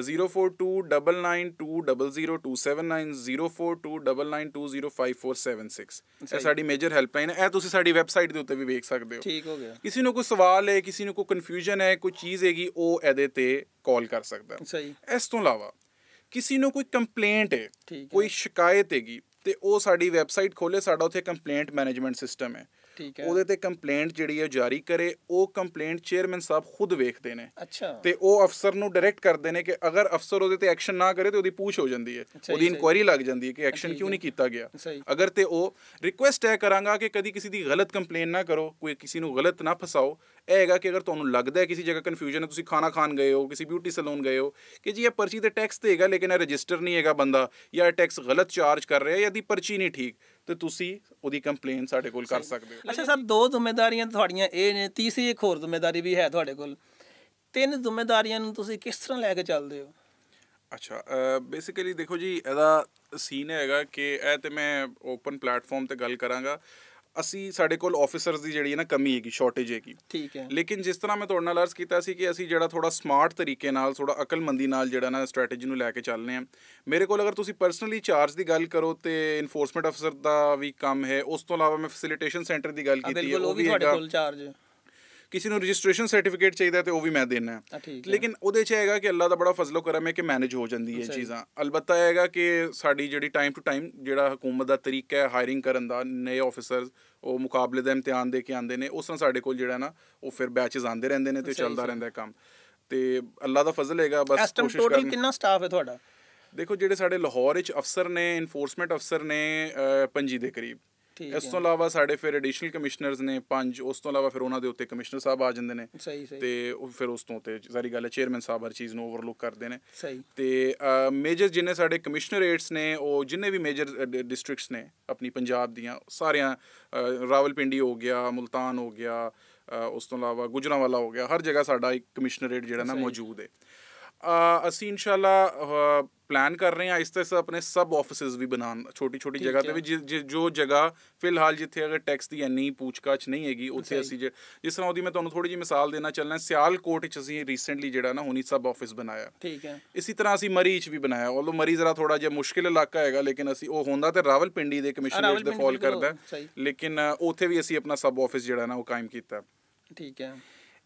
042992027904299205476 ਇਹ ਸਾਡੀ ਮੇਜਰ ਹੈਲਪਲਾਈਨ ਹੈ ਇਹ ਤੁਸੀਂ ਸਾਡੀ ਵੈਬਸਾਈਟ ਦੇ ਉੱਤੇ ਵੀ ਵੇਖ ਸਕਦੇ ਹੋ ਠੀਕ ਹੋ ਗਿਆ ਕਿਸੇ ਨੂੰ ਕੋਈ ਸਵਾਲ ਹੈ ਕਿਸੇ ਨੂੰ ਕੋਈ ਕਨਫਿਊਜ਼ਨ ਹੈ ਕੋਈ ਚੀਜ਼ ਹੈਗੀ ਉਹ ਇਹਦੇ ਤੇ ਕਾਲ ਕਰ ਸਕਦਾ ਸਹੀ ਇਸ ਤੋਂ ਇਲਾਵਾ ਕਿਸੇ ਨੂੰ ਕੋਈ ਕੰਪਲੇਂਟ ਹੈ ਕੋਈ ਸ਼ਿਕਾਇਤ ਹੈਗੀ ਤੇ ਉਹ ਸਾਡੀ ਵੈਬਸਾਈਟ ਖੋਲੇ ਸਾਡਾ ਉੱਥੇ ਕੰਪਲੇਂਟ ਮੈਨੇਜਮੈਂਟ ਸਿਸਟਮ ਹੈ ਠੀਕ ਹੈ ਉਹਦੇ ਤੇ ਕੰਪਲੇਂਟ ਜਿਹੜੀ ਹੈ ਜਾਰੀ ਕਰੇ ਉਹ ਕੰਪਲੇਂਟ ਚੇਅਰਮੈਨ ਸਾਹਿਬ ਖੁਦ ਵੇਖਦੇ ਨੇ ਅੱਛਾ ਤੇ ਉਹ ਅਫਸਰ ਨੂੰ ਡਾਇਰੈਕਟ ਕਰਦੇ ਨੇ ਕਿ ਅਗਰ ਅਫਸਰ ਉਹਦੇ ਤੇ ਐਕਸ਼ਨ ਨਾ ਕਰੇ ਤੇ ਉਹਦੀ ਪੂਛ ਹੋ ਜਾਂਦੀ ਹੈ ਉਹਦੀ ਇਨਕੁਆਇਰੀ ਲੱਗ ਜਾਂਦੀ ਹੈ ਕਿ ਐਕਸ਼ਨ ਕਿਉਂ ਨਹੀਂ ਕੀਤਾ ਗਿਆ ਅਗਰ ਤੇ ਉਹ ਰਿਕੁਐਸਟ ਹੈ ਕਰਾਂਗਾ ਕਿ ਕਦੀ ਕਿਸੇ ਦੀ ਗਲਤ ਕੰਪਲੇਨ ਨਾ ਕਰੋ ਕੋਈ ਕਿਸੇ ਨੂੰ ਗਲਤ ਨਾ ਫਸਾਓ ਇਹ ਹੈਗਾ ਕਿ ਅਗਰ ਤੁਹਾਨੂੰ ਲੱਗਦਾ ਹੈ ਕਿਸੇ ਜਗ੍ਹਾ ਕਨਫਿਊਜ਼ਨ ਹੈ ਤੁਸੀਂ ਖਾਣਾ ਖਾਣ ਗਏ ਹੋ ਕਿਸੇ ਬਿਊਟੀ ਸੈਲੂਨ ਗਏ ਹੋ ਕਿ ਜੀ ਇਹ ਪਰਚੀ ਤੇ ਟੈਕਸ ਤੇ ਹੈਗਾ ਲੇਕਿਨ ਇਹ ਰਜਿਸਟਰ ਨਹੀਂ ਹੈਗਾ ਬੰਦਾ ਜਾਂ ਇਹ ਟੈਕਸ ਗਲਤ ਚਾਰਜ ਕਰ ਰਿਹਾ ਹੈ ਜਾਂ ਦੀ ਪਰਚੀ ਨਹੀਂ ਠੀਕ ਤੇ ਤੁਸੀਂ ਉਹਦੀ ਕੰਪਲੇਨ ਸਾਡੇ ਕੋਲ ਕਰ ਸਕਦੇ ਹੋ ਅੱਛਾ ਸਰ ਦੋ ਜ਼ਿੰਮੇਵਾਰੀਆਂ ਤੁਹਾਡੀਆਂ ਇਹ ਨੇ ਤੀਸਰੀ ਇੱਕ ਹੋਰ ਜ਼ਿੰਮੇਵਾਰੀ ਵੀ ਹੈ ਤੁਹਾਡੇ ਕੋਲ ਤਿੰਨ ਜ਼ਿੰਮੇਵਾਰੀਆਂ ਨੂੰ ਤੁਸੀਂ ਕਿਸ ਤਰ੍ਹਾਂ ਲੈ ਕੇ ਚੱਲਦੇ ਹੋ ਅੱਛਾ ਬੇਸਿਕਲੀ ਦੇਖੋ ਜੀ ਇਹਦਾ ਸੀਨ ਹੈਗਾ ਕਿ ਇਹ ਤੇ ਮੈਂ ਓਪਨ ਪਲੇਟਫਾਰਮ ਤੇ ਗੱਲ ਕਰਾਂਗਾ ਅਸੀਂ ਸਾਡੇ ਕੋਲ ਆਫੀਸਰਸ ਦੀ ਜਿਹੜੀ ਹੈ ਨਾ ਕਮੀ ਹੈਗੀ ਸ਼ਾਰਟੇਜ ਹੈਗੀ ਠੀਕ ਹੈ ਲੇਕਿਨ ਜਿਸ ਤਰ੍ਹਾਂ ਮੈਂ ਤੁਹਾਡੇ ਨਾਲ ਅਰਜ਼ ਕੀਤਾ ਸੀ ਕਿ ਅਸੀਂ ਜਿਹੜਾ ਥੋੜਾ ਸਮਾਰਟ ਤਰੀਕੇ ਨਾਲ ਥੋੜਾ ਅਕਲਮੰਦੀ ਨਾਲ ਜਿਹੜਾ ਨਾ ਸਟ੍ਰੈਟੇਜੀ ਨੂੰ ਲੈ ਕੇ ਚੱਲਨੇ ਆ ਮੇਰੇ ਕੋਲ ਅਗਰ ਤੁਸੀਂ ਪਰਸਨਲੀ ਚਾਰਜ ਦੀ ਗੱਲ ਕਰੋ ਤੇ ਇਨਫੋਰਸਮੈਂਟ ਅਫਸਰ ਦਾ ਵੀ ਕੰਮ ਹੈ ਉਸ ਤੋਂ ਇਲਾਵਾ ਮੈਂ ਫੈਸਿਲਿਟੇਸ਼ਨ ਸੈਂਟਰ ਦੀ ਗੱਲ ਕੀਤੀ ਹੈ ਉਹ ਵੀ ਹੈਗਾ ਕਿਸੇ ਨੂੰ ਰਜਿਸਟ੍ਰੇਸ਼ਨ ਸਰਟੀਫਿਕੇਟ ਚਾਹੀਦਾ ਤੇ ਉਹ ਵੀ ਮੈਂ ਦੇਣਾ ਹੈ ਲੇਕਿਨ ਉਹਦੇ 'ਚ ਹੈਗਾ ਕਿ ਅੱਲਾ ਦਾ ਬੜਾ ਫਜ਼ਲੋ ਕਰਮ ਹੈ ਕਿ ਮੈਨੇਜ ਹੋ ਜਾਂਦੀ ਹੈ ਚੀਜ਼ਾਂ ਅਲਬਤਾ ਹੈਗਾ ਕਿ ਸਾਡੀ ਜਿਹੜੀ ਟਾਈਮ ਟੂ ਟਾਈਮ ਜਿਹੜਾ ਹਕੂਮਤ ਦਾ ਤਰੀਕਾ ਹੈ ਹਾਇਰਿੰਗ ਕਰਨ ਦਾ ਨਏ ਆਫੀਸਰਸ ਉਹ ਮੁਕਾਬਲੇ ਦਾ ਇਮਤਿਹਾਨ ਦੇ ਕੇ ਆਉਂਦੇ ਨੇ ਉਸ ਨਾਲ ਸਾਡੇ ਕੋਲ ਜਿਹੜਾ ਨਾ ਉਹ ਫਿਰ ਬੈਚਸ ਆਉਂਦੇ ਰਹਿੰਦੇ ਨੇ ਤੇ ਚੱਲਦਾ ਰਹਿੰਦਾ ਕੰਮ ਤੇ ਅੱਲਾ ਦਾ ਫਜ਼ਲ ਹੈਗਾ ਬਸ ਕੋਸ਼ਿਸ਼ ਕਰਨੀ ਟੋਟਲ ਕਿੰਨਾ ਸਟਾਫ ਹੈ ਤੁਹਾਡਾ ਦੇਖੋ ਜਿਹੜੇ ਸਾਡੇ ਲਾਹੌਰ ਵਿੱਚ ਅਫਸਰ ਨੇ ਇਨਫੋਰਸਮੈਂਟ ਅਫਸਰ ਨੇ ਪੰਜੀ ਦੇ ਕਰੀਬ ਠੀਕ ਇਸ ਤੋਂ ਇਲਾਵਾ ਸਾਡੇ ਫਿਰ ਐਡੀਸ਼ਨਲ ਕਮਿਸ਼ਨਰਸ ਨੇ ਪੰਜ ਉਸ ਤੋਂ ਇਲਾਵਾ ਫਿਰ ਉਹਨਾਂ ਦੇ ਉੱਤੇ ਕਮਿਸ਼ਨਰ ਸਾਹਿਬ ਆ ਜਾਂਦੇ ਨੇ ਤੇ ਉਹ ਫਿਰ ਉਸ ਤੋਂ ਤੇ ਜ਼ਾਰੀ ਗੱਲ ਹੈ ਚੇਅਰਮੈਨ ਸਾਹਿਬ ਹਰ ਚੀਜ਼ ਨੂੰ ਓਵਰਲੁੱਕ ਕਰਦੇ ਨੇ ਸਹੀ ਤੇ ਮੇਜਰ ਜਿਨੇ ਸਾਡੇ ਕਮਿਸ਼ਨਰੇਟਸ ਨੇ ਉਹ ਜਿੰਨੇ ਵੀ ਮੇਜਰ ਡਿਸਟ੍ਰਿਕਟਸ ਨੇ ਆਪਣੀ ਪੰਜਾਬ ਦੀਆਂ ਸਾਰਿਆਂ ਰਾਵਲਪਿੰਡੀ ਹੋ ਗਿਆ ਮੁਲਤਾਨ ਹੋ ਗਿਆ ਉਸ ਤੋਂ ਇਲਾਵਾ ਗੁਜਰਾਵਾਲਾ ਹੋ ਗਿਆ ਹਰ ਜਗ੍ਹਾ ਸਾਡਾ ਇੱਕ ਕਮਿਸ਼ਨਰੇਟ ਜਿਹੜਾ ਨਾ ਮੌਜੂਦ ਹੈ ਅਸੀਂ ਇਨਸ਼ਾਅੱਲਾ ਪਲਾਨ ਕਰ ਰਹੇ ਹਾਂ ਇਸ ਤਰ੍ਹਾਂ ਆਪਣੇ ਸਬ ਆਫਿਸਸ ਵੀ ਬਣਾਉਣ ਛੋਟੀ ਛੋਟੀ ਜਗ੍ਹਾ ਤੇ ਵੀ ਜੋ ਜਗ੍ਹਾ ਫਿਲਹਾਲ ਜਿੱਥੇ ਅਗਰ ਟੈਕਸ ਦੀ ਇੰਨੀ ਪੁੱਛਕਾਛ ਨਹੀਂ ਹੈਗੀ ਉੱਥੇ ਅਸੀਂ ਜਿਸ ਤਰ੍ਹਾਂ ਉਹਦੀ ਮੈਂ ਤੁਹਾਨੂੰ ਥੋੜੀ ਜਿਹੀ ਮਿਸਾਲ ਦੇਣਾ ਚੱਲਣਾ ਸਿਆਲਕੋਟ ਵਿੱਚ ਅਸੀਂ ਰੀਸੈਂਟਲੀ ਜਿਹੜਾ ਨਾ ਹੁਣੀ ਸਬ ਆਫਿਸ ਬਣਾਇਆ ਠੀਕ ਹੈ ਇਸੇ ਤਰ੍ਹਾਂ ਅਸੀਂ ਮਰੀ ਵਿੱਚ ਵੀ ਬਣਾਇਆ ਉਹ ਮਰੀ ਜ਼ਰਾ ਥੋੜਾ ਜਿਹਾ ਮੁਸ਼ਕਿਲ ਇਲਾਕਾ ਹੈਗਾ ਲੇਕਿਨ ਅਸੀਂ ਉਹ ਹੁੰਦਾ ਤੇ ਰਾਵਲਪਿੰਡੀ ਦੇ ਕਮਿਸ਼ਨਰ ਦੇ ਫਾਲ ਕਰਦਾ ਲੇਕਿਨ ਉੱਥੇ ਵੀ ਅਸੀਂ ਆਪਣਾ ਸਬ ਆਫਿਸ ਜਿਹੜਾ ਨਾ ਉਹ ਕਾਇਮ ਕੀਤਾ ਠੀਕ ਹੈ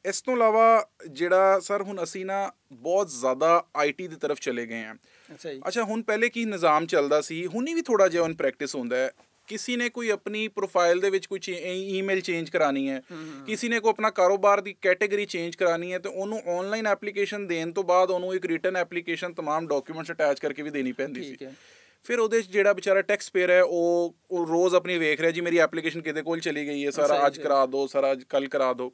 ਇਸ ਤੋਂ ਇਲਾਵਾ ਜਿਹੜਾ ਸਰ ਹੁਣ ਅਸੀਂ ਨਾ ਬਹੁਤ ਜ਼ਿਆਦਾ ਆਈਟੀ ਦੀ ਤਰਫ ਚਲੇ ਗਏ ਹਾਂ ਅੱਛਾ ਜੀ ਅੱਛਾ ਹੁਣ ਪਹਿਲੇ ਕੀ ਨਿਜ਼ਾਮ ਚੱਲਦਾ ਸੀ ਹੁਣ ਵੀ ਥੋੜਾ ਜਿਹਾ ਔਨ ਪ੍ਰੈਕਟਿਸ ਹੁੰਦਾ ਹੈ ਕਿਸੇ ਨੇ ਕੋਈ ਆਪਣੀ ਪ੍ਰੋਫਾਈਲ ਦੇ ਵਿੱਚ ਕੁਝ ਈਮੇਲ ਚੇਂਜ ਕਰਾਣੀ ਹੈ ਕਿਸੇ ਨੇ ਕੋ ਆਪਣਾ ਕਾਰੋਬਾਰ ਦੀ ਕੈਟਾਗਰੀ ਚੇਂਜ ਕਰਾਣੀ ਹੈ ਤੇ ਉਹਨੂੰ ਆਨਲਾਈਨ ਐਪਲੀਕੇਸ਼ਨ ਦੇਣ ਤੋਂ ਬਾਅਦ ਉਹਨੂੰ ਇੱਕ ਰਿਟਨ ਐਪਲੀਕੇਸ਼ਨ तमाम ਡਾਕੂਮੈਂਟਸ ਅਟੈਚ ਕਰਕੇ ਵੀ ਦੇਣੀ ਪੈਂਦੀ ਸੀ ਫਿਰ ਉਹਦੇ ਵਿੱਚ ਜਿਹੜਾ ਵਿਚਾਰਾ ਟੈਕਸ ਪੇਅਰ ਹੈ ਉਹ ਉਹ ਰੋਜ਼ ਆਪਣੀ ਵੇਖ ਰਿਹਾ ਜੀ ਮੇਰੀ ਐਪਲੀਕੇਸ਼ਨ ਕਿਤੇ ਕੋਲ ਚਲੀ ਗਈ ਹੈ ਸਾਰਾ ਅੱਜ ਕਰਾ ਦਿਓ ਸਾਰਾ ਅੱਜ ਕੱਲ ਕਰਾ ਦਿਓ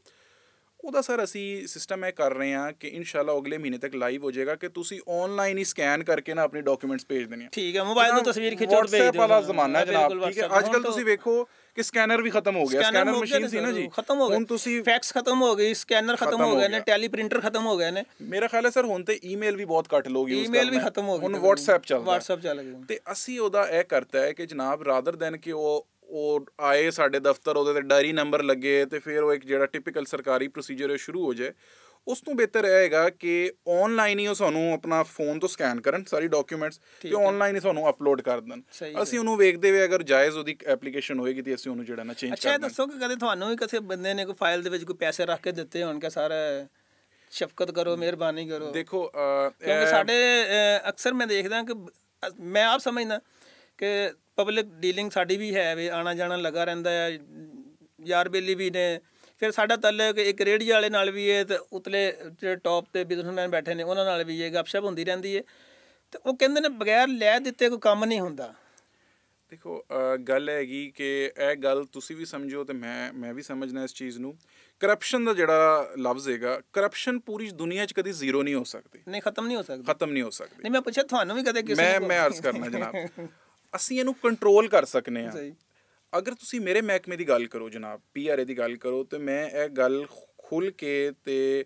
ਉਹਦਾ ਸਰ ਅਸੀਂ ਸਿਸਟਮ ਇਹ ਕਰ ਰਹੇ ਹਾਂ ਕਿ ਇਨਸ਼ਾਅੱਲਾ ਅਗਲੇ ਮਹੀਨੇ ਤੱਕ ਲਾਈਵ ਹੋ ਜਾਏਗਾ ਕਿ ਤੁਸੀਂ ਆਨਲਾਈਨ ਹੀ ਸਕੈਨ ਕਰਕੇ ਨਾ ਆਪਣੇ ਡਾਕੂਮੈਂਟਸ ਭੇਜ ਦੇਣੇ ਠੀਕ ਹੈ ਮੋਬਾਈਲ ਤੋਂ ਤਸਵੀਰ ਖਿਚੋੜ ਭੇਜ ਦਿਓ WhatsApp ਵਾਲਾ ਜ਼ਮਾਨਾ ਜਨਾਬ ਠੀਕ ਹੈ ਅੱਜ ਕੱਲ ਤੁਸੀਂ ਵੇਖੋ ਕਿ ਸਕੈਨਰ ਵੀ ਖਤਮ ਹੋ ਗਿਆ ਸਕੈਨਰ ਮਸ਼ੀਨ ਸੀ ਨਾ ਜੀ ਖਤਮ ਹੋ ਗਈ ਹੁਣ ਤੁਸੀਂ ਫੈਕਸ ਖਤਮ ਹੋ ਗਈ ਸਕੈਨਰ ਖਤਮ ਹੋ ਗਏ ਨੇ ਟੈਲੀ ਪ੍ਰਿੰਟਰ ਖਤਮ ਹੋ ਗਏ ਨੇ ਮੇਰਾ ਖਿਆਲ ਹੈ ਸਰ ਹੁਣ ਤੇ ਈਮੇਲ ਵੀ ਬਹੁਤ ਘੱਟ ਲੋਗ ਯੂਜ਼ ਕਰਦੇ ਈਮੇਲ ਵੀ ਖਤਮ ਹੋ ਗਈ ਹੁਣ WhatsApp ਚੱਲਦਾ WhatsApp ਚੱਲ ਗਿਆ ਤੇ ਅਸੀਂ ਉਹਦਾ ਇਹ ਕਰਤਾ ਹੈ ਕਿ ਜਨਾਬ ਰਾਦਰ ਦੈਨ ਕਿ ਉਹ ਉਹ ਆਏ ਸਾਡੇ ਦਫ਼ਤਰ ਉਹਦੇ ਤੇ ਡਾਇਰੀ ਨੰਬਰ ਲੱਗੇ ਤੇ ਫਿਰ ਉਹ ਇੱਕ ਜਿਹੜਾ ਟਿਪੀਕਲ ਸਰਕਾਰੀ ਪ੍ਰੋਸੀਜਰ ਸ਼ੁਰੂ ਹੋ ਜਾਏ ਉਸ ਤੋਂ ਬਿਹਤਰ ਇਹ ਹੈਗਾ ਕਿ ਆਨਲਾਈਨ ਹੀ ਉਹ ਸਾਨੂੰ ਆਪਣਾ ਫੋਨ ਤੋਂ ਸਕੈਨ ਕਰਨ ਸਾਰੀ ਡਾਕੂਮੈਂਟਸ ਤੇ ਆਨਲਾਈਨ ਹੀ ਸਾਨੂੰ ਅਪਲੋਡ ਕਰ ਦੇਣ ਅਸੀਂ ਉਹਨੂੰ ਵੇਖਦੇ ਹੋਏ ਅਗਰ ਜਾਇਜ਼ ਉਹਦੀ ਐਪਲੀਕੇਸ਼ਨ ਹੋਏਗੀ ਤੇ ਅਸੀਂ ਉਹਨੂੰ ਜਿਹੜਾ ਨਾ ਚੇਂਜ ਕਰ ਅੱਛਾ ਦੱਸੋ ਕਿ ਕਦੇ ਤੁਹਾਨੂੰ ਕਿਸੇ ਬੰਦੇ ਨੇ ਕੋਈ ਫਾਈਲ ਦੇ ਵਿੱਚ ਕੋਈ ਪੈਸੇ ਰੱਖ ਕੇ ਦਿੱਤੇ ਹੋਣ ਕਿ ਸਾਰਾ ਸ਼ਫਕਤ ਕਰੋ ਮਿਹਰਬਾਨੀ ਕਰੋ ਦੇਖੋ ਕਿਉਂਕਿ ਸਾਡੇ ਅਕਸਰ ਮੈਂ ਦੇਖਦਾ ਕਿ ਮੈਂ ਆਪ ਸਮਝਦਾ ਕਿ ਪਬਲਿਕ ਡੀਲਿੰਗ ਸਾਡੀ ਵੀ ਹੈ ਵੇ ਆਣਾ ਜਾਣਾ ਲੱਗਾ ਰਹਿੰਦਾ ਹੈ ਯਾਰ ਬੇਲੀ ਵੀ ਨੇ ਫਿਰ ਸਾਡਾ ਤਲ ਕਿ ਇੱਕ ਰੇੜੀ ਵਾਲੇ ਨਾਲ ਵੀ ਇਹ ਤੇ ਉਤਲੇ ਜਿਹੜੇ ਟੌਪ ਤੇ ਬਿਜ਼ਨਸਮੈਨ ਬੈਠੇ ਨੇ ਉਹਨਾਂ ਨਾਲ ਵੀ ਇਹ ਗੱਪਸ਼ਪ ਹੁੰਦੀ ਰਹਿੰਦੀ ਹੈ ਤੇ ਉਹ ਕਹਿੰਦੇ ਨੇ ਬਗੈਰ ਲੈ ਦਿੱਤੇ ਕੋਈ ਕੰਮ ਨਹੀਂ ਹੁੰਦਾ ਦੇਖੋ ਗੱਲ ਹੈਗੀ ਕਿ ਇਹ ਗੱਲ ਤੁਸੀਂ ਵੀ ਸਮਝੋ ਤੇ ਮੈਂ ਮੈਂ ਵੀ ਸਮਝਣਾ ਇਸ ਚੀਜ਼ ਨੂੰ ਕਰਪਸ਼ਨ ਦਾ ਜਿਹੜਾ ਲਫ਼ਜ਼ ਹੈਗਾ ਕਰਪਸ਼ਨ ਪੂਰੀ ਦੁਨੀਆ 'ਚ ਕਦੀ ਜ਼ੀਰੋ ਨਹੀਂ ਹੋ ਸਕਦੀ ਨਹੀਂ ਖਤਮ ਨਹੀਂ ਹੋ ਸਕਦੀ ਖਤਮ ਨਹੀਂ ਹੋ ਸਕਦੀ ਨਹੀਂ ਮੈਂ ਪੁੱਛਿਆ ਤੁਹਾਨੂੰ ਵੀ ਕਦੇ ਕਿਸੇ ਮੈਂ ਮੈਂ ਅਰਜ਼ ਕਰਨਾ ਜਨਾਬ ਅਸੀਂ ਇਹਨੂੰ ਕੰਟਰੋਲ ਕਰ ਸਕਨੇ ਆ ਅਗਰ ਤੁਸੀਂ ਮੇਰੇ ਮਹਿਕਮੇ ਦੀ ਗੱਲ ਕਰੋ ਜਨਾਬ ਪੀਆਰਏ ਦੀ ਗੱਲ ਕਰੋ ਤੇ ਮੈਂ ਇਹ ਗੱਲ ਖੁੱਲ ਕੇ ਤੇ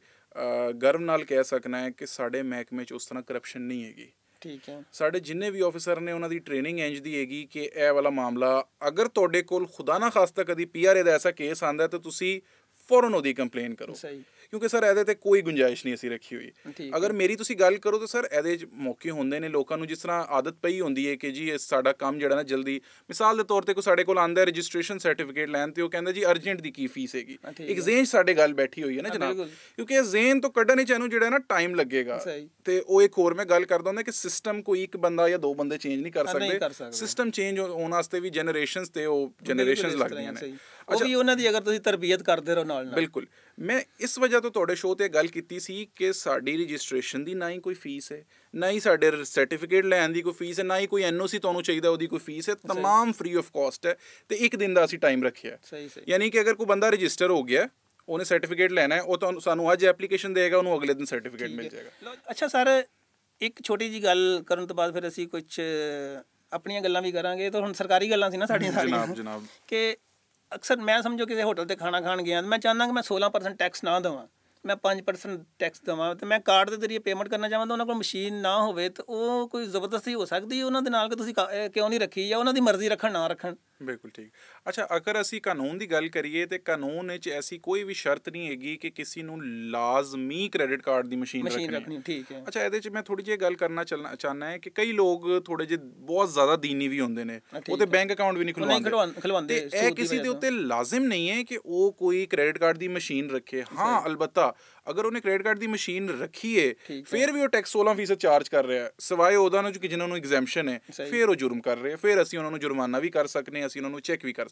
ਗਰਵ ਨਾਲ ਕਹਿ ਸਕਣਾ ਹੈ ਕਿ ਸਾਡੇ ਮਹਿਕਮੇ 'ਚ ਉਸ ਤਰ੍ਹਾਂ ਕਰਪਸ਼ਨ ਨਹੀਂ ਹੈਗੀ ਠੀਕ ਹੈ ਸਾਡੇ ਜਿੰਨੇ ਵੀ ਆਫੀਸਰ ਨੇ ਉਹਨਾਂ ਦੀ ਟ੍ਰੇਨਿੰਗ ਇੰਜ ਦੀ ਹੈਗੀ ਕਿ ਇਹ ਵਾਲਾ ਮਾਮਲਾ ਅਗਰ ਤੁਹਾਡੇ ਕੋਲ ਖੁਦਾ ਨਾ ਖਾਸਤਾ ਕਦੀ ਪੀਆਰਏ ਦਾ ਐਸਾ ਕੇਸ ਆਂਦਾ ਤੇ ਤੁਸੀਂ ਫੌਰਨ ਉਹਦੀ ਕੰਪਲੇਨ ਕਰੋ ਸਹੀ ਕਿਉਂਕਿ ਸਰ ਇਹਦੇ ਤੇ ਕੋਈ ਗੁੰਜਾਇਸ਼ ਨਹੀਂ ਅਸੀਂ ਰੱਖੀ ਹੋਈ ਅਗਰ ਮੇਰੀ ਤੁਸੀਂ ਗੱਲ ਕਰੋ ਤਾਂ ਸਰ ਇਹਦੇ ਮੌਕੇ ਹੁੰਦੇ ਨੇ ਲੋਕਾਂ ਨੂੰ ਜਿਸ ਤਰ੍ਹਾਂ ਆਦਤ ਪਈ ਹੁੰਦੀ ਹੈ ਕਿ ਜੀ ਇਹ ਸਾਡਾ ਕੰਮ ਜਿਹੜਾ ਨਾ ਜਲਦੀ ਮਿਸਾਲ ਦੇ ਤੌਰ ਤੇ ਕੋ ਸਾਡੇ ਕੋਲ ਆਂਦਾ ਰਜਿਸਟ੍ਰੇਸ਼ਨ ਸਰਟੀਫਿਕੇਟ ਲੈਣ ਤੇ ਉਹ ਕਹਿੰਦਾ ਜੀ ਅਰਜੈਂਟ ਦੀ ਕੀ ਫੀਸ ਹੈਗੀ ਐਕਸਚੇਂਜ ਸਾਡੇ ਗੱਲ ਬੈਠੀ ਹੋਈ ਹੈ ਨਾ ਜਨਾਬ ਕਿਉਂਕਿ ਇਹ ਜ਼ੇਨ ਤੋਂ ਕੱਢਣ ਵਿੱਚ ਇਹਨੂੰ ਜਿਹੜਾ ਨਾ ਟਾਈਮ ਲੱਗੇਗਾ ਤੇ ਉਹ ਇੱਕ ਹੋਰ ਮੈਂ ਗੱਲ ਕਰਦਾ ਹੁੰਦਾ ਕਿ ਸਿਸਟਮ ਕੋਈ ਇੱਕ ਬੰਦਾ ਜਾਂ ਦੋ ਬੰਦੇ ਚੇਂਜ ਨਹੀਂ ਕਰ ਸਕਦੇ ਸਿਸਟਮ ਚੇਂਜ ਹੋਣ ਵਾਸਤੇ ਵੀ ਜਨਰੇਸ਼ਨਸ ਤੇ ਉਹ ਜਨਰੇਸ਼ਨਸ ਲੱਗਦੀਆਂ ਨੇ ਅੱਛਾ ਵੀ ਉਹਨਾਂ ਦੀ ਅਗਰ ਤੁਸੀਂ ਤਰਬੀਅਤ ਕਰਦੇ ਰਹੋ ਨਾਲ ਨਾਲ ਬਿਲਕੁਲ ਮੈਂ ਇਸ ਵਜ੍ਹਾ ਤੋਂ ਤੁਹਾਡੇ ਸ਼ੋਅ ਤੇ ਗੱਲ ਕੀਤੀ ਸੀ ਕਿ ਸਾਡੀ ਰਜਿਸਟ੍ਰੇਸ਼ਨ ਦੀ ਨਾ ਹੀ ਕੋਈ ਫੀਸ ਹੈ ਨਾ ਹੀ ਸਾਡੇ ਸਰਟੀਫਿਕੇਟ ਲੈਣ ਦੀ ਕੋਈ ਫੀਸ ਹੈ ਨਾ ਹੀ ਕੋਈ ਐਨਓਸੀ ਤੁਹਾਨੂੰ ਚਾਹੀਦਾ ਉਹਦੀ ਕੋਈ ਫੀਸ ਹੈ ਤਮਾਮ ਫ੍ਰੀ ਆਫ ਕਾਸਟ ਹੈ ਤੇ ਇੱਕ ਦਿਨ ਦਾ ਅਸੀਂ ਟਾਈਮ ਰੱਖਿਆ ਸਹੀ ਸਹੀ ਯਾਨੀ ਕਿ ਅਗਰ ਕੋਈ ਬੰਦਾ ਰਜਿਸਟਰ ਹੋ ਗਿਆ ਉਹਨੇ ਸਰਟੀਫਿਕੇਟ ਲੈਣਾ ਹੈ ਉਹ ਤੁਹਾਨੂੰ ਸਾਨੂੰ ਅੱਜ ਐਪਲੀਕੇਸ਼ਨ ਦੇਗਾ ਉਹਨੂੰ ਅਗਲੇ ਦਿਨ ਸਰਟੀਫਿਕੇਟ ਮਿਲ ਜਾਏਗਾ ਅੱਛਾ ਸਰ ਇੱਕ ਛੋਟੀ ਜੀ ਗੱਲ ਕਰਨ ਤੋਂ ਬਾਅਦ ਫਿਰ ਅਸੀਂ ਕੁਝ ਆਪਣੀਆਂ ਗੱਲਾਂ ਵੀ ਕਰਾਂਗੇ ਤਾਂ ਹੁਣ ਸਰਕਾਰੀ ਗੱਲਾਂ ਸੀ ਨਾ ਸਾਡੀਆਂ ਸਾਰੀਆਂ ਜਨਾਬ ਜਨਾਬ ਕਿ ਅਕਸਰ ਮੈਂ ਸਮਝੋ ਕਿਸੇ ਹੋਟਲ ਤੇ ਖਾਣਾ ਖਾਣ ਗਿਆ ਮੈਂ ਚਾਹੁੰਦਾ ਕਿ ਮੈਂ 16% ਟੈਕਸ ਨਾ ਦਵਾਂ ਮੈਂ 5% ਟੈਕਸ ਦਵਾਂ ਤੇ ਮੈਂ ਕਾਰਡ ਦੇ ਜ਼ਰੀਏ ਪੇਮੈਂਟ ਕਰਨਾ ਚਾਹਾਂ ਤਾਂ ਉਹਨਾਂ ਕੋਲ ਮਸ਼ੀਨ ਨਾ ਹੋਵੇ ਤੇ ਉਹ ਕੋਈ ਜ਼ਬਰਦਸਤੀ ਹੋ ਸਕਦੀ ਹੈ ਉਹਨਾਂ ਦੇ ਨਾਲ ਕਿ ਤੁਸੀਂ ਕਿਉਂ ਨਹੀਂ ਰੱਖੀ ਜਾਂ ਉਹਨਾਂ ਦੀ ਮਰਜ਼ੀ ਰੱਖਣ ਨਾ ਰੱਖਣ ਬਿਲਕੁਲ ਠੀਕ ਅੱਛਾ ਅਗਰ ਅਸੀਂ ਕਾਨੂੰਨ ਦੀ ਗੱਲ ਕਰੀਏ ਤੇ ਕਾਨੂੰਨ ਵਿੱਚ ਐਸੀ ਕੋਈ ਵੀ ਸ਼ਰਤ ਨਹੀਂ ਹੈਗੀ ਕਿ ਕਿਸੇ ਨੂੰ ਲਾਜ਼ਮੀ ਕ੍ਰੈਡਿਟ ਕਾਰਡ ਦੀ ਮਸ਼ੀਨ ਰੱਖਣੀ ਹੈ ਠੀਕ ਹੈ ਅੱਛਾ ਇਹਦੇ ਵਿੱਚ ਮੈਂ ਥੋੜੀ ਜਿਹੀ ਗੱਲ ਕਰਨਾ ਚਾਹਨਾ ਹੈ ਕਿ ਕਈ ਲੋਕ ਥੋੜੇ ਜਿਹੇ ਬਹੁਤ ਜ਼ਿਆਦਾ ਦੀਨੀ ਵੀ ਹੁੰਦੇ ਨੇ ਉਹ ਤੇ ਬੈਂਕ ਅਕਾਊਂਟ ਵੀ ਨਹੀਂ ਖੁਲਵਾਉਂਦੇ ਇਹ ਕਿਸੇ ਦੇ ਉੱਤੇ ਲਾਜ਼ਮ ਨਹੀਂ ਹੈ ਕਿ ਉਹ ਕੋਈ ਕ੍ਰੈਡਿਟ ਕਾਰਡ ਦੀ ਮਸ਼ੀਨ ਰੱਖੇ ਹਾਂ ਅਲਬਤਾ ਅਗਰ ਉਹਨੇ ਕ੍ਰੈਡਿਟ ਕਾਰਡ ਦੀ ਮਸ਼ੀਨ ਰੱਖੀ ਏ ਫਿਰ ਵੀ ਉਹ ਟੈਕਸ 16% ਚਾਰਜ ਕਰ ਰਿਹਾ ਸਿਵਾਏ ਉਹਦਾ ਨੂੰ ਕਿ ਜਿਨ੍ਹਾਂ ਨੂੰ ਐਗਜ਼ੈਂਪਸ਼ਨ ਹੈ ਫਿਰ ਉਹ ਜੁਰਮ ਕਰ ਰਿਹਾ ਫਿਰ ਅਸੀਂ ਉਹਨਾਂ ਨੂੰ ਜੁਰਮਾਨਾ ਵੀ ਕਰ ਸਕਨੇ ਅਸੀਂ ਉਹਨਾਂ ਨੂੰ ਚੈੱਕ ਵੀ ਕਰ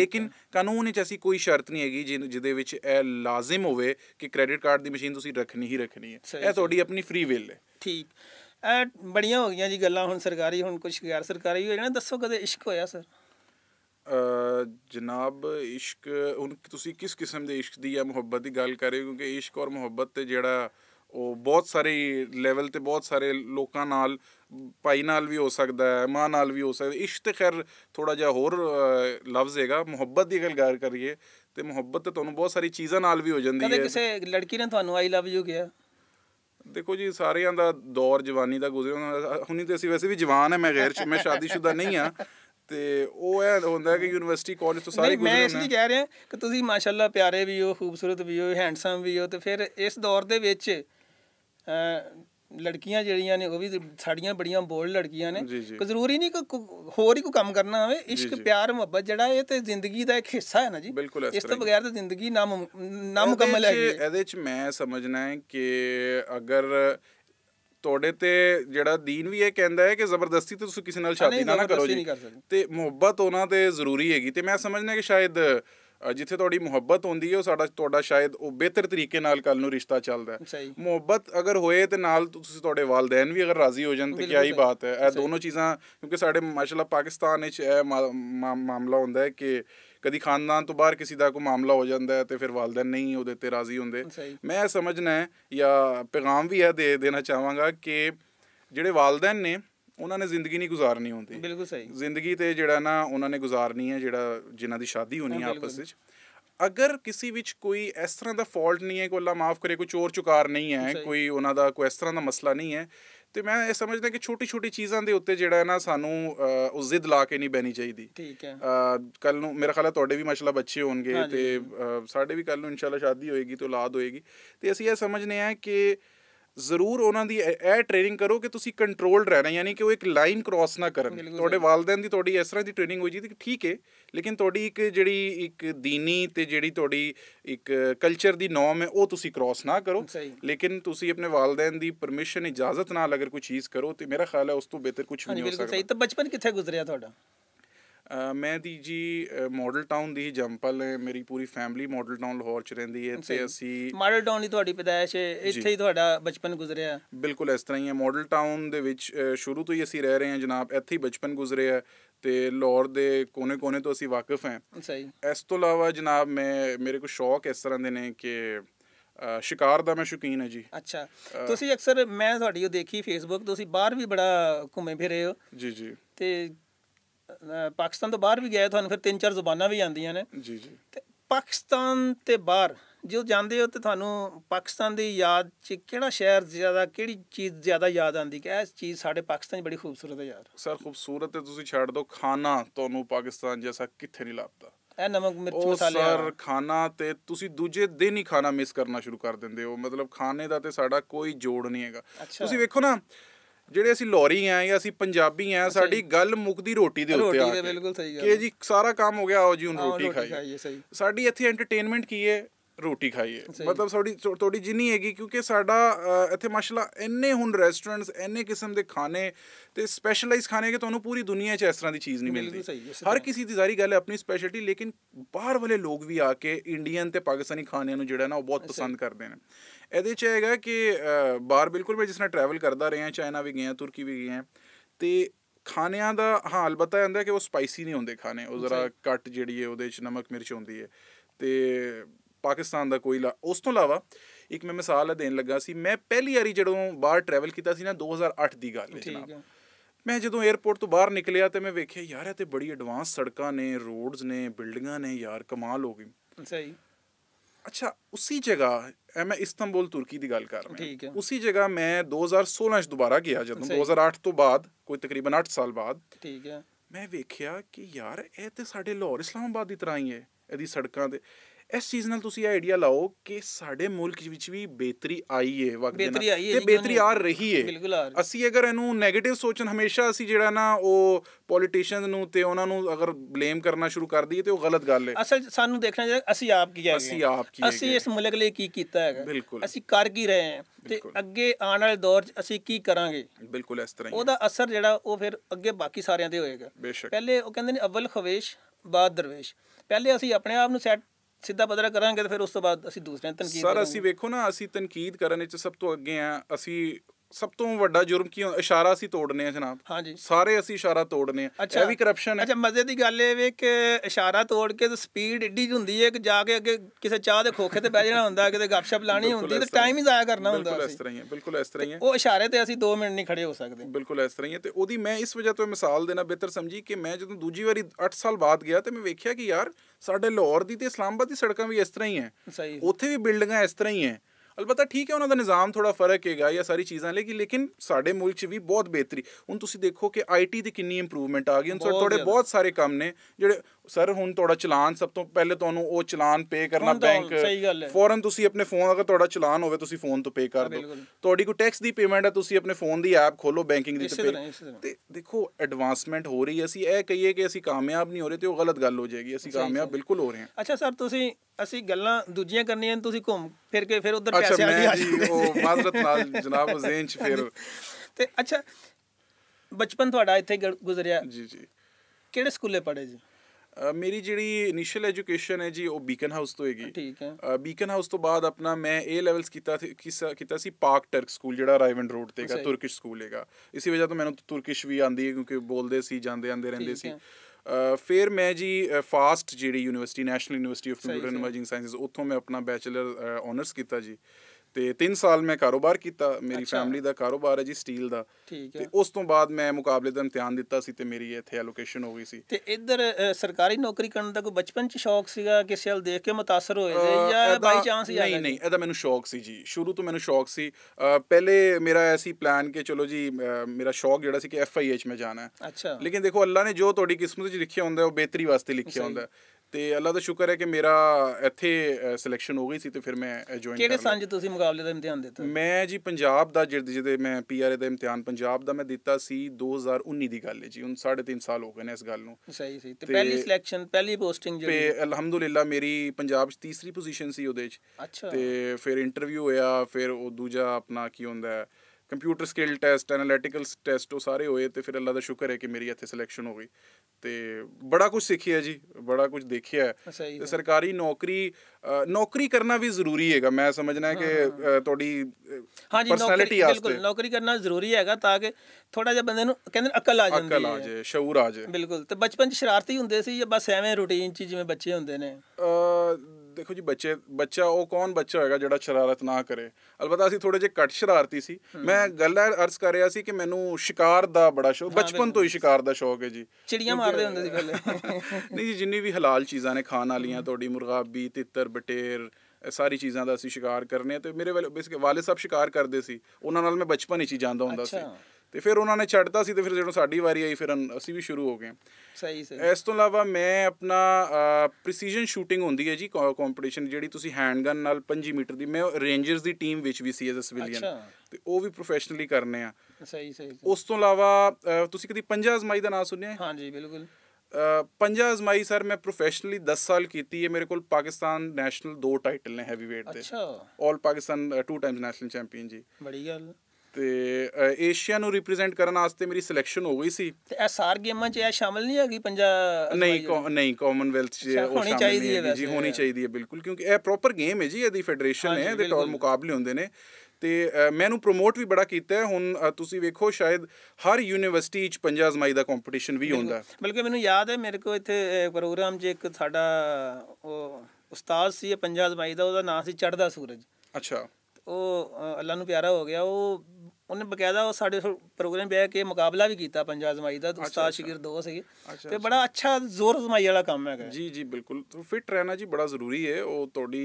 ਲੇਕਿਨ ਕਾਨੂੰਨ ਵਿੱਚ ਐਸੀ ਕੋਈ ਸ਼ਰਤ ਨਹੀਂ ਹੈਗੀ ਜਿਹਦੇ ਵਿੱਚ ਇਹ ਲਾਜ਼ਮ ਹੋਵੇ ਕਿ ਕ੍ਰੈਡਿਟ ਕਾਰਡ ਦੀ ਮਸ਼ੀਨ ਤੁਸੀਂ ਰੱਖਣੀ ਹੀ ਰੱਖਣੀ ਹੈ ਇਹ ਤੁਹਾਡੀ ਆਪਣੀ ਫ੍ਰੀ ਵਿਲ ਹੈ ਠੀਕ ਐ ਬੜੀਆਂ ਹੋ ਗਈਆਂ ਜੀ ਗੱਲਾਂ ਹੁਣ ਸਰਕਾਰੀ ਹੁਣ ਕੁਝ ਗੈਰ ਸਰਕਾਰੀ ਹੋ ਜਾਣਾ ਦੱਸੋ ਕਦੇ ਇਸ਼ਕ ਹੋਇਆ ਸਰ ਜਨਾਬ ਇਸ਼ਕ ਉਹ ਤੁਸੀਂ ਕਿਸ ਕਿਸਮ ਦੇ ਇਸ਼ਕ ਦੀ ਜਾਂ ਮੁਹੱਬਤ ਦੀ ਗੱਲ ਕਰ ਰਹੇ ਹੋ ਕਿਉਂਕਿ ਇਸ਼ਕ ਔਰ ਮੁਹੱਬਤ ਤੇ ਜਿਹੜਾ ਉਹ ਬਹੁਤ ਸਾਰੇ ਲੈਵਲ ਤੇ ਬਹੁਤ ਸਾਰੇ ਲੋਕਾਂ ਨਾਲ ਭਾਈ ਨਾਲ ਵੀ ਹੋ ਸਕਦਾ ਹੈ ਮਾਂ ਨਾਲ ਵੀ ਹੋ ਸਕਦਾ ਇਸ਼ਕ ਤੇ ਖੈਰ ਥੋੜਾ ਜਿਹਾ ਹੋਰ ਲਫ਼ਜ਼ ਹੈਗਾ ਮੁਹੱਬਤ ਦੀ ਗੱਲ ਕਰ ਕਰੀਏ ਤੇ ਮੁਹੱਬਤ ਤੇ ਤੁਹਾਨੂੰ ਬਹੁਤ ਸਾਰੀ ਚੀਜ਼ਾਂ ਨਾਲ ਵੀ ਹੋ ਜਾਂਦੀ ਹੈ ਕਦੇ ਕਿਸੇ ਲੜਕੀ ਨੇ ਤੁਹਾਨੂੰ ਆਈ ਲਵ ਯੂ ਕਿਹਾ ਦੇਖੋ ਜੀ ਸਾਰਿਆਂ ਦਾ ਦੌਰ ਜਵਾਨੀ ਦਾ ਗੁਜ਼ਰਿਆ ਹੁਣੀ ਤੇ ਅਸੀਂ ਵੈਸੇ ਵੀ ਜਵਾਨ ਹੈ ਮੈਂ ਗੈਰ ਮੈਂ ਸ਼ਾਦੀशुदा ਨਹੀਂ ਆ ਤੇ ਉਹ ਐ ਹੁੰਦਾ ਕਿ ਯੂਨੀਵਰਸਿਟੀ ਕਾਲਜ ਤੋਂ ਸਾਰੇ ਨੇ ਮੈਂ ਇਸ ਲਈ ਕਹਿ ਰਿਹਾ ਕਿ ਤੁਸੀਂ ਮਾਸ਼ਾਅੱਲਾ ਪਿਆਰੇ ਵੀ ਹੋ ਖੂਬਸੂਰਤ ਵੀ ਹੋ ਹੈਂਡਸਮ ਵੀ ਹੋ ਤੇ ਫਿਰ ਇਸ ਦੌਰ ਦੇ ਵਿੱਚ ਲੜਕੀਆਂ ਜਿਹੜੀਆਂ ਨੇ ਉਹ ਵੀ ਸਾਡੀਆਂ ਬੜੀਆਂ ਬੋਲ ਲੜਕੀਆਂ ਨੇ ਕਿ ਜ਼ਰੂਰੀ ਨਹੀਂ ਕਿ ਹੋਰ ਹੀ ਕੋ ਕੰਮ ਕਰਨਾ ਹੋਵੇ ਇਸ਼ਕ ਪਿਆਰ ਮੁਹੱਬਤ ਜਿਹੜਾ ਇਹ ਤੇ ਜ਼ਿੰਦਗੀ ਦਾ ਇੱਕ ਹਿੱਸਾ ਹੈ ਨਾ ਜੀ ਇਸ ਤੋਂ ਬਗੈਰ ਤਾਂ ਜ਼ਿੰਦਗੀ ਨਾ ਮੁਕੰਮਲ ਹੈ ਇਹਦੇ ਵਿੱਚ ਮੈਂ ਸਮਝਣਾ ਹੈ ਕਿ ਅਗਰ ਤੁਹਾਡੇ ਤੇ ਜਿਹੜਾ ਦੀਨ ਵੀ ਇਹ ਕਹਿੰਦਾ ਹੈ ਕਿ ਜ਼ਬਰਦਸਤੀ ਤੇ ਤੁਸੀਂ ਕਿਸੇ ਨਾਲ ਸ਼ਾਦੀ ਨਾ ਕਰੋ ਜੀ ਤੇ ਮੁਹੱਬਤ ਉਹਨਾਂ ਤੇ ਜ਼ਰੂਰੀ ਹੈਗੀ ਤੇ ਮੈਂ ਸਮਝਣਾ ਕਿ ਸ਼ਾਇਦ ਜਿੱਥੇ ਤੁਹਾਡੀ ਮੁਹੱਬਤ ਹੁੰਦੀ ਹੈ ਉਹ ਸਾਡਾ ਤੁਹਾਡਾ ਸ਼ਾਇਦ ਉਹ ਬਿਹਤਰ ਤਰੀਕੇ ਨਾਲ ਕੱਲ ਨੂੰ ਰਿਸ਼ਤਾ ਚੱਲਦਾ ਹੈ ਮੁਹੱਬਤ ਅਗਰ ਹੋਏ ਤੇ ਨਾਲ ਤੁਸੀਂ ਤੁਹਾਡੇ ਵਾਲਦੈਨ ਵੀ ਅਗਰ ਰਾਜ਼ੀ ਹੋ ਜਾਣ ਤੇ ਕੀ ਆਈ ਬਾਤ ਹੈ ਇਹ ਦੋਨੋਂ ਚੀਜ਼ਾਂ ਕਿਉਂਕਿ ਸਾਡੇ ਮਾਸ਼ਾਅੱਲਾ ਪਾਕਿਸਤਾਨ ਵਿੱਚ ਇਹ ਮਾਮਲਾ ਹੁੰਦਾ ਹੈ ਕਿ ਕਦੀ ਖਾਨਦਾਨ ਤੋਂ ਬਾਹਰ ਕਿਸੇ ਦਾ ਕੋਈ ਮਾਮਲਾ ਹੋ ਜਾਂਦਾ ਹੈ ਤੇ ਫਿਰ ਵਾਲਦੈਨ ਨਹੀਂ ਉਹਦੇ ਤੇ ਰਾਜ਼ੀ ਹੁੰਦੇ ਮੈਂ ਸਮਝਣਾ ਹੈ ਜਾਂ ਪੈਗਾਮ ਵੀ ਹੈ ਦੇ ਦੇਣਾ ਚਾਹਾਂਗਾ ਕਿ ਜਿਹੜੇ ਵਾਲਦੈਨ ਨੇ ਉਹਨਾਂ ਨੇ ਜ਼ਿੰਦਗੀ ਨਹੀਂ ਗੁਜ਼ਾਰਨੀ ਹੁੰਦੀ ਬਿਲਕੁਲ ਸਹੀ ਜ਼ਿੰਦਗੀ ਤੇ ਜਿਹੜਾ ਨਾ ਉਹਨਾਂ ਨੇ ਗੁਜ਼ਾਰਨੀ ਹੈ ਜਿਹੜਾ ਜਿਨ੍ਹਾਂ ਦੀ ਸ਼ਾਦੀ ਹੋਣੀ ਹੈ ਆਪਸ ਵਿੱਚ ਅਗਰ ਕਿਸੇ ਵਿੱਚ ਕੋਈ ਇਸ ਤਰ੍ਹਾਂ ਦਾ ਫਾਲਟ ਨਹੀਂ ਹੈ ਕੋਈ ਅੱਲਾ ਮਾਫ ਕਰੇ ਕੋਈ ਚੋਰ ਚੁਕਾਰ ਨਹੀਂ ਹੈ ਕੋਈ ਉਹਨਾਂ ਦਾ ਕੋਈ ਇਸ ਤਰ੍ਹਾਂ ਦਾ ਮਸਲਾ ਨਹੀਂ ਹੈ ਤੇ ਮੈਂ ਇਹ ਸਮਝਦਾ ਕਿ ਛੋਟੀ ਛੋਟੀ ਚੀਜ਼ਾਂ ਦੇ ਉੱਤੇ ਜਿਹੜਾ ਹੈ ਨਾ ਸਾਨੂੰ ਉਸ ਜ਼ਿੱਦ ਲਾ ਕੇ ਨਹੀਂ ਬੈਣੀ ਚਾਹੀਦੀ ਠੀਕ ਹੈ ਕੱਲ ਨੂੰ ਮੇਰਾ ਖਿਆਲ ਹੈ ਤੁਹਾਡੇ ਵੀ ਮਸ਼ਲਾ ਬੱਚੇ ਹੋਣਗੇ ਤੇ ਸਾਡੇ ਵੀ ਕੱਲ ਨੂੰ ਇਨਸ਼ਾਅੱਲਾ ਸ਼ਾਦੀ ਹੋਏਗੀ ਤੇ ਔਲਾਦ ਹੋਏਗੀ ਤੇ ਅਸੀਂ ਇਹ ਸਮਝਨੇ ਆ ਕਿ ਜ਼ਰੂਰ ਉਹਨਾਂ ਦੀ ਇਹ ਟ੍ਰੇਨਿੰਗ ਕਰੋ ਕਿ ਤੁਸੀਂ ਕੰਟਰੋਲਡ ਰਹਿਣਾ ਯਾਨੀ ਕਿ ਉਹ ਇੱਕ ਲਾਈਨ ਕ੍ਰਾਸ ਨਾ ਕਰਨ ਤੁਹਾਡੇ ਵਾਲਦਿਆਂ ਦੀ ਤੁਹਾਡੀ ਇਸ ਤਰ੍ਹਾਂ ਦੀ ਟ੍ਰੇਨਿੰਗ ਹੋਈ ਜੀ ਠੀਕ ਹੈ ਲੇਕਿਨ ਤੁਹਾਡੀ ਇੱਕ ਜਿਹੜੀ ਇੱਕ دینی ਤੇ ਜਿਹੜੀ ਤੁਹਾਡੀ ਇੱਕ ਕਲਚਰ ਦੀ ਨੋਮ ਹੈ ਉਹ ਤੁਸੀਂ ਕ੍ਰਾਸ ਨਾ ਕਰੋ ਲੇਕਿਨ ਤੁਸੀਂ ਆਪਣੇ ਵਾਲਦਿਆਂ ਦੀ ਪਰਮਿਸ਼ਨ ਇਜਾਜ਼ਤ ਨਾਲ ਅਗਰ ਕੋਈ ਚੀਜ਼ ਕਰੋ ਤੇ ਮੇਰਾ ਖਿਆਲ ਹੈ ਉਸ ਤੋਂ ਬਿਹਤਰ ਕੁਝ ਨਹੀਂ ਹੋ ਸਕਦਾ ਸਹੀ ਤਾਂ ਬਚਪਨ ਕਿੱਥੇ ਗੁਜ਼ਰਿਆ ਤੁਹਾਡਾ ਮੈਂ ਦੀ ਜੀ ਮਾਡਲ ਟਾਊਨ ਦੀ ਜੰਪਲ ਹੈ ਮੇਰੀ ਪੂਰੀ ਫੈਮਿਲੀ ਮਾਡਲ ਟਾਊਨ ਲਾਹੌਰ ਚ ਰਹਿੰਦੀ ਹੈ ਤੇ ਅਸੀਂ ਮਾਡਲ ਟਾਊਨ ਦੀ ਤੁਹਾਡੀ ਪਦਾਇਸ਼ ਹੈ ਇੱਥੇ ਹੀ ਤੁਹਾਡਾ ਬਚਪਨ ਗੁਜ਼ਰਿਆ ਬਿਲਕੁਲ ਇਸ ਤਰ੍ਹਾਂ ਹੀ ਹੈ ਮਾਡਲ ਟਾਊਨ ਦੇ ਵਿੱਚ ਸ਼ੁਰੂ ਤੋਂ ਹੀ ਅਸੀਂ ਰਹਿ ਰਹੇ ਹਾਂ ਜਨਾਬ ਇੱਥੇ ਹੀ ਬਚਪਨ ਗੁਜ਼ਰਿਆ ਤੇ ਲਾਹੌਰ ਦੇ ਕੋਨੇ-ਕੋਨੇ ਤੋਂ ਅਸੀਂ ਵਾਕਿਫ ਹਾਂ ਸਹੀ ਇਸ ਤੋਂ ਇਲਾਵਾ ਜਨਾਬ ਮੈਂ ਮੇਰੇ ਕੋ ਸ਼ੌਕ ਇਸ ਤਰ੍ਹਾਂ ਦੇ ਨੇ ਕਿ ਸ਼ਿਕਾਰ ਦਾ ਮੈਂ ਸ਼ੌਕੀਨ ਹਾਂ ਜੀ ਅੱਛਾ ਤੁਸੀਂ ਅਕਸਰ ਮੈਂ ਤੁਹਾਡੀ ਉਹ ਦੇਖੀ ਫੇਸਬੁੱਕ ਤੁਸੀਂ ਬਾਹਰ ਵੀ ਬੜਾ ਘੁੰਮੇ ਫਿਰੇ ਹੋ ਜੀ ਜੀ ਤੇ ਪਾਕਿਸਤਾਨ ਤੋਂ ਬਾਹਰ ਵੀ ਗਏ ਤੁਹਾਨੂੰ ਫਿਰ ਤਿੰਨ ਚਾਰ ਜ਼ੁਬਾਨਾਂ ਵੀ ਆਉਂਦੀਆਂ ਨੇ ਜੀ ਜੀ ਤੇ ਪਾਕਿਸਤਾਨ ਤੇ ਬਾਹਰ ਜਦੋਂ ਜਾਂਦੇ ਹੋ ਤੇ ਤੁਹਾਨੂੰ ਪਾਕਿਸਤਾਨ ਦੀ ਯਾਦ 'ਚ ਕਿਹੜਾ ਸ਼ਹਿਰ ਜ਼ਿਆਦਾ ਕਿਹੜੀ ਚੀਜ਼ ਜ਼ਿਆਦਾ ਯਾਦ ਆਉਂਦੀ ਕਿ ਇਸ ਚੀਜ਼ ਸਾਡੇ ਪਾਕਿਸਤਾਨ ਦੀ ਬੜੀ ਖੂਬਸੂਰਤ ਹੈ ਯਾਰ ਸਰ ਖੂਬਸੂਰਤ ਤੇ ਤੁਸੀਂ ਛੱਡ ਦੋ ਖਾਣਾ ਤੁਹਾਨੂੰ ਪਾਕਿਸਤਾਨ ਜਿਹਾ ਕਿੱਥੇ ਨਹੀਂ ਲੱਭਦਾ ਇਹ ਨਮਕ ਮਿਰਚ ਮਸਾਲੇ ਸਰ ਖਾਣਾ ਤੇ ਤੁਸੀਂ ਦੂਜੇ ਦਿਨ ਹੀ ਖਾਣਾ ਮਿਸ ਕਰਨਾ ਸ਼ੁਰੂ ਕਰ ਦਿੰਦੇ ਹੋ ਮਤਲਬ ਖਾਣੇ ਦਾ ਤੇ ਸਾਡਾ ਕੋਈ ਜੋੜ ਨਹੀਂ ਹੈਗਾ ਤੁਸੀਂ ਵੇਖੋ ਨਾ ਜਿਹੜੇ ਅਸੀਂ ਲੋਰੀ ਆ ਜਾਂ ਅਸੀਂ ਪੰਜਾਬੀ ਆ ਸਾਡੀ ਗੱਲ ਮੁਕਦੀ ਰੋਟੀ ਦੇ ਉੱਤੇ ਆ ਰੋਟੀ ਦੇ ਬਿਲਕੁਲ ਸਹੀ ਗੱਲ ਕਿ ਜੀ ਸਾਰਾ ਕੰਮ ਹੋ ਗਿਆ ਆਓ ਜੀ ਹੁਣ ਰੋਟੀ ਖਾਈਏ ਸਾਡੀ ਇੱਥੇ ਐਂਟਰਟੇਨਮੈਂਟ ਕੀ ਹੈ ਰੋਟੀ ਖਾਈਏ ਮਤਲਬ ਥੋੜੀ ਥੋੜੀ ਜਿੰਨੀ ਹੈਗੀ ਕਿਉਂਕਿ ਸਾਡਾ ਇੱਥੇ ਮਾਸ਼ਾਅੱਲਾ ਇੰਨੇ ਹੁਣ ਰੈਸਟੋਰੈਂਟਸ ਇੰਨੇ ਕਿਸਮ ਦੇ ਖਾਣੇ ਤੇ ਸਪੈਸ਼ਲਾਈਜ਼ ਖਾਣੇ ਕਿ ਤੁਹਾਨੂੰ ਪੂਰੀ ਦੁਨੀਆ 'ਚ ਇਸ ਤਰ੍ਹਾਂ ਦੀ ਚੀਜ਼ ਨਹੀਂ ਮਿਲਦੀ ਹਰ ਕਿਸੇ ਦੀ ਜ਼ਾਰੀ ਗੱਲ ਹੈ ਆਪਣੀ ਸਪੈਸ਼ਲਟੀ ਲੇਕਿਨ ਬਾਹਰ ਵਾਲੇ ਲੋਕ ਵੀ ਆ ਕੇ ਇੰਡੀਅਨ ਤੇ ਪਾਕਿਸਤਾਨੀ ਖਾਣਿਆਂ ਨੂੰ ਜਿਹੜਾ ਨਾ ਉਹ ਬਹੁਤ ਪਸੰਦ ਕਰਦੇ ਨੇ ਇਹਦੇ 'ਚ ਹੈਗਾ ਕਿ ਬਾਹਰ ਬਿਲਕੁਲ ਮੈਂ ਜਿਸ ਨਾਲ ਟਰੈਵਲ ਕਰਦਾ ਰਿਹਾ ਚਾਈਨਾ ਵੀ ਗਿਆ ਤੁਰਕੀ ਵੀ ਗਿਆ ਤੇ ਖਾਣਿਆਂ ਦਾ ਹਾਂ ਅਲਬਤਾ ਹੁੰਦਾ ਕਿ ਉਹ ਸਪਾਈਸੀ ਨਹੀਂ ਹੁੰਦੇ ਖਾਣੇ ਉਹ ਜ਼ਰਾ ਕੱਟ ਜਿਹੜੀ ਹੈ ਉਹਦੇ 'ਚ ਨਮਕ ਮਿਰਚ ਹੁੰਦੀ ਹੈ ਤੇ ਪਾਕਿਸਤਾਨ ਦਾ ਕੋਈ ਉਸ ਤੋਂ ਇਲਾਵਾ ਇੱਕ ਮੈਂ ਮਿਸਾਲ ਦੇਣ ਲੱਗਾ ਸੀ ਮੈਂ ਪਹਿਲੀ ਵਾਰੀ ਜਦੋਂ ਬਾਹਰ ਟਰੈਵਲ ਕੀਤਾ ਸੀ ਨਾ 2008 ਦੀ ਗੱਲ ਹੈ ਜਨਾਬ ਮੈਂ ਜਦੋਂ 에어ਪੋਰਟ ਤੋਂ ਬਾਹਰ ਨਿਕਲਿਆ ਤੇ ਮੈਂ ਵੇਖਿਆ ਯਾਰ ਇਹ ਤੇ ਬੜੀ ਐਡਵਾਂਸ ਸੜਕਾਂ ਨੇ ਰੋਡਸ ਨੇ ਬਿਲਡਿੰਗਾਂ ਨੇ ਯਾਰ ਕਮਾਲ ਹੋ ਗਈ ਸਹੀ ਅੱਛਾ ਉਸੇ ਜਗ੍ਹਾ ਐ ਮੈਂ ਇਸਤਾਂਬੁਲ ਤੁਰਕੀ ਦੀ ਗੱਲ ਕਰ ਰਿਹਾ ਠੀਕ ਹੈ ਉਸੀ ਜਗ੍ਹਾ ਮੈਂ 2016 ਚ ਦੁਬਾਰਾ ਗਿਆ ਜਦੋਂ 2008 ਤੋਂ ਬਾਅਦ ਕੋਈ ਤਕਰੀਬਨ 8 ਸਾਲ ਬਾਅਦ ਠੀਕ ਹੈ ਮੈਂ ਵੇਖਿਆ ਕਿ ਯਾਰ ਇਹ ਤੇ ਸਾਡੇ ਲਾਹੌਰ ਇਸਲਾਮਾਬਾਦ ਦੀ ਤਰ੍ਹਾਂ ਹੀ ਹੈ ਇਹਦੀ ਸੜਕਾਂ ਤੇ ਇਸ ਚੀਜ਼ ਨਾਲ ਤੁਸੀਂ ਇਹ ਆਈਡੀਆ ਲਾਓ ਕਿ ਸਾਡੇ ਮੁਲਕ ਵਿੱਚ ਵੀ ਬਿਹਤਰੀ ਆਈ ਹੈ ਵਕਤ ਦੇ ਨਾਲ ਤੇ ਬਿਹਤਰੀ ਆ ਰਹੀ ਹੈ ਅਸੀਂ ਅਗਰ ਇਹਨੂੰ 네ਗੇਟਿਵ ਸੋਚਣ ਹਮੇਸ਼ਾ ਅਸੀਂ ਜਿਹੜਾ ਨਾ ਉਹ ਪੋਲੀਟੀਸ਼ੀਅਨਸ ਨੂੰ ਤੇ ਉਹਨਾਂ ਨੂੰ ਅਗਰ ਬਲੇਮ ਕਰਨਾ ਸ਼ੁਰੂ ਕਰ ਦਈਏ ਤੇ ਉਹ ਗਲਤ ਗੱਲ ਹੈ ਅਸਲ ਸਾਨੂੰ ਦੇਖਣਾ ਚਾਹੀਦਾ ਅਸੀਂ ਆਪ ਕੀ ਹੈਗੇ ਅਸੀਂ ਆਪ ਕੀ ਅਸੀਂ ਇਸ ਮੁਲਕ ਲਈ ਕੀ ਕੀਤਾ ਹੈਗਾ ਅਸੀਂ ਕਰ ਕੀ ਰਹੇ ਹਾਂ ਤੇ ਅੱਗੇ ਆਉਣ ਵਾਲੇ ਦੌਰ 'ਚ ਅਸੀਂ ਕੀ ਕਰਾਂਗੇ ਬਿਲਕੁਲ ਇਸ ਤਰ੍ਹਾਂ ਉਹਦਾ ਅਸਰ ਜਿਹੜਾ ਉਹ ਫਿਰ ਅੱਗੇ ਬਾਕੀ ਸਾਰਿਆਂ ਤੇ ਹੋਏਗਾ ਪਹਿਲੇ ਉਹ ਕਹਿੰਦੇ ਨੇ ਅਵਲ ਖਵੇਸ਼ ਬਾਦ ਦਰਵੇਸ਼ ਪਹਿਲੇ ਅਸੀਂ ਆਪਣੇ ਆਪ ਨੂੰ ਸੈੱਟ ਸਿੱਧਾ ਪਤਰਾ ਕਰਾਂਗੇ ਤਾਂ ਫਿਰ ਉਸ ਤੋਂ ਬਾਅਦ ਅਸੀਂ ਦੂਸਰੇ ਤਨਕੀਦ ਸਰ ਅਸੀਂ ਵੇਖੋ ਨਾ ਅਸੀਂ ਤਨਕੀਦ ਕਰਨ ਵਿੱਚ ਸਭ ਤੋਂ ਅੱਗੇ ਆ ਅਸੀਂ ਸਭ ਤੋਂ ਵੱਡਾ ਜੁਰਮ ਕੀ ਹੁੰਦਾ ਇਸ਼ਾਰਾ ਸੀ ਤੋੜਨੇ ਆ ਜਨਾਬ ਹਾਂਜੀ ਸਾਰੇ ਅਸੀਂ ਇਸ਼ਾਰਾ ਤੋੜਨੇ ਆ ਇਹ ਵੀ ਕਰਪਸ਼ਨ ਹੈ ਅੱਛਾ ਮਜ਼ੇ ਦੀ ਗੱਲ ਇਹ ਵੇ ਕਿ ਇਸ਼ਾਰਾ ਤੋੜ ਕੇ ਤੇ ਸਪੀਡ ਏਡੀ ਹੁੰਦੀ ਹੈ ਕਿ ਜਾ ਕੇ ਅੱਗੇ ਕਿਸੇ ਚਾਹ ਦੇ ਖੋਖੇ ਤੇ ਬਹਿ ਜਾਣਾ ਹੁੰਦਾ ਕਿਤੇ ਗੱਪਸ਼ਪ ਲਾਣੀ ਹੁੰਦੀ ਤੇ ਟਾਈਮ ਹੀ ਜ਼ਾਇਆ ਕਰਨਾ ਹੁੰਦਾ ਬਿਲਕੁਲ ਇਸ ਤਰ੍ਹਾਂ ਹੀ ਹੈ ਬਿਲਕੁਲ ਇਸ ਤਰ੍ਹਾਂ ਹੀ ਹੈ ਉਹ ਇਸ਼ਾਰੇ ਤੇ ਅਸੀਂ 2 ਮਿੰਟ ਨਹੀਂ ਖੜੇ ਹੋ ਸਕਦੇ ਬਿਲਕੁਲ ਇਸ ਤਰ੍ਹਾਂ ਹੀ ਹੈ ਤੇ ਉਹਦੀ ਮੈਂ ਇਸ ਵਜ੍ਹਾ ਤੋਂ ਮਿਸਾਲ ਦੇਣਾ ਬਿਹਤਰ ਸਮਝੀ ਕਿ ਮੈਂ ਜਦੋਂ ਦੂਜੀ ਵਾਰੀ 8 ਸਾਲ ਬਾਅਦ ਗਿਆ ਤੇ ਮੈਂ ਵੇਖਿਆ ਕਿ ਯਾਰ ਸਾਡੇ ਲਾਹੌਰ ਦੀ ਤੇ ਇਸਲਾਮਾਬਾਦ ਦੀ ਸੜਕਾਂ ਵੀ ਇਸ ਤਰ੍ਹਾਂ ਹੀ ਹੈ ਉੱਥੇ ਵੀ ਬਿਲਡਿੰਗਾਂ ਇਸ ਤਰ੍ਹਾਂ ਹੀ ਹੈ ਅਲਬਤਾ ਠੀਕ ਹੈ ਉਹਨਾਂ ਦਾ ਨਿਜ਼ਾਮ ਥੋੜਾ ਫਰਕ ਹੈਗਾ ਜਾਂ ਸਾਰੀ ਚੀਜ਼ਾਂ ਲੇਕਿਨ ਲੇਕਿਨ ਸਾਡੇ ਮੁਲਕ 'ਚ ਵੀ ਬਹੁਤ ਬਿਹਤਰੀ ਹੁਣ ਤੁਸੀਂ ਦੇਖੋ ਕਿ ਆਈਟੀ ਦੀ ਕਿੰਨੀ ਇੰਪਰੂਵਮੈਂਟ ਆ ਗਈ ਹੁਣ ਤੁਹਾਡੇ ਬਹੁਤ ਸਾਰੇ ਕੰਮ ਨੇ ਜਿਹੜੇ ਸਰ ਹੁਣ ਤੁਹਾਡਾ ਚਲਾਨ ਸਭ ਤੋਂ ਪਹਿਲੇ ਤੁਹਾਨੂੰ ਉਹ ਚਲਾਨ ਪੇ ਕਰਨਾ ਬੈਂਕ ਫੌਰਨ ਤੁਸੀਂ ਆਪਣੇ ਫੋਨ ਅਗਰ ਤੁਹਾਡਾ ਚਲਾਨ ਹੋਵੇ ਤੁਸੀਂ ਫੋਨ ਤੋਂ ਪੇ ਕਰ ਦਿਓ ਤੁਹਾਡੀ ਕੋ ਟੈਕਸ ਦੀ ਪੇਮੈਂਟ ਹੈ ਤੁਸੀਂ ਆਪਣੇ ਫੋਨ ਦੀ ਐਪ ਖੋਲੋ ਬੈਂਕਿੰਗ ਦੀ ਤੇ ਦੇਖੋ ਐਡਵਾਂਸਮੈਂਟ ਹੋ ਰਹੀ ਹੈ ਅਸੀਂ ਇਹ ਕਹੀਏ ਕਿ ਅਸੀਂ ਕਾਮਯਾਬ ਨਹੀਂ ਹੋ ਰਹੇ ਤੇ ਉਹ ਗਲਤ ਗੱਲ ਹੋ ਜਾਏਗੀ ਅਸੀਂ ਕਾਮਯਾਬ ਬਿਲਕੁਲ ਹੋ ਰਹੇ ਹਾਂ ਅੱਛਾ ਸਰ ਤੁਸੀਂ ਅਸੀਂ ਗੱਲਾਂ ਦੂਜੀਆਂ ਕਰਨੀਆਂ ਤੁਸੀਂ ਘੁੰਮ ਫਿਰ ਕੇ ਫਿਰ ਉਧਰ ਪੈਸੇ ਆ ਜੀ ਉਹ ਮਾਜ਼ਰਤ ਨਾਲ ਜਨਾਬ ਜ਼ੇਨ ਚ ਫਿਰ ਤੇ ਅੱਛਾ ਬਚਪਨ ਤੁਹਾਡਾ ਇੱਥੇ ਗੁਜ਼ਰਿਆ ਜੀ ਜੀ ਕਿਹੜੇ ਸਕੂਲੇ ਪੜ੍ਹੇ ਜੀ ਮੇਰੀ ਜਿਹੜੀ ਇਨੀਸ਼ੀਅਲ ਐਜੂਕੇਸ਼ਨ ਹੈ ਜੀ ਉਹ ਬੀਕਨ ਹਾਊਸ ਤੋਂ ਹੈਗੀ ਠੀਕ ਹੈ ਬੀਕਨ ਹਾਊਸ ਤੋਂ ਬਾਅਦ ਆਪਣਾ ਮੈਂ ਏ ਲੈਵਲਸ ਕੀਤਾ ਕੀਤਾ ਸੀ ਪਾਰਕ ਟਰਕ ਸਕੂਲ ਜਿਹੜਾ ਰਾਈਵਨ ਰੋਡ ਤੇਗਾ ਤੁਰਕਿਸ਼ ਸਕੂਲ ਹੈਗਾ ਇਸੇ ਵਜ੍ਹਾ ਤੋਂ ਮੈਨੂੰ ਤੁਰਕਿਸ਼ ਵੀ ਆਂਦੀ ਹੈ ਕਿਉਂਕਿ ਬੋਲਦੇ ਸੀ ਜਾਂਦੇ ਆਂਦੇ ਰਹਿੰਦੇ ਸੀ ਫਿਰ ਮੈਂ ਜੀ ਫਾਸਟ ਜਿਹੜੀ university National University of Computer and Emerging Sciences ਉੱਥੋਂ ਮੈਂ ਆਪਣਾ ਬੈਚਲਰ ਆਨਰਸ ਕੀਤਾ ਜੀ ਤੇ 3 ਸਾਲ ਮੈਂ ਕਾਰੋਬਾਰ ਕੀਤਾ ਮੇਰੀ ਫੈਮਿਲੀ ਦਾ ਕਾਰੋਬਾਰ ਹੈ ਜੀ ਸਟੀਲ ਦਾ ਤੇ ਉਸ ਤੋਂ ਬਾਅਦ ਮੈਂ ਮੁਕਾਬਲੇ ਦਾ ਇਮਤਿਹਾਨ ਦਿੱਤਾ ਸੀ ਤੇ ਮੇਰੀ ਇੱਥੇ ਅਲੋਕੇਸ਼ਨ ਹੋ ਗਈ ਸੀ ਤੇ ਇੱਧਰ ਸਰਕਾਰੀ ਨੌਕਰੀ ਕਰਨ ਦਾ ਕੋਈ ਬਚਪਨ ਚ ਸ਼ੌਕ ਸੀਗਾ ਕਿਸੇ ਵੱਲ ਦੇਖ ਕੇ ਮਤਾਸਰ ਹੋਏ ਨੇ ਜਾਂ ਬਾਈ ਚਾਂਸ ਹੀ ਆ ਨਹੀਂ ਨਹੀਂ ਇਹਦਾ ਮੈਨੂੰ ਸ਼ੌਕ ਸੀ ਜੀ ਸ਼ੁਰੂ ਤੋਂ ਮੈਨੂੰ ਸ਼ੌਕ ਸੀ ਪਹਿਲੇ ਮੇਰਾ ਐਸੀ ਪਲਾਨ ਕਿ ਚਲੋ ਜੀ ਮੇਰਾ ਸ਼ੌਕ ਜਿਹੜਾ ਸੀ ਕਿ ਐਫ ਆਈ ਐਚ ਮੈਂ ਜਾਣਾ ਹੈ ਲੇਕਿਨ ਦੇਖੋ ਅੱਲਾ ਨੇ ਜੋ ਤੁਹਾਡੀ ਕਿਸਮਤ ਵਿੱਚ ਲਿਖਿਆ ਹੁੰਦਾ ਉਹ ਬਿਹਤਰੀ ਵਾਸਤੇ ਲਿਖਿਆ ਹੁੰਦਾ ਤੇ ਅੱਲਾ ਦਾ ਸ਼ੁਕਰ ਹੈ ਕਿ ਮੇਰਾ ਇੱਥੇ ਸਿਲੈਕਸ਼ਨ ਹੋ ਗਈ ਸੀ ਤੇ ਫਿਰ ਮੈਂ ਜੁਆਇਨ ਕਿਹੜੇ ਸੰਜ ਤੁਸੀਂ ਮੁਕਾਬਲੇ ਦਾ ਇਮਤਿਹਾਨ ਦਿੱਤਾ ਮੈਂ ਜੀ ਪੰਜਾਬ ਦਾ ਜਿਹਦੇ ਮੈਂ ਪੀਆਰਏ ਦਾ ਇਮਤਿਹਾਨ ਪੰਜਾਬ ਦਾ ਮੈਂ ਦਿੱਤਾ ਸੀ 2019 ਦੀ ਗੱਲ ਹੈ ਜੀ ਹੁਣ 3.5 ਸਾਲ ਹੋ ਗਏ ਨੇ ਇਸ ਗੱਲ ਨੂੰ ਸਹੀ ਸਹੀ ਤੇ ਪਹਿਲੀ ਸਿਲੈਕਸ਼ਨ ਪਹਿਲੀ ਪੋਸਟਿੰਗ ਜਿਹੜੀ ਤੇ ਅਲਹਮਦੁਲਿਲਾ ਮੇਰੀ ਪੰਜਾਬ 'ਚ ਤੀਸਰੀ ਪੋਜੀਸ਼ਨ ਸੀ ਉਹਦੇ 'ਚ ਅੱਛਾ ਤੇ ਫਿਰ ਇੰਟਰਵਿਊ ਹੋਇਆ ਫਿਰ ਉਹ ਦੂਜਾ ਆਪਣਾ ਕੀ ਹੁੰਦਾ ਹੈ computer skill test analytical test ਉਹ ਸਾਰੇ ਹੋਏ ਤੇ ਫਿਰ ਅੱਲਾ ਦਾ ਸ਼ੁਕਰ ਹੈ ਕਿ ਮੇਰੀ ਇੱਥੇ ਸਿਲੈਕਸ਼ਨ ਹੋ ਗਈ ਤੇ ਬੜਾ ਕੁਝ ਸਿੱਖਿਆ ਜੀ ਬੜਾ ਕੁਝ ਦੇਖਿਆ ਤੇ ਸਰਕਾਰੀ ਨੌਕਰੀ ਨੌਕਰੀ ਕਰਨਾ ਵੀ ਜ਼ਰੂਰੀ ਹੈਗਾ ਮੈਂ ਸਮਝਣਾ ਹੈ ਕਿ ਤੁਹਾਡੀ ਹਾਂਜੀ ਪਰਸਨੈਲਿਟੀ ਬਿਲਕੁਲ ਨੌਕਰੀ ਕਰਨਾ ਜ਼ਰੂਰੀ ਹੈਗਾ ਤਾਂ ਕਿ ਥੋੜਾ ਜਿਹਾ ਬੰਦੇ ਨੂੰ ਕਹਿੰਦੇ ਅਕਲ ਆ ਜਾਂਦੀ ਹੈ ਅਕਲ ਆ ਜਾਏ ਸ਼ਊਰ ਆ ਜਾਏ ਬਿਲਕੁਲ ਤੇ ਬਚਪਨ ਚ ਸ਼ਰਾਰਤੀ ਹੁੰਦੇ ਸੀ ਜਾਂ ਬਸ ਐਵੇਂ ਰੁਟੀਨ ਚ ਜਿਵੇਂ ਬੱਚੇ ਹੁੰਦੇ ਨੇ ਦੇਖੋ ਜੀ ਬੱਚੇ ਬੱਚਾ ਉਹ ਕੌਣ ਬੱਚਾ ਹੋਏਗਾ ਜਿਹੜਾ ਸ਼ਰਾਰਤ ਨਾ ਕਰੇ ਅਲਬਤਾ ਅਸੀਂ ਥੋੜੇ ਜਿਹਾ ਘੱਟ ਸ਼ਰਾਰਤੀ ਸੀ ਮੈਂ ਗੱਲ ਅਰਜ਼ ਕਰ ਰਿਹਾ ਸੀ ਕਿ ਮੈਨੂੰ ਸ਼ਿਕਾਰ ਦਾ ਬੜਾ ਸ਼ੌਕ ਬਚਪਨ ਤੋਂ ਹੀ ਸ਼ਿਕਾਰ ਦਾ ਸ਼ੌਕ ਹੈ ਜੀ ਚਿੜੀਆਂ ਮਾਰਦੇ ਹੁੰਦੇ ਸੀ ਪਹਿਲੇ ਨਹੀਂ ਜੀ ਜਿੰਨੀ ਵੀ ਹਲਾਲ ਚੀਜ਼ਾਂ ਨੇ ਖਾਣ ਵਾਲੀਆਂ ਤੁਹਾਡੀ ਮੁਰਗਾਬੀ ਤਿੱਤਰ ਬਟੇਰ ਸਾਰੀ ਚੀਜ਼ਾਂ ਦਾ ਅਸੀਂ ਸ਼ਿਕਾਰ ਕਰਨੇ ਤੇ ਮੇਰੇ ਵਾਲੇ ਬਿਸਕੇ ਵਾਲੇ ਸਭ ਸ਼ਿਕਾਰ ਕਰਦੇ ਸੀ ਉਹਨਾਂ ਨਾਲ ਮੈਂ ਬਚਪਨ ਹੀ ਹੀ ਜਾਂਦਾ ਹੁੰਦਾ ਸੀ ਤੇ ਫਿਰ ਉਹਨਾਂ ਨੇ ਛੱਡਤਾ ਸੀ ਤੇ ਫਿਰ ਜਦੋਂ ਸਾਡੀ ਵਾਰੀ ਆਈ ਫਿਰ ਅਸੀਂ ਵੀ ਸ਼ੁਰੂ ਹੋ ਗਏ ਸਹੀ ਸਹੀ ਇਸ ਤੋਂ ਇਲਾਵਾ ਮੈਂ ਆਪਣਾ ਪ੍ਰੀਸੀਜਨ ਸ਼ੂਟਿੰਗ ਹੁੰਦੀ ਹੈ ਜੀ ਕੰਪੀਟੀਸ਼ਨ ਜਿਹੜੀ ਤੁਸੀਂ ਹੈਂਡਗਨ ਨਾਲ 5 ਮੀਟਰ ਦੀ ਮੈਂ ਰੇਂਜਰਸ ਦੀ ਟੀਮ ਵਿੱਚ ਵੀ ਸੀ ਐਸ ਅ ਤੇ ਉਹ ਵੀ ਪ੍ਰੋਫੈਸ਼ਨਲੀ ਕਰਨੇ ਆ ਸਹੀ ਸਹੀ ਉਸ ਤੋਂ ਇਲਾਵਾ ਤੁਸੀਂ ਕਦੀ ਪੰਜਾ ਅਜ਼ਮਾਈ ਦਾ ਨਾਮ ਸੁਣਿਆ ਹੈ ਹਾਂਜੀ ਬਿਲਕੁਲ ਪੰਜਾ ਅਜ਼ਮਾਈ ਸਰ ਮੈਂ ਪ੍ਰੋਫੈਸ਼ਨਲੀ 10 ਸਾਲ ਕੀਤੀ ਹੈ ਮੇਰੇ ਕੋਲ ਪਾਕਿਸਤਾਨ ਨੈਸ਼ਨਲ ਦੋ ਟਾਈਟਲ ਨੇ ਹੈਵੀ weight ਦੇ ਅੱਛਾ 올 Pakistan two times national champion ਜੀ ਬੜੀ ਗੱਲ ਤੇ ਏਸ਼ੀਆ ਨੂੰ ਰਿਪਰੈਜ਼ੈਂਟ ਕਰਨ ਵਾਸਤੇ ਮੇਰੀ ਸਿਲੈਕਸ਼ਨ ਹੋ ਗਈ ਸੀ ਤੇ ਇਹ ਸਾਰ ਗੇਮਾਂ 'ਚ ਇਹ ਸ਼ਾਮਲ ਨਹੀਂ ਹੈਗੀ ਪੰਜਾਬ ਨਹੀਂ ਨਹੀਂ ਕਾਮਨਵੈਲਥ 'ਚ ਹੋਣੀ ਚਾਹੀਦੀ ਹੈ ਜੀ ਹੋਣੀ ਚਾਹੀਦੀ ਹੈ ਬਿਲਕੁਲ ਕਿਉਂਕਿ ਇਹ ਪ੍ਰੋਪਰ ਗੇਮ ਹੈ ਜੀ ਇਹਦੀ ਫੈਡਰੇਸ਼ਨ ਹੈ ਇਹਦੇ ਟੌਰ ਮੁਕਾਬਲੇ ਹੁੰਦੇ ਨੇ ਤੇ ਮੈਨੂੰ ਪ੍ਰੋਮੋਟ ਵੀ ਬੜਾ ਕੀਤਾ ਹੈ ਹੁਣ ਤੁਸੀਂ ਵੇਖੋ ਸ਼ਾਇਦ ਹਰ ਯੂਨੀਵਰਸਿਟੀ 'ਚ ਪੰਜਾ ਅਜ਼ਮਾਈ ਦਾ ਕੰਪੀਟੀਸ਼ਨ ਵੀ ਹੁੰਦਾ ਬਲਕਿ ਮੈਨੂੰ ਯਾਦ ਹੈ ਮੇਰੇ ਕੋ ਇੱਥੇ ਪ੍ਰੋਗਰਾਮ 'ਚ ਇੱਕ ਸਾਡਾ ਉਹ ਉਸਤਾਦ ਸੀ ਪੰਜਾ ਅਜ਼ਮਾਈ ਦਾ ਉਹਦਾ ਨਾਮ ਸੀ ਚੜਦਾ ਸੂਰਜ ਅੱਛਾ ਉਹ ਅੱਲਾ ਨੂੰ ਪਿਆਰਾ ਹੋ ਗਿਆ ਉਹ ਉਹਨੇ ਬਕਾਇਦਾ ਉਹ ਸਾਡੇ ਪ੍ਰੋਗਰਾਮ ਆ ਕੇ ਮੁਕਾਬਲਾ ਵੀ ਕੀਤਾ ਪੰਜਾ ਜ਼ਮਾਈ ਦਾ ਉਸਤਾਦ ਸ਼ਗਿਰ ਦੋ ਸੀ ਤੇ ਬੜਾ ਅੱਛਾ ਜ਼ੋਰ ਜ਼ਮਾਈ ਵਾਲਾ ਕੰਮ ਹੈਗਾ ਜੀ ਜੀ ਬਿਲਕੁਲ ਫਿਟ ਰਹਿਣਾ ਜੀ ਬੜਾ ਜ਼ਰੂਰੀ ਹੈ ਉਹ ਤੁਹਾਡੀ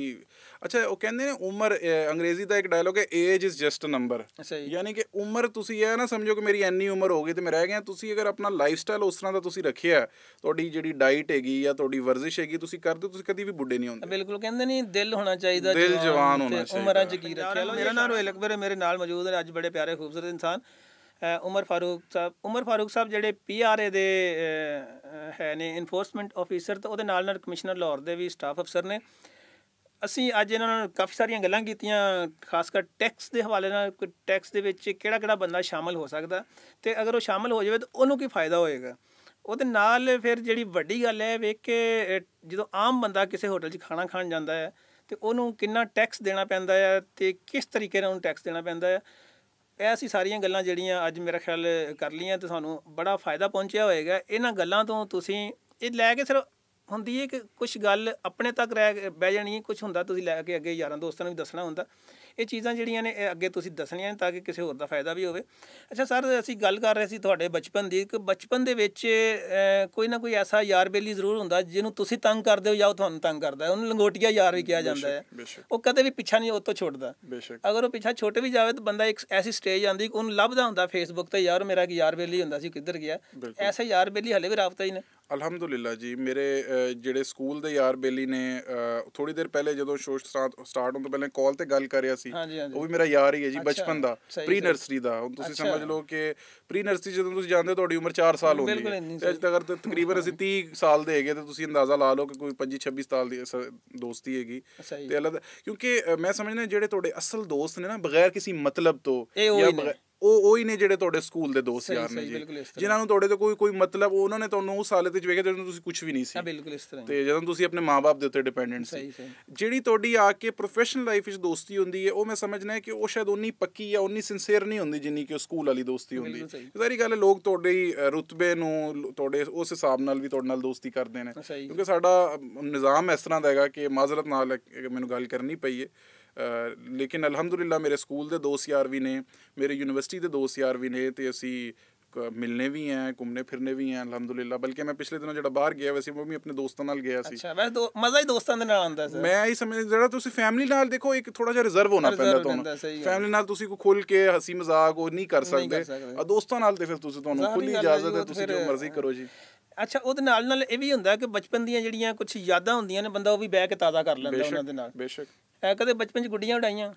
ਅੱਛਾ ਉਹ ਕਹਿੰਦੇ ਨੇ ਉਮਰ ਅੰਗਰੇਜ਼ੀ ਦਾ ਇੱਕ ਡਾਇਲੋਗ ਹੈ age is just a number ਯਾਨੀ ਕਿ ਉਮਰ ਤੁਸੀਂ ਇਹ ਨਾ ਸਮਝੋ ਕਿ ਮੇਰੀ ਇੰਨੀ ਉਮਰ ਹੋ ਗਈ ਤੇ ਮੈਂ ਰਹਿ ਗਿਆ ਤੁਸੀਂ ਅਗਰ ਆਪਣਾ ਲਾਈਫ ਸਟਾਈਲ ਉਸ ਤਰ੍ਹਾਂ ਦਾ ਤੁਸੀਂ ਰੱਖਿਆ ਤੁਹਾਡੀ ਜਿਹੜੀ ਡਾਈਟ ਹੈਗੀ ਜਾਂ ਤੁਹਾਡੀ ਵਰਜ਼ਿਸ਼ ਹੈਗੀ ਤੁਸੀਂ ਕਰਦੇ ਤੁਸੀਂ ਕਦੀ ਵੀ ਬੁੱਢੇ ਨਹੀਂ ਹੁੰਦੇ ਬਿਲਕੁਲ ਕਹਿੰਦੇ ਨੇ ਦਿਲ ਹੋਣਾ ਚਾਹੀਦਾ ਦਿਲ ਜਵਾਨ ਹੋਣਾ ਚਾਹੀਦਾ ਉਮਰਾਂ ਚ ਕੀ ਰੱਖਿਆ ਮੇਰਾ ਨਾਮ ਰੋਇਲ ਅਕਬਰ ਹੈ ਮੇਰੇ ਨਾਲ ਮੌਜੂਦ ਹੈ ਅੱਜ ਬੜੇ ਪਿਆਰੇ ਖੂਬਸੂਰਤ ਇਨਸਾਨ ਉਮਰ ਫਾਰੂਕ ਸਾਹਿਬ ਉਮਰ ਫਾਰੂਕ ਸਾਹਿਬ ਜਿਹੜੇ ਪੀਆਰਏ ਦੇ ਹੈ ਨੇ ਇਨਫੋਰਸਮੈਂਟ ਆਫੀਸਰ ਤੇ ਉਹਦੇ ਨਾਲ ਨਾਲ ਕਮਿਸ਼ਨਰ ਲਾਹੌਰ ਦੇ ਵੀ ਸਟਾਫ ਅਫਸਰ ਨੇ ਅਸੀਂ ਅੱਜ ਇਹਨਾਂ ਨਾਲ ਕਾਫੀ ਸਾਰੀਆਂ ਗੱਲਾਂ ਕੀਤੀਆਂ ਖਾਸ ਕਰ ਟੈਕਸ ਦੇ ਹਵਾਲੇ ਨਾਲ ਟੈਕਸ ਦੇ ਵਿੱਚ ਕਿਹੜਾ ਕਿਹੜਾ ਬੰਦਾ ਸ਼ਾਮਲ ਹੋ ਸਕਦਾ ਤੇ ਅਗਰ ਉਹ ਸ਼ਾਮਲ ਹੋ ਜਾਵੇ ਤਾਂ ਉਹਨੂੰ ਕੀ ਫਾਇਦਾ ਹੋਏਗਾ ਉਹਦੇ ਨਾਲ ਫਿਰ ਜਿਹੜੀ ਵੱਡੀ ਗੱਲ ਹੈ ਵੇਖ ਕੇ ਜਦੋਂ ਆਮ ਬੰਦਾ ਕਿਸੇ ਹੋਟਲ 'ਚ ਖਾਣਾ ਖਾਣ ਜਾਂਦਾ ਹੈ ਤੇ ਉਹਨੂੰ ਕਿੰਨਾ ਟੈਕਸ ਦੇਣਾ ਪੈਂਦਾ ਹੈ ਤੇ ਕਿਸ ਤਰੀਕੇ ਨਾਲ ਉਹਨੂੰ ਟੈਕਸ ਦੇਣਾ ਪੈਂਦਾ ਹੈ ਇਹ ਅਸੀਂ ਸਾਰੀਆਂ ਗੱਲਾਂ ਜਿਹੜੀਆਂ ਅੱਜ ਮੇਰੇ ਖਿਆਲ ਕਰ ਲਈਆਂ ਤੇ ਤੁਹਾਨੂੰ ਬੜਾ ਫਾਇਦਾ ਪਹੁੰਚਿਆ ਹੋਏਗਾ ਇਹਨਾਂ ਗੱਲਾਂ ਤੋਂ ਤੁਸੀਂ ਇਹ ਲੈ ਕੇ ਸਿਰਫ ਹੁੰਦੀ ਹੈ ਕਿ ਕੁਝ ਗੱਲ ਆਪਣੇ ਤੱਕ ਰਹਿ ਬਹਿ ਜਾਣੀ ਹੈ ਕੁਝ ਹੁੰਦਾ ਤੁਸੀਂ ਲੈ ਕੇ ਅੱਗੇ ਯਾਰਾਂ ਦੋਸਤਾਂ ਨੂੰ ਵੀ ਦੱਸਣਾ ਹੁੰਦਾ ਇਹ ਚੀਜ਼ਾਂ ਜਿਹੜੀਆਂ ਨੇ ਅੱਗੇ ਤੁਸੀਂ ਦੱਸਣੀਆਂ ਤਾਂ ਕਿ ਕਿਸੇ ਹੋਰ ਦਾ ਫਾਇਦਾ ਵੀ ਹੋਵੇ ਅੱਛਾ ਸਰ ਅਸੀਂ ਗੱਲ ਕਰ ਰਹੇ ਸੀ ਤੁਹਾਡੇ ਬਚਪਨ ਦੀ ਕਿ ਬਚਪਨ ਦੇ ਵਿੱਚ ਕੋਈ ਨਾ ਕੋਈ ਐਸਾ ਯਾਰ ਬੇਲੀ ਜ਼ਰੂਰ ਹੁੰਦਾ ਜਿਹਨੂੰ ਤੁਸੀਂ ਤੰਗ ਕਰਦੇ ਹੋ ਜਾਂ ਉਹ ਤੁਹਾਨੂੰ ਤੰਗ ਕਰਦਾ ਹੈ ਉਹਨੂੰ ਲੰਗੋਟੀਆ ਯਾਰ ਵੀ ਕਿਹਾ ਜਾਂਦਾ ਹੈ ਉਹ ਕਦੇ ਵੀ ਪਿੱਛਾ ਨਹੀਂ ਉਹ ਤੋਂ ਛੋੜਦਾ ਅਗਰ ਉਹ ਪਿੱਛਾ ਛੋਟੇ ਵੀ ਜਾਵੇ ਤਾਂ ਬੰਦਾ ਇੱਕ ਐਸੀ ਸਟੇਜ ਆਂਦੀ ਕਿ ਉਹਨੂੰ ਲੱਭਦਾ ਹੁੰਦਾ ਫੇਸਬੁੱਕ ਤੇ ਯਾਰ ਮੇਰਾ ਕਿ ਯਾਰ ਬੇਲੀ ਹੁੰਦਾ ਸੀ ਕਿੱਧਰ ਗਿਆ ਐਸੇ ਯਾਰ ਬੇਲੀ ਹਲੇ ਵੀ ਰਾਬਤਾ ਹੀ ਨੇ ਅਲਹਮਦੁਲਿਲਾ ਜੀ ਮੇਰੇ ਜਿਹੜੇ ਸਕੂਲ ਦੇ ਯਾਰ ਬੇਲੀ ਨੇ ਥੋੜੀ ਦੇਰ ਪਹਿਲੇ ਜਦੋਂ ਸ਼ੋਸ਼ ਸਟਾਰਟ ਹੋਣ ਤੋਂ ਪਹਿਲੇ ਕਾਲ ਤੇ ਗੱਲ ਕਰ ਰਿਆ ਸੀ ਉਹ ਵੀ ਮੇਰਾ ਯਾਰ ਹੀ ਹੈ ਜੀ ਬਚਪਨ ਦਾ ਪ੍ਰੀ ਨਰਸਰੀ ਦਾ ਹੁਣ ਤੁਸੀਂ ਸਮਝ ਲਓ ਕਿ ਪ੍ਰੀ ਨਰਸਰੀ ਜਦੋਂ ਤੁਸੀਂ ਜਾਂਦੇ ਤੁਹਾਡੀ ਉਮਰ 4 ਸਾਲ ਹੁੰਦੀ ਹੈ ਅਜੇ ਤੱਕ ਤਾਂ ਤਕਰੀਬਨ ਅਸੀਂ 30 ਸਾਲ ਦੇ ਹੈਗੇ ਤੇ ਤੁਸੀਂ ਅੰਦਾਜ਼ਾ ਲਾ ਲਓ ਕਿ ਕੋਈ 25 26 ਸਾਲ ਦੀ ਦੋਸਤੀ ਹੈਗੀ ਤੇ ਅਲੱਗ ਕਿਉਂਕਿ ਮੈਂ ਸਮਝਦਾ ਜਿਹੜੇ ਤੁਹਾਡੇ ਅਸਲ ਦੋਸਤ ਨੇ ਨਾ ਬਗੈਰ ਕਿਸੇ ਮਤਲਬ ਤੋਂ ਜਾਂ ਉਹ ਉਹ ਹੀ ਨੇ ਜਿਹੜੇ ਤੁਹਾਡੇ ਸਕੂਲ ਦੇ ਦੋਸਤ ਯਾਰ ਨੇ ਜੀ ਜਿਨ੍ਹਾਂ ਨੂੰ ਤੁਹਾਡੇ ਤੋਂ ਕੋਈ ਕੋਈ ਮਤਲਬ ਉਹਨਾਂ ਨੇ ਤੁਹਾਨੂੰ ਉਸ ਹਾਲਤ ਵਿੱਚ ਵੇਖਿਆ ਜਦੋਂ ਤੁਸੀਂ ਕੁਝ ਵੀ ਨਹੀਂ ਸੀ ਬਿਲਕੁਲ ਇਸ ਤਰ੍ਹਾਂ ਤੇ ਜਦੋਂ ਤੁਸੀਂ ਆਪਣੇ ਮਾਪੇ ਦੇ ਉੱਤੇ ਡਿਪੈਂਡੈਂਟ ਸੀ ਜਿਹੜੀ ਤੁਹਾਡੀ ਆ ਕੇ ਪ੍ਰੋਫੈਸ਼ਨਲ ਲਾਈਫ ਵਿੱਚ ਦੋਸਤੀ ਹੁੰਦੀ ਹੈ ਉਹ ਮੈਂ ਸਮਝਣਾ ਹੈ ਕਿ ਉਹ ਸ਼ਾਇਦ ਉਨੀ ਪੱਕੀ ਜਾਂ ਉਨੀ ਸਿncere ਨਹੀਂ ਹੁੰਦੀ ਜਿੰਨੀ ਕਿ ਉਹ ਸਕੂਲ ਵਾਲੀ ਦੋਸਤੀ ਹੁੰਦੀ ਸਾਰੀ ਗੱਲ ਲੋਕ ਤੁਹਾਡੇ ਰੁਤਬੇ ਨੂੰ ਤੁਹਾਡੇ ਉਸ ਹਿਸਾਬ ਨਾਲ ਵੀ ਤੁਹਾਡੇ ਨਾਲ ਦੋਸਤੀ ਕਰਦੇ ਨੇ ਕਿਉਂਕਿ ਸਾਡਾ ਨਿਜ਼ਾਮ ਇਸ ਤਰ੍ਹਾਂ ਦਾ ਹੈਗਾ ਕਿ ਮਾਜ਼ਰਤ ਨਾਲ ਮੈਨੂੰ ਗੱਲ ਕਰਨੀ ਪਈ ਹੈ ਲੇਕਿਨ ਅਲਹਮਦੁਲਿਲਾ ਮੇਰੇ ਸਕੂਲ ਦੇ ਦੋਸਤ ਯਾਰ ਵੀ ਨੇ ਮੇਰੇ ਯੂਨੀਵਰਸਿਟੀ ਦੇ ਦੋਸਤ ਯਾਰ ਵੀ ਨੇ ਤੇ ਅਸੀਂ ਮਿਲਨੇ ਵੀ ਐ ਘੁੰਮਨੇ ਫਿਰਨੇ ਵੀ ਐ ਅਲਹਮਦੁਲਿਲਾ ਬਲਕਿ ਮੈਂ ਪਿਛਲੇ ਦਿਨੋਂ ਜਿਹੜਾ ਬਾਹਰ ਗਿਆ ਵੈਸੇ ਉਹ ਵੀ ਆਪਣੇ ਦੋਸਤਾਂ ਨਾਲ ਗਿਆ ਸੀ ਅੱਛਾ ਵੈਸੇ ਮਜ਼ਾ ਹੀ ਦੋਸਤਾਂ ਦੇ ਨਾਲ ਆਉਂਦਾ ਸਰ ਮੈਂ ਇਹ ਸਮਝ ਜਿਹੜਾ ਤੁਸੀਂ ਫੈਮਿਲੀ ਨਾਲ ਦੇਖੋ ਇੱਕ ਥੋੜਾ ਜਿਹਾ ਰਿਜ਼ਰਵ ਹੋਣਾ ਪੈਂਦਾ ਤੁਹਾਨੂੰ ਫੈਮਿਲੀ ਨਾਲ ਤੁਸੀਂ ਕੋ ਖੁੱਲ ਕੇ ਹਸੀ ਮਜ਼ਾਕ ਉਹ ਨਹੀਂ ਕਰ ਸਕਦੇ ਆ ਦੋਸਤਾਂ ਨਾਲ ਤੇ ਫਿਰ ਤੁਸੀਂ ਤੁਹਾਨੂੰ ਖੁੱਲੀ ਇਜਾਜ਼ਤ ਹੈ ਤੁਸੀਂ ਜੋ ਮਰਜ਼ੀ ਕਰੋ ਜੀ ਅੱਛਾ ਉਹਦੇ ਨਾਲ ਨਾਲ ਇਹ ਵੀ ਹੁੰਦਾ ਕਿ ਬਚਪਨ ਦੀਆਂ ਜਿਹੜੀਆਂ ਕੁਝ ਯਾਦਾਂ ਹੁੰਦੀਆਂ ਨੇ ਬੰਦਾ ਉਹ ਵੀ ਬਹਿ ਕੇ ਤਾਜ਼ਾ ਕਰ ਲੈਂਦਾ ਉਹਨਾਂ ਦੇ ਨਾਲ ਬੇਸ਼ੱਕ ਐ ਕਦੇ ਬਚਪਨ 'ਚ ਗੁੱਡੀਆਂ ਉਡਾਈਆਂ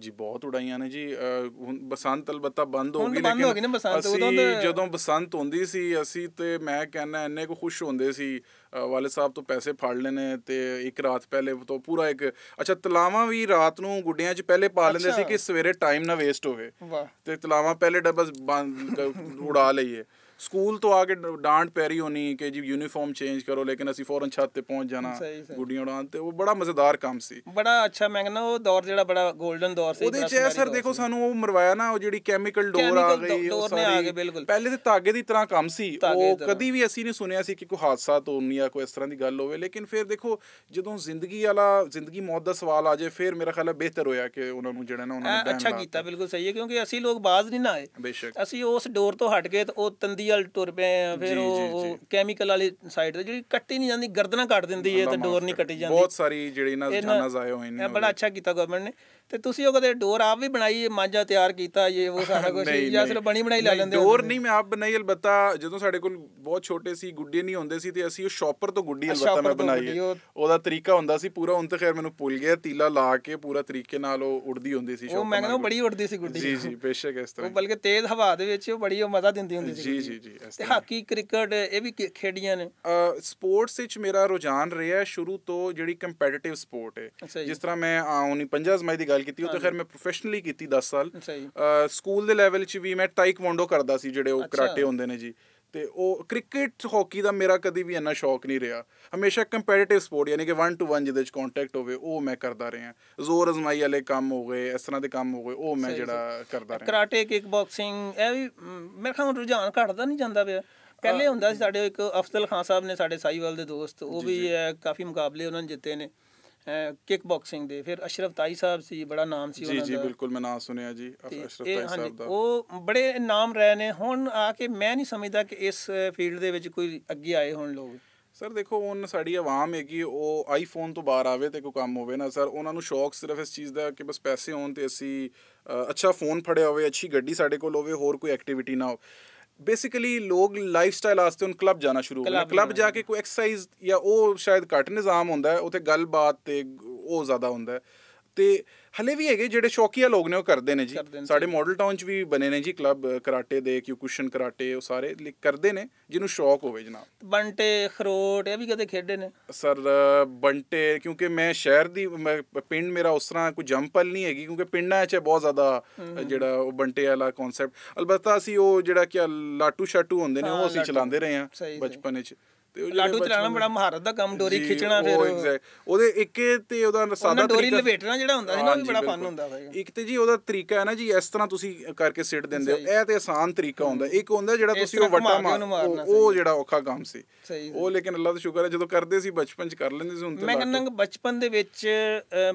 ਜੀ ਬਹੁਤ ਉਡਾਈਆਂ ਨੇ ਜੀ ਹੁਣ ਬਸੰਤ ਅਲਬਤਾ ਬੰਦ ਹੋ ਗਈ ਲੇਕਿਨ ਅਸੀਂ ਜਦੋਂ ਬਸੰਤ ਹੁੰਦੀ ਸੀ ਅਸੀਂ ਤੇ ਮੈਂ ਕਹਿੰਨਾ ਇੰਨੇ ਕੋ ਖੁਸ਼ ਹੁੰਦੇ ਸੀ ਵਾਲੇ ਸਾਹਿਬ ਤੋਂ ਪੈਸੇ ਫੜ ਲੈਨੇ ਤੇ ਇੱਕ ਰਾਤ ਪਹਿਲੇ ਤੋਂ ਪੂਰਾ ਇੱਕ ਅੱਛਾ ਤਲਾਵਾਂ ਵੀ ਰਾਤ ਨੂੰ ਗੁੱਡੀਆਂ 'ਚ ਪਹਿਲੇ ਪਾ ਲੈਂਦੇ ਸੀ ਕਿ ਸਵੇਰੇ ਟਾਈਮ ਨਾ ਵੇਸਟ ਹੋਵੇ ਤੇ ਤਲਾਵਾਂ ਪਹਿਲੇ ਡੱਬਸ ਉਡਾ ਲਈਏ ਸਕੂਲ ਤੋਂ ਆ ਕੇ ਡਾਂਟ ਪੈਰੀ ਹੋਣੀ ਕਿ ਜੀ ਯੂਨੀਫਾਰਮ ਚੇਂਜ ਕਰੋ ਲੇਕਿਨ ਅਸੀਂ ਫੌਰਨ ਛੱਤ ਤੇ ਪਹੁੰਚ ਜਾਣਾ ਗੁੱਡੀਆਂ ਉਡਾਉਣ ਤੇ ਉਹ ਬੜਾ ਮਜ਼ੇਦਾਰ ਕੰਮ ਸੀ ਬੜਾ ਅੱਛਾ ਮੈਂ ਕਹਿੰਦਾ ਉਹ ਦੌਰ ਜਿਹੜਾ ਬੜਾ 골ਡਨ ਦੌਰ ਸੀ ਉਹਦੇ ਚ ਸਰ ਦੇਖੋ ਸਾਨੂੰ ਉਹ ਮਰਵਾਇਆ ਨਾ ਉਹ ਜਿਹੜੀ ਕੈਮੀਕਲ ਡੋਰ ਆ ਗਈ ਉਹ ਸਾਰੀ ਪਹਿਲੇ ਤੇ ਤਾਗੇ ਦੀ ਤਰ੍ਹਾਂ ਕੰਮ ਸੀ ਉਹ ਕਦੀ ਵੀ ਅਸੀਂ ਨਹੀਂ ਸੁਣਿਆ ਸੀ ਕਿ ਕੋਈ ਹਾਦਸਾ ਤੋਂ ਨਹੀਂ ਆ ਕੋਈ ਇਸ ਤਰ੍ਹਾਂ ਦੀ ਗੱਲ ਹੋਵੇ ਲੇਕਿਨ ਫਿਰ ਦੇਖੋ ਜਦੋਂ ਜ਼ਿੰਦਗੀ ਵਾਲਾ ਜ਼ਿੰਦਗੀ ਮੌਤ ਦਾ ਸਵਾਲ ਆ ਜਾਏ ਫਿਰ ਮੇਰਾ ਖਿਆਲ ਹੈ ਬਿਹਤਰ ਹੋਇਆ ਕਿ ਉਹਨਾਂ ਨੂੰ ਜਿਹੜਾ ਨਾ ਉਹਨਾਂ ਨੇ ਅੱਛਾ ਕੀਤਾ ਬਿਲਕੁਲ ਸਹੀ ਹੈ ਕਿਉਂਕਿ ਅਸੀਂ ਲੋਕ ਬਾਜ਼ ਨਹੀਂ ਨਾ ਆਏ ਅਸੀਂ ਉਸ ਡੋਰ ਤੋਂ ਹਟ ਗਏ ਤੇ ਉਹ ਤੰਦੀ ਵਾਲ ਤੁਰ ਪਏ ਆ ਫਿਰ ਉਹ ਕੈਮੀਕਲ ਵਾਲੀ ਸਾਈਡ ਤੇ ਜਿਹੜੀ ਕੱਟੀ ਨਹੀਂ ਜਾਂਦੀ ਗਰਦਨਾ ਕੱਟ ਦਿੰਦੀ ਹੈ ਤੇ ਡੋਰ ਨਹੀਂ ਕੱਟੀ ਜਾਂਦੀ ਬਹੁਤ ਸਾਰੀ ਜਿਹੜੀ ਨਾ ਰੁਝਾਨਾਂ ਜ਼ਾਇਓ ਹੋਏ ਨੇ ਬੜਾ ਅੱਛਾ ਕੀਤਾ ਗਵਰਨਮੈਂਟ ਨੇ ਤੇ ਤੁਸੀਂ ਉਹ ਕਦੇ ਡੋਰ ਆਪ ਵੀ ਬਣਾਈ ਮਾਂਜਾ ਤਿਆਰ ਕੀਤਾ ਇਹ ਉਹ ਸਾਰਾ ਕੁਝ ਜਾਂ ਸਿਰਫ ਬਣੀ ਬਣਾਈ ਲੈ ਲੈਂਦੇ ਡੋਰ ਨਹੀਂ ਮੈਂ ਆਪ ਬਣਾਈ ਅਲਬਤਾ ਜਦੋਂ ਸਾਡੇ ਕੋਲ ਬਹੁਤ ਛੋਟੇ ਸੀ ਗੁੱਡੇ ਨਹੀਂ ਹੁੰਦੇ ਸੀ ਤੇ ਅਸੀਂ ਉਹ ਸ਼ਾਪਰ ਤੋਂ ਗੁੱਡੀ ਅਲਬਤਾ ਮੈਂ ਬਣਾਈ ਉਹਦਾ ਤਰੀਕਾ ਹੁੰਦਾ ਸੀ ਪੂਰਾ ਹੁਣ ਤਾਂ ਖੈਰ ਮੈਨੂੰ ਭੁੱਲ ਗਿਆ ਤੀਲਾ ਲਾ ਕੇ ਪੂਰਾ ਤਰੀਕੇ ਨਾਲ ਉਹ ਉੜਦੀ ਹੁੰਦੀ ਸੀ ਉਹ ਮੈਂ ਬੜੀ ਉੜਦੀ ਸੀ ਗੁੱਡੀ ਜੀ ਜੀ ਬੇਸ਼ੱਕ ਇਸ ਤਰ੍ਹਾਂ ਉਹ ਬਲਕਿ ਤੇਜ਼ ਹਵਾ ਦੇ ਵਿੱਚ ਉਹ ਬੜੀ ਉਹ ਮਜ਼ਾ ਦਿੰਦੀ ਹੁੰਦੀ ਸੀ ਜੀ ਜੀ ਜੀ ਤੇ ਹਾਕੀ ਕ੍ਰਿਕਟ ਇਹ ਵੀ ਖੇਡੀਆਂ ਨੇ ਸਪੋਰਟਸ ਵਿੱਚ ਮੇਰਾ ਰੁਝਾਨ ਰਿਹਾ ਸ਼ੁਰੂ ਤੋਂ ਜਿਹੜੀ ਕੰਪੀਟੀਟਿਵ ਸਪੋਰਟ ਹੈ ਜਿਸ ਤਰ੍ਹਾਂ ਮੈਂ ਆਉਣੀ 50 ਮਈ ਦੀ ਗੱਲ ਕੀਤੀ ਉਹ ਤਾਂ ਖੈਰ ਮੈਂ ਪ੍ਰੋਫੈਸ਼ਨਲੀ ਕੀਤੀ 10 ਸਾਲ ਸਕੂਲ ਦੇ ਲੈਵਲ 'ਚ ਵੀ ਮੈਂ ਟਾਈਕਵਾਂਡੋ ਕਰਦਾ ਸੀ ਜਿਹੜੇ ਉਹ ਕਰਾਟੇ ਹੁੰਦੇ ਨੇ ਜੀ ਤੇ ਉਹ ਕ੍ਰਿਕਟ ਹਾਕੀ ਦਾ ਮੇਰਾ ਕਦੀ ਵੀ ਇੰਨਾ ਸ਼ੌਕ ਨਹੀਂ ਰਿਹਾ ਹਮੇਸ਼ਾ ਕੰਪੀਟੀਟਿਵ ਸਪੋਰਟ ਯਾਨੀ ਕਿ 1 ਟੂ 1 ਜਿਹਦੇ ਵਿੱਚ ਕੰਟੈਕਟ ਹੋਵੇ ਉਹ ਮੈਂ ਕਰਦਾ ਰਿਹਾ ਜ਼ੋਰ ਅਜ਼ਮਾਈ ਵਾਲੇ ਕੰਮ ਹੋ ਗਏ ਇਸ ਤਰ੍ਹਾਂ ਦੇ ਕੰਮ ਹੋ ਗਏ ਉਹ ਮੈਂ ਜਿਹੜਾ ਕਰਦਾ ਰਿਹਾ ਕਰਾਟੇ ਕਿਕ ਬਾਕਸਿੰਗ ਇਹ ਵੀ ਮੇਰੇ ਖਿਆਲ ਰੁਝਾਨ ਘਟਦਾ ਨਹੀਂ ਜਾਂਦਾ ਪਿਆ ਪਹਿਲੇ ਹੁੰਦਾ ਸੀ ਸਾਡੇ ਇੱਕ ਅਫਜ਼ਲ ਖਾਨ ਸਾਹਿਬ ਨੇ ਸਾਡੇ ਸਾਈਵਾਲ ਦੇ ਦੋਸਤ ਉਹ ਵੀ ਕਾਫੀ ਮੁਕਾਬਲੇ ਉਹਨਾਂ ਨੇ ਜਿੱਤੇ ਨੇ ਕਿਕ ਬਾਕਸਿੰਗ ਦੇ ਫਿਰ ਅਸ਼ਰਫ ਤਾਈ ਸਾਹਿਬ ਸੀ ਬੜਾ ਨਾਮ ਸੀ ਉਹਨਾਂ ਦਾ ਜੀ ਜੀ ਬਿਲਕੁਲ ਮੈਂ ਨਾਮ ਸੁਣਿਆ ਜੀ ਅਸ਼ਰਫ ਤਾਈ ਸਾਹਿਬ ਦਾ ਉਹ ਬੜੇ ਨਾਮ ਰਹੇ ਨੇ ਹੁਣ ਆ ਕੇ ਮੈਂ ਨਹੀਂ ਸਮਝਦਾ ਕਿ ਇਸ ਫੀਲਡ ਦੇ ਵਿੱਚ ਕੋਈ ਅੱਗੇ ਆਏ ਹੋਣ ਲੋਕ ਸਰ ਦੇਖੋ ਉਹਨ ਸਾਡੀ ਆਵਾਮ ਹੈਗੀ ਉਹ ਆਈਫੋਨ ਤੋਂ ਬਾਹਰ ਆਵੇ ਤੇ ਕੋਈ ਕੰਮ ਹੋਵੇ ਨਾ ਸਰ ਉਹਨਾਂ ਨੂੰ ਸ਼ੌਕ ਸਿਰਫ ਇਸ ਚੀਜ਼ ਦਾ ਕਿ ਬਸ ਪੈਸੇ ਹੋਣ ਤੇ ਅਸੀਂ ਅੱਛਾ ਫੋਨ ਫੜਿਆ ਹੋਵੇ ਅੱਛੀ ਗੱਡੀ ਸਾਡੇ ਕੋਲ ਹੋਵੇ ਹੋਰ ਕੋਈ ਐਕਟੀਵਿਟੀ ਨਾ ਹੋ ਬੇਸਿਕਲੀ ਲੋਕ ਲਾਈਫਸਟਾਈਲ ਆਸਤੇ ਉਹਨਾਂ ਕਲੱਬ ਜਾਣਾ ਸ਼ੁਰੂ ਹੋ ਗਏ ਕਲੱਬ ਜਾ ਕੇ ਕੋਈ ਐਕਸਰਸਾਈਜ਼ ਜਾਂ ਉਹ ਸ਼ਾਇਦ ਘੱਟ ਨਿਜ਼ਾਮ ਹੁੰਦਾ ਹੈ ਉੱਥੇ ਗੱਲਬਾਤ ਤੇ ਉਹ ਜ਼ਿਆਦਾ ਹੁੰਦਾ ਹੈ ਤੇ ਹਲੇ ਵੀ ਹੈਗੇ ਜਿਹੜੇ ਸ਼ੌਕੀਆ ਲੋਕ ਨੇ ਉਹ ਕਰਦੇ ਨੇ ਜੀ ਸਾਡੇ ਮਾਡਲ ਟਾਊਨ 'ਚ ਵੀ ਬਣੇ ਨੇ ਜੀ ਕਲੱਬ ਕਰਾਟੇ ਦੇ ਕਿਊਕੁਸ਼ਨ ਕਰਾਟੇ ਉਹ ਸਾਰੇ ਕਰਦੇ ਨੇ ਜਿਹਨੂੰ ਸ਼ੌਕ ਹੋਵੇ ਜਨਾਬ ਬੰਟੇ ਖਰੋਟ ਇਹ ਵੀ ਕਦੇ ਖੇਡੇ ਨੇ ਸਰ ਬੰਟੇ ਕਿਉਂਕਿ ਮੈਂ ਸ਼ਹਿਰ ਦੀ ਪਿੰਡ ਮੇਰਾ ਉਸ ਤਰ੍ਹਾਂ ਕੋਈ ਜੰਪਲ ਨਹੀਂ ਹੈਗੀ ਕਿਉਂਕਿ ਪਿੰਡਾਂ 'ਚ ਬਹੁਤ ਜ਼ਿਆਦਾ ਜਿਹੜਾ ਉਹ ਬੰਟੇ ਵਾਲਾ ਕਨਸੈਪਟ ਅਲਬਤਾ ਅਸੀਂ ਉਹ ਜਿਹੜਾ ਕਿ ਲਾਟੂ ਸ਼ਾਟੂ ਹੁੰਦੇ ਨੇ ਉਹ ਅਸੀਂ ਚਲਾਉਂਦੇ ਰਹੇ ਹਾਂ ਬਚਪਨ 'ਚ ਲਾਟੂ ਚਲਾਣਾ ਬੜਾ ਮਹਾਰਤ ਦਾ ਕੰਮ ਡੋਰੀ ਖਿੱਚਣਾ ਫਿਰ ਉਹਦੇ ਇੱਕੇ ਤੇ ਉਹਦਾ ਸਾਦਾ ਡੋਰੀ ਲਵੇਟਣਾ ਜਿਹੜਾ ਹੁੰਦਾ ਸੀ ਨਾ ਉਹ ਬੜਾ ਫਨ ਹੁੰਦਾ ਸੀ ਇੱਕ ਤੇ ਜੀ ਉਹਦਾ ਤਰੀਕਾ ਹੈ ਨਾ ਜੀ ਇਸ ਤਰ੍ਹਾਂ ਤੁਸੀਂ ਕਰਕੇ ਸਿੱਟ ਦਿੰਦੇ ਹੋ ਇਹ ਤੇ ਆਸਾਨ ਤਰੀਕਾ ਹੁੰਦਾ ਇੱਕ ਹੁੰਦਾ ਜਿਹੜਾ ਤੁਸੀਂ ਉਹ ਵੱਟਾ ਮਾਰ ਉਹ ਜਿਹੜਾ ਔਖਾ ਕੰਮ ਸੀ ਉਹ ਲੇਕਿਨ ਅੱਲਾ ਦਾ ਸ਼ੁਕਰ ਹੈ ਜਦੋਂ ਕਰਦੇ ਸੀ ਬਚਪਨ ਚ ਕਰ ਲੈਂਦੇ ਸੀ ਹੁਣ ਤੇ ਮੈਂ ਕਹਿੰਦਾ ਬਚਪਨ ਦੇ ਵਿੱਚ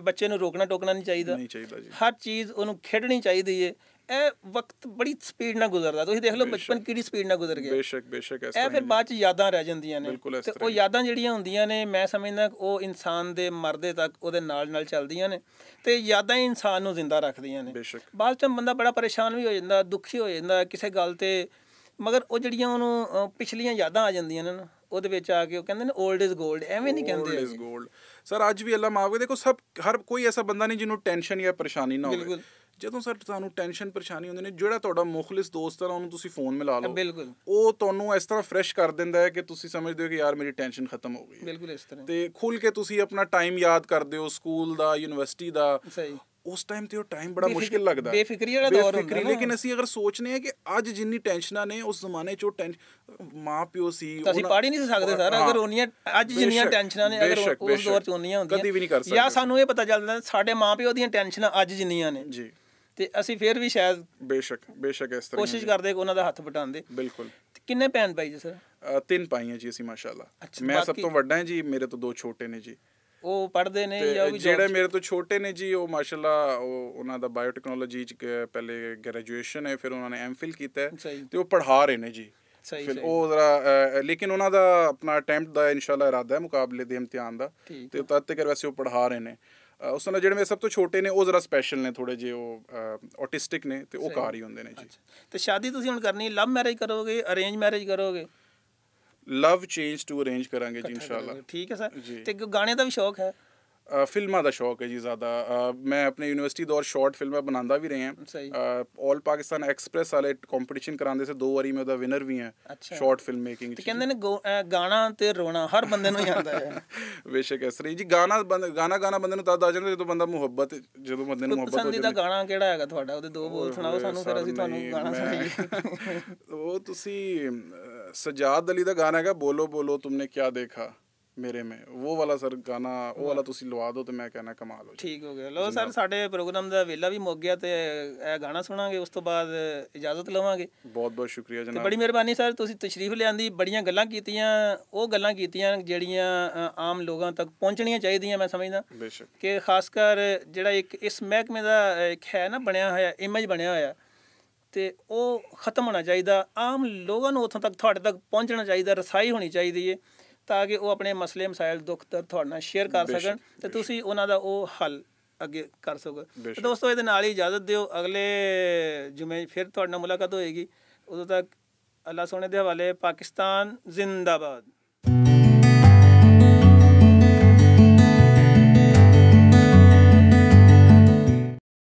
ਬੱਚੇ ਨੂੰ ਰੋਕਣਾ ਟੋਕਣਾ ਨਹੀਂ ਚਾਹੀਦਾ ਨਹੀਂ ਚਾਹੀਦਾ ਜੀ ਹਰ ਚੀਜ਼ ਉਹਨੂੰ ਖੇਡਣੀ ਚਾਹੀਦੀ ਏ ਇਹ ਵਕਤ ਬੜੀ ਸਪੀਡ ਨਾਲ ਗੁਜ਼ਰਦਾ ਤੁਸੀਂ ਦੇਖ ਲਓ ਬਚਪਨ ਕਿਹੜੀ ਸਪੀਡ ਨਾਲ ਗੁਜ਼ਰ ਗਿਆ ਬੇਸ਼ੱਕ ਬੇਸ਼ੱਕ ਇਸ ਤਰ੍ਹਾਂ ਇਹ ਫਿਰ ਬਾਅਦ ਚ ਯਾਦਾਂ ਰਹਿ ਜਾਂਦੀਆਂ ਨੇ ਤੇ ਉਹ ਯਾਦਾਂ ਜਿਹੜੀਆਂ ਹੁੰਦੀਆਂ ਨੇ ਮੈਂ ਸਮਝਦਾ ਉਹ ਇਨਸਾਨ ਦੇ ਮਰਦੇ ਤੱਕ ਉਹਦੇ ਨਾਲ ਨਾਲ ਚੱਲਦੀਆਂ ਨੇ ਤੇ ਯਾਦਾਂ ਹੀ ਇਨਸਾਨ ਨੂੰ ਜ਼ਿੰਦਾ ਰੱਖਦੀਆਂ ਨੇ ਬਾਅਦ ਚ ਬੰਦਾ ਬੜਾ ਪਰੇਸ਼ਾਨ ਵੀ ਹੋ ਜਾਂਦਾ ਦੁਖੀ ਹੋ ਜਾਂਦਾ ਕਿਸੇ ਗੱਲ ਤੇ ਮਗਰ ਉਹ ਜਿਹੜੀਆਂ ਉਹਨੂੰ ਪਿਛਲੀਆਂ ਯਾਦਾਂ ਆ ਜਾਂਦੀਆਂ ਨੇ ਨਾ ਉਹਦੇ ਵਿੱਚ ਆ ਕੇ ਉਹ ਕਹਿੰਦੇ ਨੇ 올ਡ ਇਜ਼ 골ਡ ਐਵੇਂ ਨਹੀਂ ਕਹਿੰਦੇ 올ਡ ਇਜ਼ 골ਡ ਸਰ ਅੱਜ ਵੀ ਅੱਲਾ ਮਾਫ ਕਰੇ ਦੇਖੋ ਸਭ ਹਰ ਕੋਈ ਐਸਾ ਬੰਦਾ ਨਹੀਂ ਜਿਹਨੂੰ ਟੈਨਸ਼ਨ ਜਾਂ ਪਰੇਸ਼ਾਨੀ ਨਾ ਹੋਵੇ ਜਦੋਂ ਸਰ ਤੁਹਾਨੂੰ ਟੈਨਸ਼ਨ ਪਰੇਸ਼ਾਨੀ ਹੁੰਦੀ ਨੇ ਜਿਹੜਾ ਤੁਹਾਡਾ ਮੁਖਲਿਸ ਦੋਸਤ ਹੈ ਉਹਨੂੰ ਤੁਸੀਂ ਫੋਨ ਮਿਲਾ ਲਓ ਬਿਲਕੁਲ ਉਹ ਤੁਹਾਨੂੰ ਇਸ ਤਰ੍ਹਾਂ ਫਰੈਸ਼ ਕਰ ਦਿੰਦਾ ਹੈ ਕਿ ਤੁਸੀਂ ਸਮਝਦੇ ਹੋ ਕਿ ਯਾਰ ਮੇਰੀ ਟੈਨਸ਼ਨ ਖਤਮ ਹੋ ਗਈ ਬਿਲਕੁਲ ਇਸ ਤਰ੍ਹਾਂ ਤੇ ਖੁੱਲ ਕੇ ਤੁਸੀਂ ਆਪਣਾ ਟਾਈਮ ਯਾਦ ਕਰਦੇ ਹੋ ਸਕੂਲ ਦਾ ਯੂਨੀਵਰਸਿਟੀ ਦਾ ਉਸ ਟਾਈਮ ਤੇ ਉਹ ਟਾਈਮ ਬੜਾ ਮੁਸ਼ਕਿਲ ਲੱਗਦਾ ਬੇਫਿਕਰੀ ਵਾਲਾ ਦੌਰ ਹੁੰਦਾ ਨਾ ਲੇਕਿਨ ਅਸੀਂ ਅਗਰ ਸੋਚਨੇ ਆ ਕਿ ਅੱਜ ਜਿੰਨੀ ਟੈਨਸ਼ਨਾਂ ਨੇ ਉਸ ਜ਼ਮਾਨੇ 'ਚ ਉਹ ਮਾਂ ਪਿਓ ਸੀ ਅਸੀਂ ਪੜ੍ਹ ਹੀ ਨਹੀਂ ਸਕਦੇ ਸਰ ਅਗਰ ਉਹਨੀਆਂ ਅੱਜ ਜਿੰਨੀਆਂ ਟੈਨਸ਼ਨਾਂ ਨੇ ਅਗਰ ਉਸ ਦੌਰ 'ਚ ਉਹਨੀਆਂ ਹੁੰਦੀਆਂ ਕਦੀ ਵੀ ਨਹੀਂ ਕਰ ਸਕਦੇ ਜਾਂ ਸਾਨੂੰ ਇਹ ਪਤਾ ਚੱਲਦਾ ਸਾਡੇ ਮਾਂ ਪਿਓ ਦੀਆਂ ਟੈਨਸ਼ਨਾਂ ਅੱਜ ਜਿੰਨੀਆਂ ਨੇ ਜੀ ਤੇ ਅਸੀਂ ਫੇਰ ਵੀ ਸ਼ਾਇਦ ਬੇਸ਼ੱਕ ਬੇਸ਼ੱਕ ਇਸ ਤਰ੍ਹਾਂ ਕੋਸ਼ਿਸ਼ ਕਰਦੇ ਕਿ ਉਹਨਾਂ ਦਾ ਹੱਥ ਵਟਾਉਂਦੇ ਬਿਲਕੁਲ ਕਿੰਨੇ ਭੈਣ ਭਾਈ ਜੀ ਸਰ ਤਿੰਨ ਪਾਈਆਂ ਜੀ ਅਸੀਂ ਮਾਸ਼ਾਅੱਲਾ ਮੈਂ ਸਭ ਤੋਂ ਵੱਡਾ ਹਾਂ ਜੀ ਮੇਰੇ ਤੋਂ ਦੋ ਛੋਟੇ ਨੇ ਜੀ ਉਹ ਪੜਦੇ ਨੇ ਜਾਂ ਉਹ ਵੀ ਜਿਹੜੇ ਮੇਰੇ ਤੋਂ ਛੋਟੇ ਨੇ ਜੀ ਉਹ ਮਾਸ਼ਾਅੱਲਾ ਉਹ ਉਹਨਾਂ ਦਾ ਬਾਇਓਟੈਕਨੋਲੋਜੀ ਚ ਪਹਿਲੇ ਗ੍ਰੈਜੂਏਸ਼ਨ ਹੈ ਫਿਰ ਉਹਨਾਂ ਨੇ ਐਮਫਿਲ ਕੀਤਾ ਤੇ ਉਹ ਪੜ੍ਹਾ ਰਹੇ ਨੇ ਜੀ ਸਹੀ ਸਹੀ ਉਹ ਜ਼ਰਾ ਲੇਕਿਨ ਉਹਨਾਂ ਦਾ ਆਪਣਾ ਅਟੈਂਪਟ ਦਾ ਇਨਸ਼ਾਅੱਲਾ ਇਰਾਦਾ ਹੈ ਮੁਕਾਬਲੇ ਦੇ ਇਮਤਿਹਾਨ ਦਾ ਤੇ ਤਦ ਤੱਕ ਵੈਸੇ ਉਹ ਪੜ੍ਹਾ ਰਹੇ ਨੇ ਉਸ ਨਾਲ ਜਿਹੜੇ ਮੇਰੇ ਸਭ ਤੋਂ ਛੋਟੇ ਨੇ ਉਹ ਜ਼ਰਾ ਸਪੈਸ਼ਲ ਨੇ ਥੋੜੇ ਜਿਹਾ ਉਹ ਆਟਿਸਟਿਕ ਨੇ ਤੇ ਉਹ ਕਾਰ ਹੀ ਹੁੰਦੇ ਨੇ ਜੀ ਤੇ ਸ਼ਾਦੀ ਤੁਸੀਂ ਹੁਣ ਕਰਨੀ ਲਵ ਮੈਰਿਜ ਕਰੋਗੇ ਅਰੇਂਜ ਮੈਰਿਜ ਕਰੋਗੇ ਲਵ ਚੇਂਜ ਟੂ ਅਰੇਂਜ ਕਰਾਂਗੇ ਜੀ ਇਨਸ਼ਾਅੱਲਾ ਠੀਕ ਹੈ ਸਰ ਤੇ ਗਾਣੇ ਦਾ ਵੀ ਸ਼ੌਕ ਹੈ ਫਿਲਮਾਂ ਦਾ ਸ਼ੌਕ ਹੈ ਜੀ ਜ਼ਿਆਦਾ ਮੈਂ ਆਪਣੇ ਯੂਨੀਵਰਸਿਟੀ ਦੌਰ ਸ਼ਾਰਟ ਫਿਲਮਾਂ ਬਣਾਉਂਦਾ ਵੀ ਰਹੇ ਹਾਂ ਆਲ ਪਾਕਿਸਤਾਨ ਐਕਸਪ੍ਰੈਸ ਵਾਲੇ ਕੰਪੀਟੀਸ਼ਨ ਕਰਾਉਂਦੇ ਸੀ ਦੋ ਵਾਰੀ ਮੈਂ ਉਹਦਾ ਵਿਨਰ ਵੀ ਹਾਂ ਸ਼ਾਰਟ ਫਿਲਮ ਮੇਕਿੰਗ ਤੇ ਕਹਿੰਦੇ ਨੇ ਗਾਣਾ ਤੇ ਰੋਣਾ ਹਰ ਬੰਦੇ ਨੂੰ ਜਾਂਦਾ ਹੈ ਬੇਸ਼ੱਕ ਇਸ ਰਹੀ ਜੀ ਗਾਣਾ ਗਾਣਾ ਗਾਣਾ ਬੰਦੇ ਨੂੰ ਤਦ ਆ ਜਾਂਦਾ ਜਦੋਂ ਬੰਦਾ ਮੁਹੱਬਤ ਜਦੋਂ ਬੰਦੇ ਨੂੰ ਮੁਹੱਬਤ ਹੋ ਜਾਂਦੀ ਤਾਂ ਗਾਣਾ ਕਿਹੜਾ ਹੈਗਾ ਤੁਹਾਡਾ ਉਹਦੇ ਦੋ ਬੋਲ ਸੁਣਾਓ ਸਾਨੂੰ ਫਿਰ ਅਸੀਂ ਤੁਹਾਨੂੰ ਗਾਣਾ ਸੁਣਾਈਏ ਉਹ ਤੁਸੀਂ ਸਜਾਦ ਅਲੀ ਦਾ ਗਾਣਾ ਹੈਗਾ ਬੋਲੋ ਬੋਲੋ ਤੁਮਨੇ ਕੀ ਦੇਖਾ ਮੇਰੇ ਮੇ ਉਹ ਵਾਲਾ ਸਰ ਗਾਣਾ ਉਹ ਵਾਲਾ ਤੁਸੀਂ ਲਵਾ ਦਿਓ ਤੇ ਮੈਂ ਕਹਿਣਾ ਕਮਾਲ ਹੋ ਠੀਕ ਹੋ ਗਿਆ ਲੋ ਸਰ ਸਾਡੇ ਪ੍ਰੋਗਰਾਮ ਦਾ ਵੇਲਾ ਵੀ ਮੁੱਕ ਗਿਆ ਤੇ ਇਹ ਗਾਣਾ ਸੁਣਾਂਗੇ ਉਸ ਤੋਂ ਬਾਅਦ ਇਜਾਜ਼ਤ ਲਵਾਂਗੇ ਬਹੁਤ ਬਹੁਤ ਸ਼ੁਕਰੀਆ ਜਨਾਬ ਬੜੀ ਮਿਹਰਬਾਨੀ ਸਰ ਤੁਸੀਂ ਤਸ਼ਰੀਫ ਲਿਆਂਦੀ ਬੜੀਆਂ ਗੱਲਾਂ ਕੀਤੀਆਂ ਉਹ ਗੱਲਾਂ ਕੀਤੀਆਂ ਜਿਹੜੀਆਂ ਆਮ ਲੋਕਾਂ ਤੱਕ ਪਹੁੰਚਣੀਆਂ ਚਾਹੀਦੀਆਂ ਮੈਂ ਸਮਝਦਾ ਬੇਸ਼ੱਕ ਕਿ ਖਾਸ ਕਰ ਜਿਹੜਾ ਇੱਕ ਇਸ ਮਹਿਕਮੇ ਦਾ ਇੱਕ ਹੈ ਨਾ ਬਣਿਆ ਹੋਇਆ ਇਮੇਜ ਬਣਿਆ ਹੋਇਆ ਤੇ ਉਹ ਖਤਮ ਹੋਣਾ ਚਾਹੀਦਾ ਆਮ ਲੋਕਾਂ ਨੂੰ ਉੱਥੋਂ ਤੱਕ ਤੁਹਾਡੇ ਤੱਕ ਪਹੁੰਚਣਾ ਚਾਹੀਦਾ ਰਸਾਈ ਹੋਣੀ ਚਾਹੀਦੀ ਹੈ ਤਾਂ ਕਿ ਉਹ ਆਪਣੇ ਮਸਲੇ ਮਸਾਇਲ ਦੁੱਖ ਦਰ ਤੁਹਾਡੇ ਨਾਲ ਸ਼ੇਅਰ ਕਰ ਸਕਣ ਤੇ ਤੁਸੀਂ ਉਹਨਾਂ ਦਾ ਉਹ ਹੱਲ ਅੱਗੇ ਕਰ ਸਕੋ ਦੋਸਤੋ ਇਹਦੇ ਨਾਲ ਹੀ ਇਜਾਜ਼ਤ ਦਿਓ ਅਗਲੇ ਜੁਮੇ ਫਿਰ ਤੁਹਾਡੇ ਨਾਲ ਮੁਲਾਕਾਤ ਹੋਏਗੀ ਉਦੋਂ ਤੱਕ ਅੱਲਾ ਸੋਹਣੇ ਦੇ ਹਵਾਲੇ ਪਾਕਿਸਤਾਨ ਜ਼ਿੰਦਾਬਾਦ